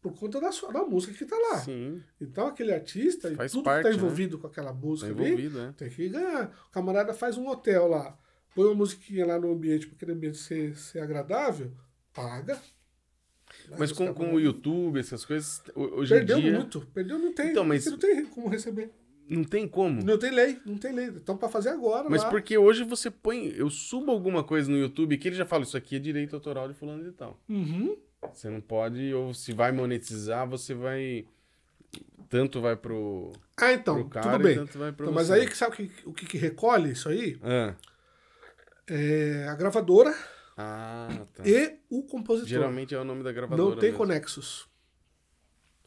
por conta da, sua, da música que está lá. Sim. Então aquele artista faz e tudo parte, que tá né? envolvido né? com aquela tá música tá ali, né? tem que ganhar. O camarada faz um hotel lá, põe uma musiquinha lá no ambiente para aquele ambiente ser, ser agradável, paga, mas com, com o YouTube, essas coisas, hoje perdeu em dia... Perdeu muito, perdeu, não tem. Então, mas... Não tem como receber. Não tem como. Não tem lei, não tem lei. Então, para fazer agora. Mas lá. porque hoje você põe. Eu subo alguma coisa no YouTube que ele já fala: Isso aqui é direito autoral de Fulano de Tal. Uhum. Você não pode, ou se vai monetizar, você vai. Tanto vai pro. Ah, então. Pro cara, tudo bem. Então, mas aí, sabe o que, o que, que recolhe isso aí? Ah. É a gravadora ah, tá. E o compositor. Geralmente é o nome da gravadora. Não tem mesmo. conexos.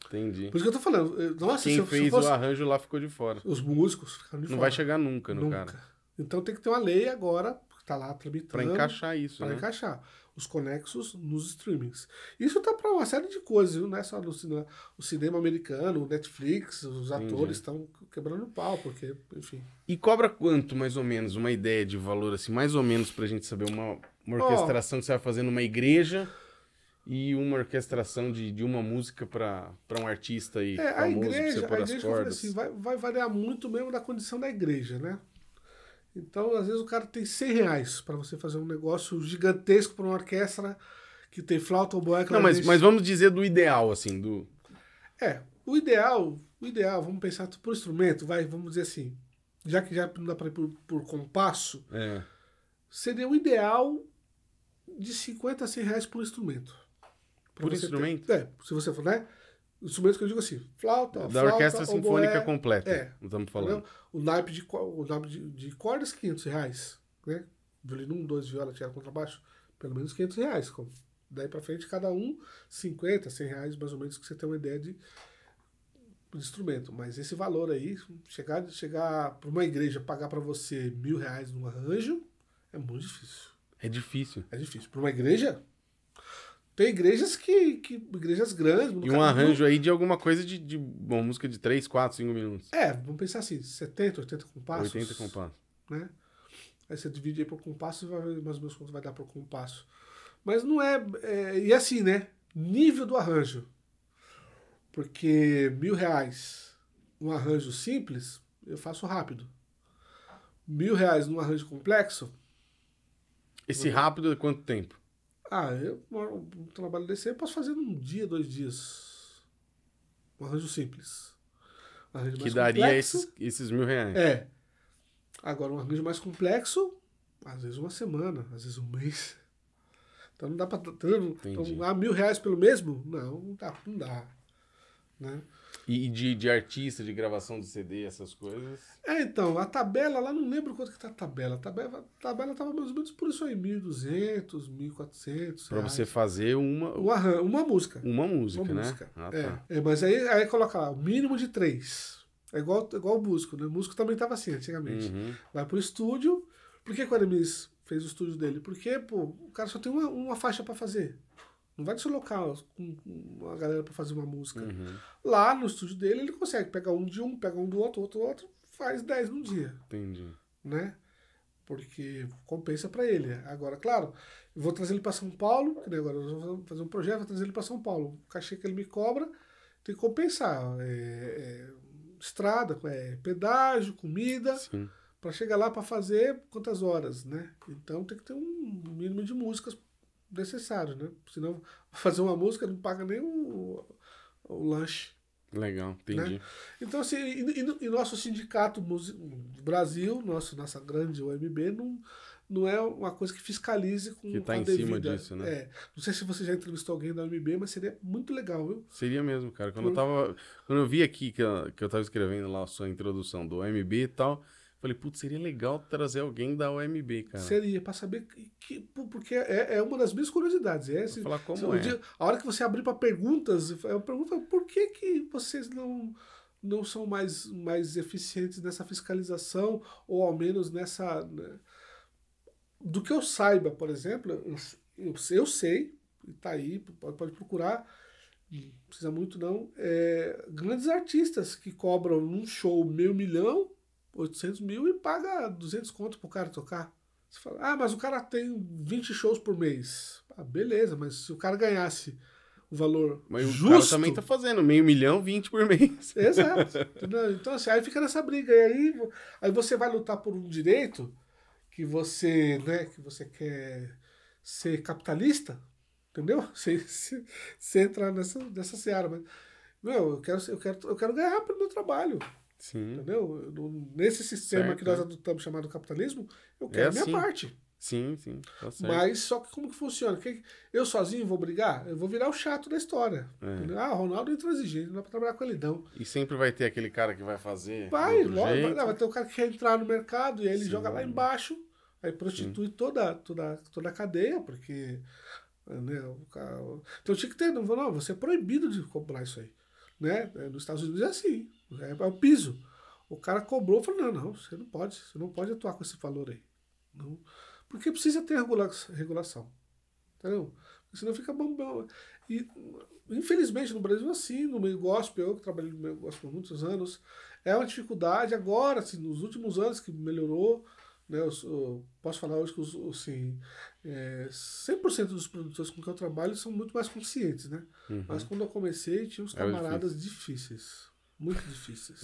Entendi. Por isso que eu tô falando. Eh, nossa, Quem se fez se fosse... o arranjo lá ficou de fora. Os músicos ficaram de não fora. vai chegar nunca no nunca. cara. Então tem que ter uma lei agora, porque tá lá tramitando. Pra encaixar isso, Pra né? encaixar os conexos nos streamings. Isso tá para uma série de coisas, viu? Não é só no cinema, o cinema americano, o Netflix, os atores estão quebrando pau, porque, enfim. E cobra quanto, mais ou menos, uma ideia de valor, assim, mais ou menos para a gente saber uma, uma orquestração oh. que você vai fazer numa igreja e uma orquestração de, de uma música para um artista aí é, famoso a igreja, pra você pôr a igreja, as assim, cordas. Assim, vai, vai variar muito mesmo da condição da igreja, né? Então, às vezes, o cara tem 100 reais para você fazer um negócio gigantesco para uma orquestra que tem flauta, ou oboé, Não, mas, mas vamos dizer do ideal, assim, do... É, o ideal, o ideal, vamos pensar por instrumento, vai, vamos dizer assim, já que já não dá para ir por, por compasso, é. seria o ideal de 50 a 100 reais por instrumento. por instrumento? Ter, é, se você for, né? instrumentos que eu digo assim, flauta, Da flauta, orquestra oboé, sinfônica completa, é, estamos falando. Entendeu? O naipe, de, o naipe de, de cordas, 500 reais, né? Violino 1, um, 2, viola, tiara, contrabaixo, pelo menos 500 reais. Como? Daí pra frente, cada um, 50, 100 reais, mais ou menos, que você tem uma ideia de, de instrumento. Mas esse valor aí, chegar, chegar pra uma igreja pagar para você mil reais num arranjo, é muito difícil. É difícil. É difícil. Para uma igreja, tem igrejas que, que igrejas grandes. E um arranjo aí de alguma coisa de, de bom música de 3, 4, 5 minutos. É, vamos pensar assim, 70, 80 compassos. 80 compassos. Né? Aí você divide aí por compasso e vai ver mais ou menos quanto vai dar por compasso. Mas não é, é, E assim, né? Nível do arranjo. Porque mil reais um arranjo simples, eu faço rápido. Mil reais num arranjo complexo. Esse rápido é quanto tempo? Ah, eu, um trabalho desse aí eu posso fazer num dia, dois dias. Um arranjo simples. Um arranjo que daria esses, esses mil reais. É. Agora, um arranjo mais complexo, às vezes uma semana, às vezes um mês. Então não dá pra. Então, ah, mil reais pelo mesmo? Não, não dá. Não dá né? E de, de artista, de gravação de CD, essas coisas? É, então, a tabela lá, não lembro quanto que tá a tabela. A tabela, a tabela tava mais ou menos por isso aí, 1.200, 1.400. Pra você fazer uma... Uma, uma música. Uma música, uma né? Música. Ah, é, tá. é. é, mas aí, aí coloca lá, o mínimo de três. É igual, igual o músico, né? O músico também tava assim, antigamente. Uhum. Vai pro estúdio. Por que o Aramis fez o estúdio dele? Porque, pô, o cara só tem uma, uma faixa para fazer. Não vai deslocar uma galera para fazer uma música. Uhum. Lá no estúdio dele, ele consegue pegar um de um, pega um do outro, outro, outro, faz 10 num dia. Entendi. Né? Porque compensa para ele. Agora, claro, eu vou trazer ele para São Paulo, que né, agora fazer um projeto, vou trazer ele para São Paulo. O cachê que ele me cobra tem que compensar. É, é, estrada, é, pedágio, comida. Sim para chegar lá para fazer quantas horas, né? Então tem que ter um mínimo de músicas necessário, né? Senão, fazer uma música não paga nem o, o lanche. Legal, né? entendi. Né? Então, assim, e, e, e nosso sindicato do Brasil, nosso, nossa grande OMB, não, não é uma coisa que fiscalize com Que está em devida. cima disso, né? É. Não sei se você já entrevistou alguém da OMB, mas seria muito legal, viu? Seria mesmo, cara. Quando Por... eu tava. Quando eu vi aqui que eu, que eu tava escrevendo lá a sua introdução do OMB, e tal, Falei, putz, seria legal trazer alguém da OMB, cara. Seria, pra saber que. Porque é, é uma das minhas curiosidades. É, se, falar como se, é. Dia, a hora que você abrir para perguntas, eu é pergunto por que, que vocês não não são mais, mais eficientes nessa fiscalização, ou ao menos nessa. Né? Do que eu saiba, por exemplo, eu, eu, sei, está aí, pode, pode procurar, não precisa muito não, é, grandes artistas que cobram num show meio milhão 800 mil e paga 200 conto pro cara tocar. Você fala, ah, mas o cara tem 20 shows por mês. Ah, beleza, mas se o cara ganhasse o valor mas justo... Mas o cara também tá fazendo meio milhão, 20 por mês. Exato. Então, assim, aí fica nessa briga. E aí, aí você vai lutar por um direito que você, né, que você quer ser capitalista, entendeu? Você, você, você entrar nessa, nessa seara. Mas, meu, eu quero, eu, quero, eu quero ganhar pelo meu trabalho. Sim. Entendeu? nesse sistema certo. que nós adotamos chamado capitalismo, eu quero é minha assim. parte. Sim, sim. Tá Mas só que como que funciona? Que eu sozinho vou brigar? Eu vou virar o chato da história. É. Ah, Ronaldo é intransigente, não dá pra trabalhar com ele não. E sempre vai ter aquele cara que vai fazer. Vai, logo, vai, vai, ter o um cara que quer entrar no mercado e aí ele sim. joga lá embaixo, aí prostitui toda, toda, toda a cadeia, porque. Né, cara... Então tinha que ter, não, não, você é proibido de comprar isso aí. Né? É, nos Estados Unidos é assim. É, é o piso. O cara cobrou, falou, não, não, você não pode, você não pode atuar com esse valor aí. Não. Porque precisa ter regula regulação. Entendeu? senão fica bom. E, infelizmente, no Brasil, é assim, no meio gospel, eu que trabalhei no meio gospel por muitos anos, é uma dificuldade agora, assim, nos últimos anos que melhorou, né, eu, eu posso falar hoje que, os, assim, é, 100% dos produtores com que eu trabalho são muito mais conscientes, né? Uhum. Mas quando eu comecei, tinha uns camaradas difíceis muito difíceis.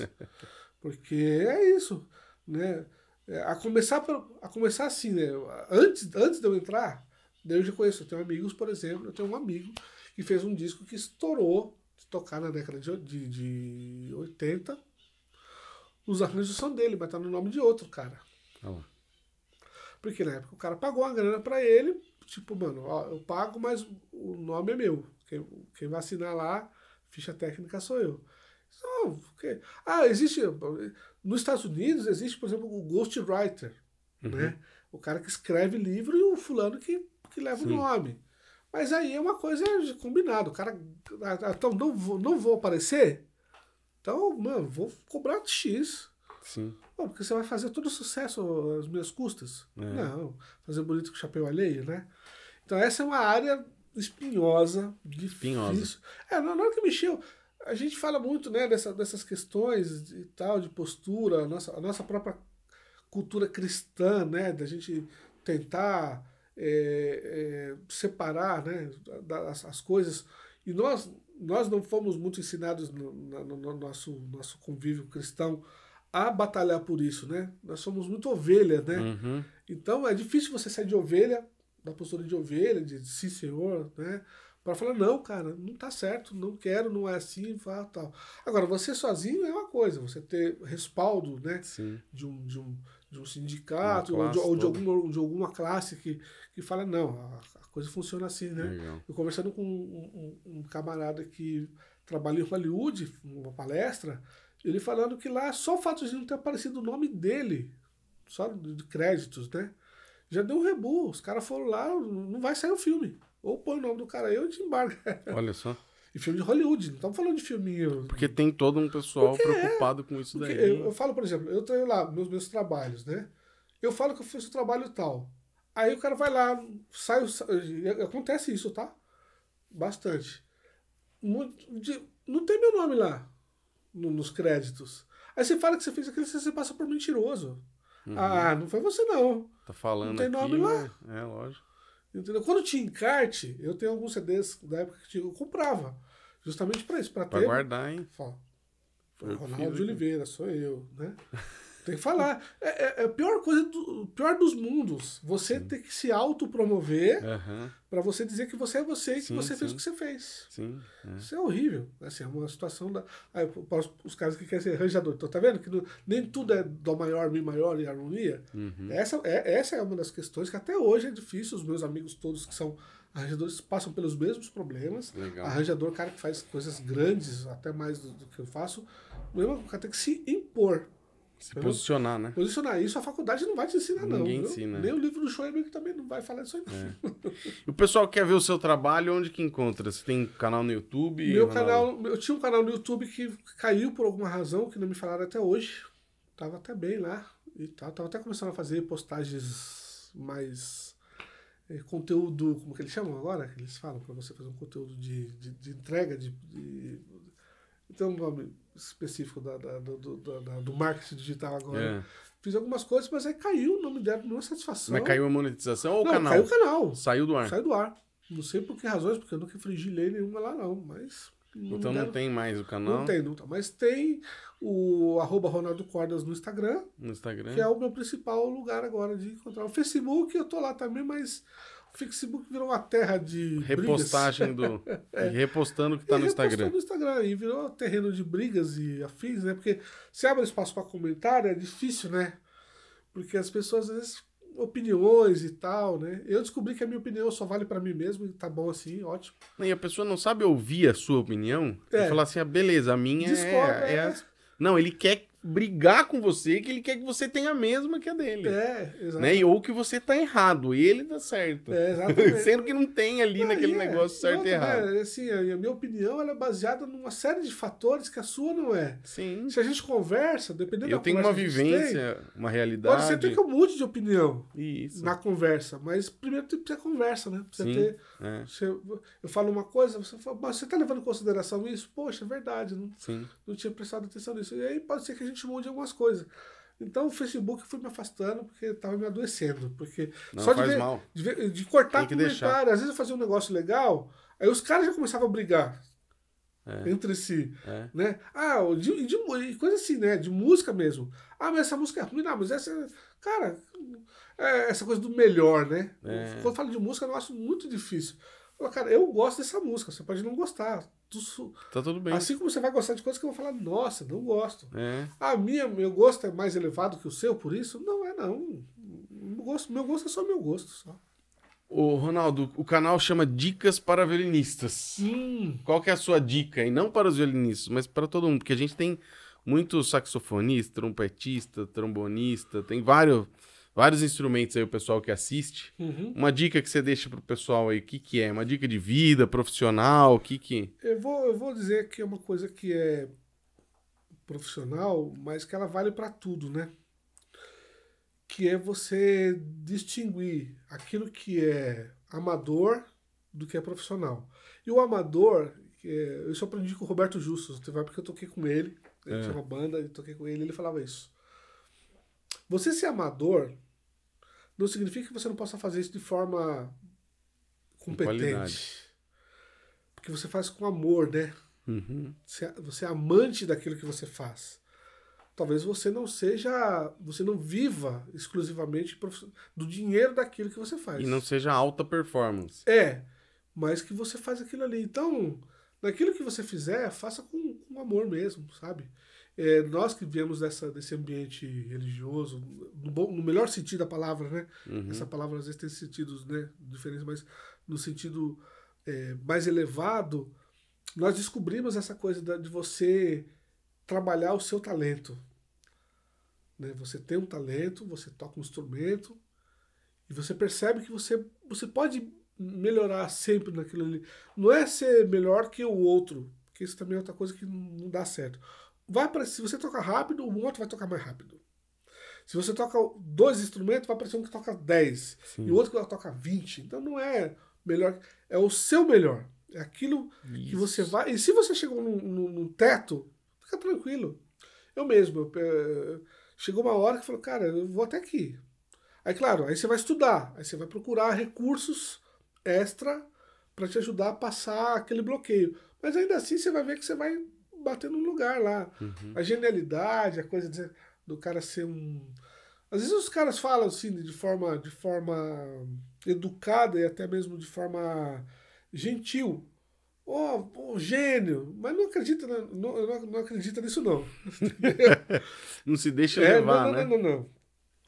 Porque é isso, né? É, a começar, a começar assim, né? Antes, antes de eu entrar, eu já conheço. Eu tenho amigos, por exemplo, eu tenho um amigo que fez um disco que estourou de tocar na década de, de, de 80. Os arranjos são dele, mas tá no nome de outro cara. Ah. Porque na época o cara pagou a grana para ele, tipo, mano, ó, eu pago, mas o nome é meu. Quem, quem vai assinar lá, ficha técnica sou eu. Não, porque... Ah, existe. Nos Estados Unidos existe, por exemplo, o ghostwriter, uhum. né? O cara que escreve livro e o fulano que, que leva Sim. o nome. Mas aí é uma coisa combinada. O cara. Ah, ah, então, não vou, não vou aparecer? Então, mano, vou cobrar X. Sim. Bom, porque você vai fazer todo o sucesso às minhas custas. É. Não, fazer bonito com chapéu alheio, né? Então, essa é uma área espinhosa, difícil. Espinhosa. É, na hora que mexeu a gente fala muito né, dessa, dessas questões e de, tal, de postura, a nossa, a nossa própria cultura cristã, né, da gente tentar é, é, separar né, das, as coisas. E nós, nós não fomos muito ensinados no, no, no, nosso, nosso convívio cristão a batalhar por isso, né? Nós somos muito ovelha, né? Uhum. Então é difícil você sair de ovelha, da postura de ovelha, de, de sim senhor, né? para falar, não, cara, não tá certo, não quero, não é assim, fala tal. Agora, você sozinho é uma coisa, você ter respaldo, né, Sim. de um, de um de um sindicato ou, de, ou de, alguma, de alguma classe que, que fala, não, a, a coisa funciona assim, né? Legal. Eu conversando com um, um, um, camarada que trabalhou em Hollywood, numa palestra, ele falando que lá só o fato de não ter aparecido o nome dele, só de créditos, né? Já deu um rebu, os caras foram lá, não vai sair o filme. Ou põe o nome do cara aí ou desembarca. Olha só. E filme de Hollywood, não estamos falando de filminho. Porque tem todo um pessoal porque é, preocupado é, com isso daí. Eu, eu, falo, por exemplo, eu tenho lá meus, meus trabalhos, né? Eu falo que eu fiz um trabalho tal. Aí o cara vai lá, sai, sai acontece isso, tá? Bastante. Muito, de, não tem meu nome lá no, nos créditos. Aí você fala que você fez aquilo, você passa por mentiroso. Uhum. Ah, não foi você não. Tá falando Não tem nome lá. Né? É, lógico. Entendeu? Quando tinha encarte, eu tenho alguns CDs da época que eu comprava. Justamente para isso, para ter. Pra guardar, hein? Fala. Ronaldo Oliveira, sou eu, né? Tem que falar. É, é, é, a pior coisa, do, pior dos mundos. Você sim. ter que se autopromover uhum. para você dizer que você é você e que você sim. fez o que você fez. Sim. É. Isso é horrível. Assim, é uma situação da. Aí, para os, caras que querem ser arranjador. Então, tá vendo que nem tudo é Dó maior, Mi maior e harmonia? Uhum. Essa, é, essa é uma das questões que até hoje é difícil. Os meus amigos todos que são arranjadores passam pelos mesmos problemas. Legal. Arranjador, cara que faz coisas grandes, até mais do, do que eu faço, mesmo é o cara tem que se impor. Se posicionar, né? Posicionar. Isso a faculdade não vai te ensinar, Ninguém não. Ninguém ensina. Nem o livro do Schoenberg é também não vai falar disso aí, não. É. E o pessoal quer ver o seu trabalho, onde que encontra? Você tem canal no YouTube? Meu canal... canal... Eu tinha um canal no YouTube que caiu por alguma razão, que não me falaram até hoje. Tava até bem lá e tal. Tava até começando a fazer postagens mais... É, conteúdo... Como que eles chamam agora? Que eles falam pra você fazer um conteúdo de, de, de entrega, de... de... Então, específico da, da, do, da, do, marketing digital agora. É. Fiz algumas coisas, mas aí caiu não me deram nenhuma satisfação. Mas caiu a monetização ou não, o canal? Caiu o canal. Saiu do ar. Saiu do ar. Não sei por que razões, porque eu nunca infringi lei nenhuma lá, não, mas. Não então deram, não tem mais o canal? Não tem, não tá. Mas tem o arroba Ronaldo Cordas no Instagram. No Instagram. Que é o meu principal lugar agora de encontrar. O Facebook eu tô lá também, mas Facebook virou uma terra de repostagem brigas. do é. repostando o que está no Instagram. no Instagram e virou terreno de brigas e afins, né? Porque se abre espaço para comentário é difícil, né? Porque as pessoas às vezes opiniões e tal, né? Eu descobri que a minha opinião só vale para mim mesmo e tá bom assim, ótimo. E a pessoa não sabe ouvir a sua opinião é. e falar assim, ah, beleza, a minha Discord, é, é... é... Não, ele quer brigar com você que ele quer que você tenha a mesma que a dele. É, né? exatamente. Né? Ou que você tá errado, ele tá certo. É, exatamente. Sendo que não tem ali não, naquele é, negócio certo e errado. Né? É, assim, a minha opinião ela é baseada numa série de fatores que a sua não é. Sim. Se a gente conversa, dependendo eu da tenho uma vivência, tem, uma realidade. Pode ser até que eu mude de opinião Isso. na conversa, mas primeiro tem que ter conversa, né? Precisa Sim, ter. É. Você, eu falo uma coisa, você fala, mas você tá levando em consideração isso? Poxa, é verdade, não, Sim. não tinha prestado atenção nisso. E aí pode ser que a gente gente mude algumas coisas. Então o Facebook foi me afastando porque estava me adoecendo. Porque Não, só de, ver, de, ver, de, cortar comentário, às vezes eu fazia um negócio legal, aí os caras já começavam a brigar. É. Entre si, é. né? Ah, de, de, coisa assim, né? De música mesmo. Ah, mas essa música é ruim, não, mas essa. Cara, é essa coisa do melhor, né? É. Quando eu falo de música, é eu acho muito difícil. Eu falo, cara, eu gosto dessa música, você pode não gostar, Tá tudo bem. Assim como você vai gostar de coisas que eu vou falar, nossa, não gosto. É. A minha, meu gosto é mais elevado que o seu, por isso? Não é, não. Meu gosto, meu gosto é só meu gosto. Só. Ô, Ronaldo, o canal chama Dicas para Violinistas. sim Qual que é a sua dica? E não para os violinistas, mas para todo mundo, porque a gente tem muito saxofonista, trompetista, trombonista, tem vários vários instrumentos aí o pessoal que assiste. Uhum. Uma dica que você deixa pro pessoal aí, o que que é? Uma dica de vida, profissional, o que que... Eu vou, eu vou dizer que é uma coisa que é profissional, mas que ela vale para tudo, né? Que é você distinguir aquilo que é amador do que é profissional. E o amador, é, eu só aprendi com o Roberto Justus, teve uma época que eu toquei com ele, ele é. tinha uma banda, eu toquei com ele, ele falava isso. Você ser amador não significa que você não possa fazer isso de forma competente. Porque você faz com amor, né? Uhum. Você, é, você é amante daquilo que você faz. Talvez você não seja, você não viva exclusivamente do dinheiro daquilo que você faz. E não seja alta performance. É, mas que você faz aquilo ali. Então, naquilo que você fizer, faça com, com amor mesmo, sabe? é, nós que viemos dessa, desse ambiente religioso, no, bom, no melhor sentido da palavra, né? Uhum. Essa palavra às vezes tem sentidos né, diferentes, mas no sentido é, mais elevado, nós descobrimos essa coisa da, de você trabalhar o seu talento. Né? Você tem um talento, você toca um instrumento, e você percebe que você, você pode melhorar sempre naquilo ali. Não é ser melhor que o outro, porque isso também é outra coisa que não dá certo vai para se você tocar rápido, o outro vai tocar mais rápido. Se você toca dois instrumentos, vai aparecer um que toca 10 e o outro que toca 20. Então não é melhor, é o seu melhor. É aquilo Isso. que você vai. E se você chegou num, num, num teto, fica tranquilo. Eu mesmo, eu, eu, chegou uma hora que falou, cara, eu vou até aqui. Aí, claro, aí você vai estudar, aí você vai procurar recursos extra para te ajudar a passar aquele bloqueio. Mas ainda assim você vai ver que você vai batendo um lugar lá. Uhum. A genialidade, a coisa de, do cara ser um. Às vezes os caras falam assim de forma, de forma educada e até mesmo de forma gentil. Ó, oh, oh, gênio, mas não acredita, não, não, não acredita nisso, não. não se deixa é, levar, não, né? Não, não, não.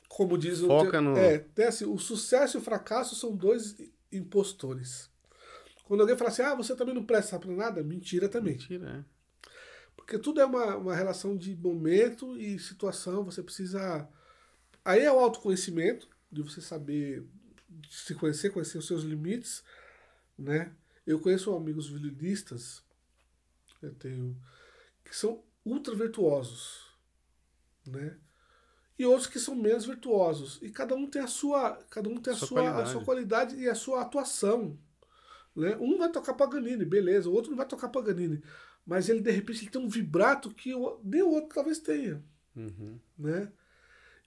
Como diz o. Foca no... É, é assim, o sucesso e o fracasso são dois impostores. Quando alguém fala assim, ah, você também não presta pra nada, mentira também. Mentira, é. Porque tudo é uma, uma relação de momento e situação, você precisa. Aí é o autoconhecimento, de você saber se conhecer, conhecer os seus limites, né? Eu conheço amigos violinistas, eu tenho, que são ultra virtuosos, né? E outros que são menos virtuosos. E cada um tem a sua, cada um tem a sua, sua qualidade. a sua qualidade e a sua atuação, né? Um vai tocar Paganini, beleza, o outro não vai tocar Paganini mas ele de repente ele tem um vibrato que o, nem o outro talvez tenha, uhum. né?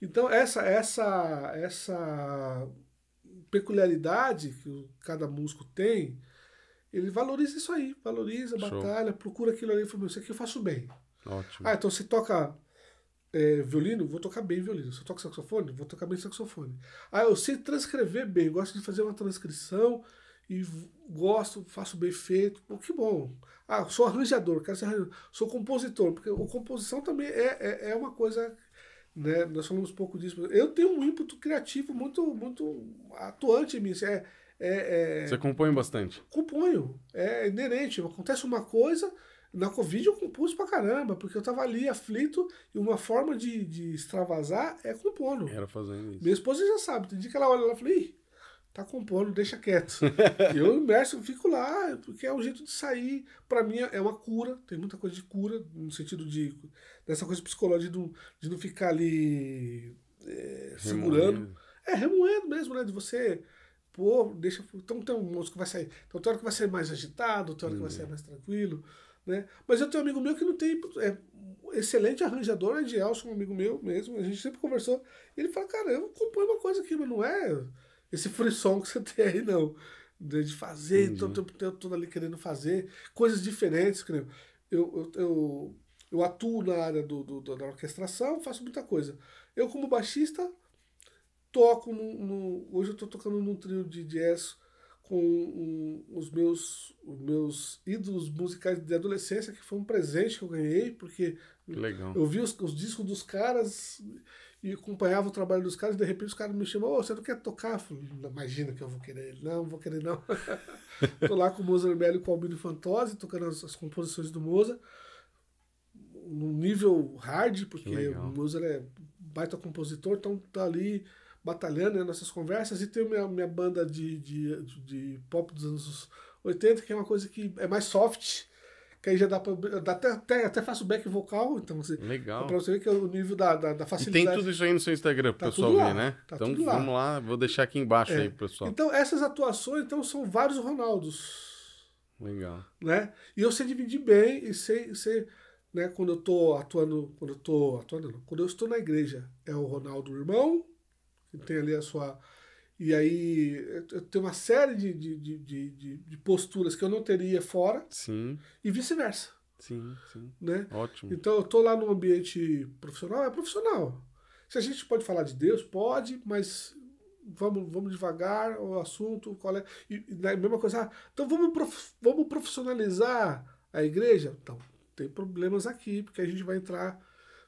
Então essa essa essa peculiaridade que cada músico tem, ele valoriza isso aí, valoriza a Show. batalha, procura aquilo ali e fala, isso aqui eu faço bem. Ótimo. Ah, então você toca é, violino, vou tocar bem violino. Se toca saxofone, vou tocar bem saxofone. Ah, eu sei transcrever bem, gosto de fazer uma transcrição e gosto, faço bem feito, pô, que bom. Ah, sou arranjador, quero ser arranjador. Sou compositor, porque o composição também é, é, é, uma coisa, né? Nós falamos um pouco disso. Eu tenho um ímpeto criativo muito, muito atuante em mim. Assim, é, é, é... Você compõe bastante? Componho. É inerente. Acontece uma coisa, na Covid eu compus pra caramba, porque eu tava ali aflito e uma forma de, de extravasar é compondo. Era fazendo isso. Minha esposa já sabe, tem dia que ela olha lá e fala, Ih, tá compondo, deixa quieto. eu imerso, fico lá, porque é um jeito de sair. Para mim é uma cura, tem muita coisa de cura, no sentido de dessa coisa psicológica de não, de não ficar ali é, segurando. É, remoendo mesmo, né? De você, pô, deixa. Então tem um monte que vai sair. Então tem hora que vai ser mais agitado, tem hora que vai ser uhum. mais tranquilo. Né? Mas eu tenho um amigo meu que não tem. É, excelente arranjador, é de Elson, um amigo meu mesmo. A gente sempre conversou. ele fala, cara, eu compõe uma coisa aqui, mas não é esse frisson que você tem aí, não. De fazer, então todo, tempo, eu todo ali querendo fazer coisas diferentes. Que eu, eu, eu, eu, atuo na área do, do, da orquestração, faço muita coisa. Eu, como baixista, toco. No, no hoje eu estou tocando num trio de jazz com um, os meus os meus ídolos musicais de adolescência, que foi um presente que eu ganhei, porque Legal. eu vi os, os discos dos caras e acompanhava o trabalho dos caras, e de repente os caras me chamam, oh, você não quer tocar? Falei, imagina que eu vou querer. Não, não vou querer não. Tô lá com o Mozart Mello e com o Albino Fantozzi, tocando as, as, composições do Mozart, num nível hard, porque o Mozart é baita compositor, então tá ali batalhando né, nessas conversas, e tem minha, minha banda de, de, de pop dos anos 80, que é uma coisa que é mais soft, que aí já dá para Dá até, até, até faço back vocal, então assim. Legal. Pra você ver que é o nível da, da, da facilidade. E tem tudo isso aí no seu Instagram tá pessoal ver, né? Tá então lá. vamos lá, vou deixar aqui embaixo é. aí pessoal. Então, essas atuações então, são vários Ronaldos. Legal. Né? E eu sei dividir bem e sei, sei né, quando eu tô atuando, quando eu tô atuando, não, quando eu estou na igreja, é o Ronaldo irmão, que tem ali a sua e aí eu tenho uma série de, de, de, de, posturas que eu não teria fora. Sim. E vice-versa. Sim, sim. Né? Ótimo. Então eu tô lá no ambiente profissional, é profissional. Se a gente pode falar de Deus, pode, mas vamos, vamos devagar o assunto, qual é. E, e a né, mesma coisa, ah, então vamos, prof, vamos profissionalizar a igreja? Então, tem problemas aqui, porque a gente vai entrar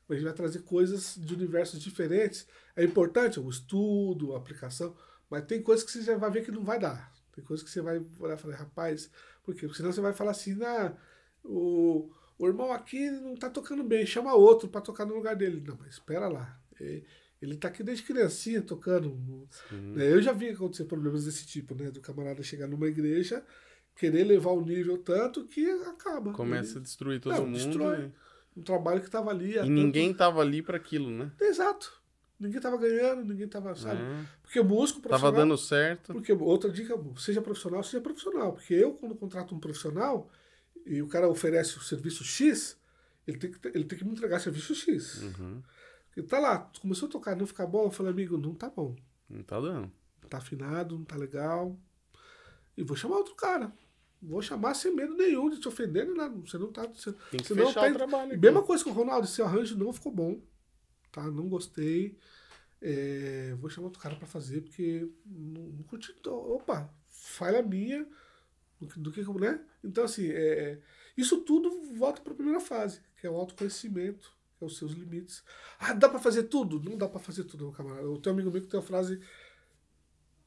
a gente vai trazer coisas de universos diferentes. É importante o estudo, a aplicação. Mas tem coisas que você já vai ver que não vai dar. Tem coisas que você vai olhar e falar, rapaz, por quê? Porque senão você vai falar assim, na o, o irmão aqui não tá tocando bem, chama outro para tocar no lugar dele. Não, mas espera lá. É, ele tá aqui desde criancinha tocando. Né? Eu já vi acontecer problemas desse tipo, né? Do camarada chegar numa igreja, querer levar o nível tanto que acaba. Começa ele... a destruir todo não, mundo. Destrói. Né? Um trabalho que tava ali. E tanto... ninguém tava ali para aquilo, né? Exato. Ninguém tava ganhando, ninguém tava, sabe? É. Porque músico profissional. Tava dando certo. Porque outra dica, seja profissional, seja profissional. Porque eu, quando contrato um profissional e o cara oferece o serviço X, ele tem que, ele tem que me entregar serviço X. Uhum. Ele tá lá, começou a tocar, não ficar bom, eu falei, amigo, não tá bom. Não tá dando. Não tá afinado, não tá legal. E vou chamar outro cara. Vou chamar sem medo nenhum de te ofender, né? Você não tá. Você, Tem que você fechar não tá, o trabalho. Mesma coisa com o Ronaldo, seu arranjo não ficou bom tá? Não gostei. É, vou chamar outro cara para fazer, porque não, não curti. Então, opa, falha minha do que, né? Então, assim, é, é isso tudo volta para a primeira fase, que é o autoconhecimento, que é os seus limites. Ah, dá para fazer tudo? Não dá para fazer tudo, meu camarada. O teu amigo meu tem uma frase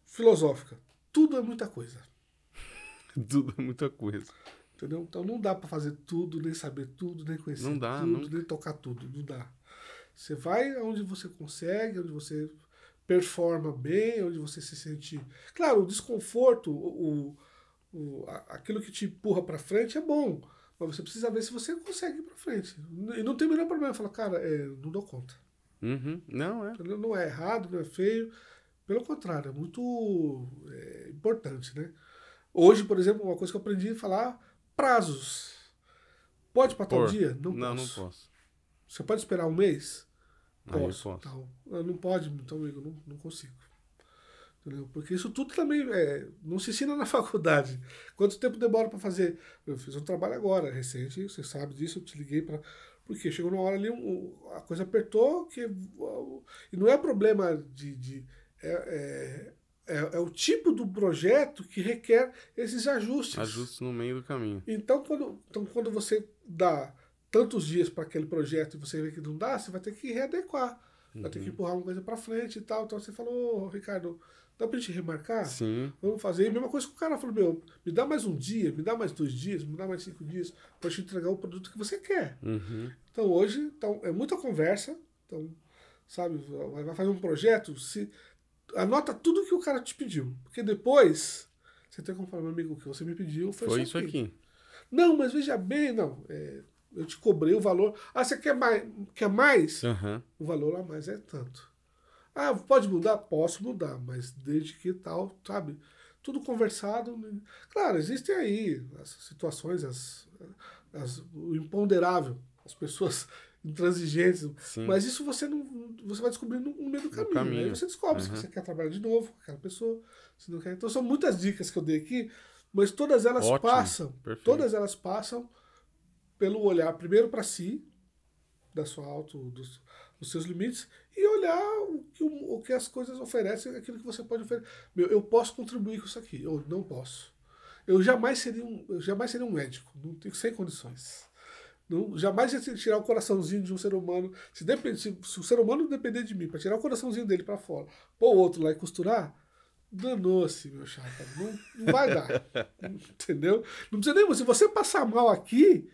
filosófica: tudo é muita coisa. tudo é muita coisa. Entendeu? Então não dá para fazer tudo, nem saber tudo, nem conhecer não dá, tudo, não... nem tocar tudo. Não dá. Você vai onde você consegue, onde você performa bem, onde você se sente. Claro, o desconforto, o, o aquilo que te empurra para frente é bom, mas você precisa ver se você consegue ir para frente. E não tem o menor problema falar, cara, é, não dou conta. Uhum. Não é. Não é errado, não é feio. Pelo contrário, é muito é, importante, né? Hoje, por exemplo, uma coisa que eu aprendi a falar prazos. Pode para tal dia? Não, não posso. Não posso. Você pode esperar um mês? Posso. Aí posso. Não, não pode, então, amigo, não, não consigo. Entendeu? Porque isso tudo também é, não se ensina na faculdade. Quanto tempo demora para fazer? Eu fiz um trabalho agora, recente, você sabe disso, eu te liguei para. Porque chegou uma hora ali, um, a coisa apertou, que, e não é problema de. de é, é, é, é, o tipo do projeto que requer esses ajustes. Ajustes no meio do caminho. Então, quando, então, quando você dá tantos dias para aquele projeto e você vê que não dá, você vai ter que readequar. Uhum. Vai ter que uhum. empurrar uma coisa para frente e tal. Então você falou, oh, Ricardo, dá para a gente remarcar? Sim. Vamos fazer. E a mesma coisa que o cara falou, meu, me dá mais um dia, me dá mais dois dias, me dá mais cinco dias para te entregar o produto que você quer. Uhum. Então hoje então, é muita conversa. Então, sabe, vai fazer um projeto, se anota tudo que o cara te pediu. Porque depois você tem como falar, meu amigo, o que você me pediu foi, foi isso aqui. aqui. Não, mas veja bem, não. É, eu te cobrei o valor. Ah, você quer mais? Quer mais? Uhum. O valor a mais é tanto. Ah, pode mudar? Posso mudar, mas desde que tal, sabe? Tudo conversado. Né? Claro, existem aí as situações, as, as o imponderável, as pessoas intransigentes. Sim. Mas isso você não. Você vai descobrindo no meio do caminho. Né? caminho. Aí você descobre uhum. se você quer trabalhar de novo com aquela pessoa, se não quer. Então são muitas dicas que eu dei aqui, mas todas elas Ótimo. passam. Perfeito. Todas elas passam pelo olhar primeiro para si, da sua auto, dos, dos, seus limites, e olhar o que, o, o que as coisas oferecem, aquilo que você pode oferecer. Meu, eu posso contribuir com isso aqui, eu não posso. Eu jamais seria um, eu jamais seria um médico, não tenho sem condições. Não, jamais ia tirar o coraçãozinho de um ser humano. Se, depend, se, se o ser humano depender de mim para tirar o coraçãozinho dele para fora, pôr o outro lá e costurar, danou-se, meu chapa. Não, não vai dar. Entendeu? Não precisa nem. Se você passar mal aqui,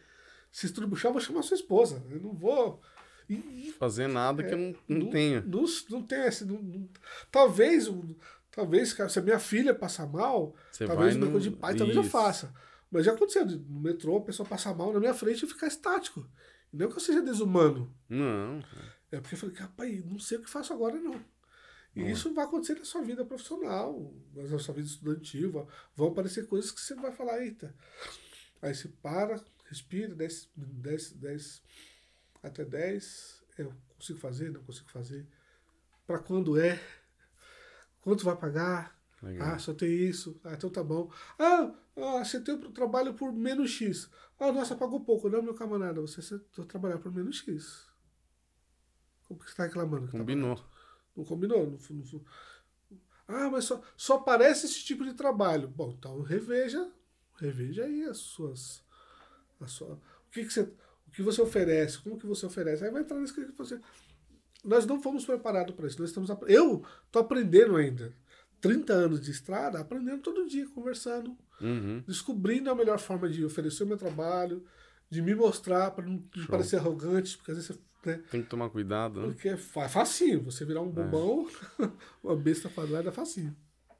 se estrubuchar, eu vou chamar sua esposa. Eu não vou. E, fazer nada é, que eu não, não, não tenho. Não, não tem esse. Não, não, talvez, talvez, cara, se a minha filha passar mal, Você talvez vai de pai, talvez eu faça. Mas já aconteceu, no metrô, a pessoa passar mal na minha frente e ficar estático. Não que eu seja desumano. Não. É porque eu falei, rapaz, não sei o que faço agora, não. E é. isso vai acontecer na sua vida profissional, na sua vida estudantil. Vão aparecer coisas que você vai falar, eita. Aí você para, respiro, 10, 10, 10 até 10, é, eu consigo fazer, não consigo fazer, para quando é, quanto vai pagar, Legal. ah, só tem isso, ah, então tá bom. Ah, ah você tem o trabalho por menos X. Ah, nossa, pagou pouco, não, meu camarada, você, está trabalhar por menos X. Como que você está reclamando? Tá combinou. Tá não combinou, não, ah, mas só, só aparece esse tipo de trabalho. Bom, então reveja, reveja aí as suas sua, o, que, que, você, o que você oferece, como que você oferece. Aí vai entrar nisso que você. Nós não fomos preparados para isso. Nós estamos, eu estou aprendendo ainda. 30 anos de estrada, aprendendo todo dia, conversando, uhum. descobrindo a melhor forma de oferecer o meu trabalho, de me mostrar, para não Show. parecer arrogante, porque às vezes você né? Tem que tomar cuidado. Né? Porque é, é facinho. Você virar um é. bobão é. uma besta quadrada é facinho.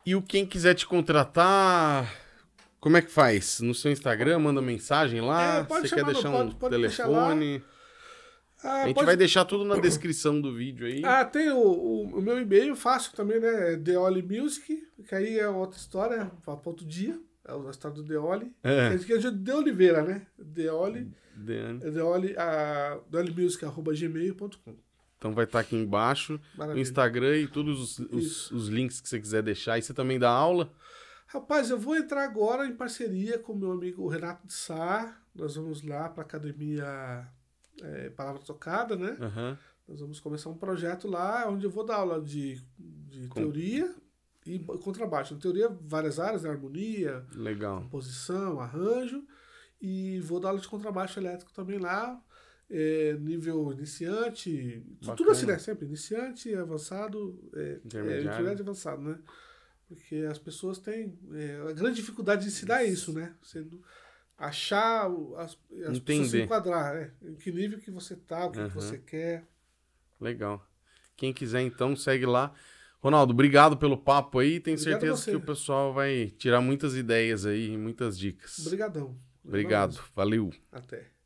E o quem quiser te contratar, como é que faz? No seu Instagram, manda mensagem lá. É, você quer deixar no, um pode, pode telefone? Ah, a gente pode... vai deixar tudo na descrição do vídeo aí. Ah, tem o, o, o meu e-mail fácil também, né? É Music, que aí é outra história, para outro dia. É a história do Deoli. É. aqui é de Oliveira, né? Deoli. Deoli. É Deoli, a, Music arroba gmail.com. Então vai estar tá aqui embaixo, Maravilha. Instagram e todos os, os, os links que você quiser deixar. E você também dá aula? Rapaz, eu vou entrar agora em parceria com meu amigo Renato de Sá. Nós vamos lá para a academia é, Palavra Tocada, né? Uhum. Nós vamos começar um projeto lá onde eu vou dar aula de, de com... teoria e contrabaixo. Na teoria, várias áreas, né? harmonia, Legal. composição, arranjo. E vou dar aula de contrabaixo elétrico também lá. É, nível iniciante, Bacana. tudo assim, né? Sempre iniciante, avançado, é, intermediário. É, intermediário avançado, né? Porque as pessoas têm é, a grande dificuldade de ensinar isso, isso né? Você achar as, as pessoas se enquadrar, né? Em que nível que você tá, o que, uhum. que você quer. Legal. Quem quiser, então, segue lá. Ronaldo, obrigado pelo papo aí. Tenho obrigado certeza que o pessoal vai tirar muitas ideias aí, muitas dicas. Obrigadão. Obrigado. Valeu. Até.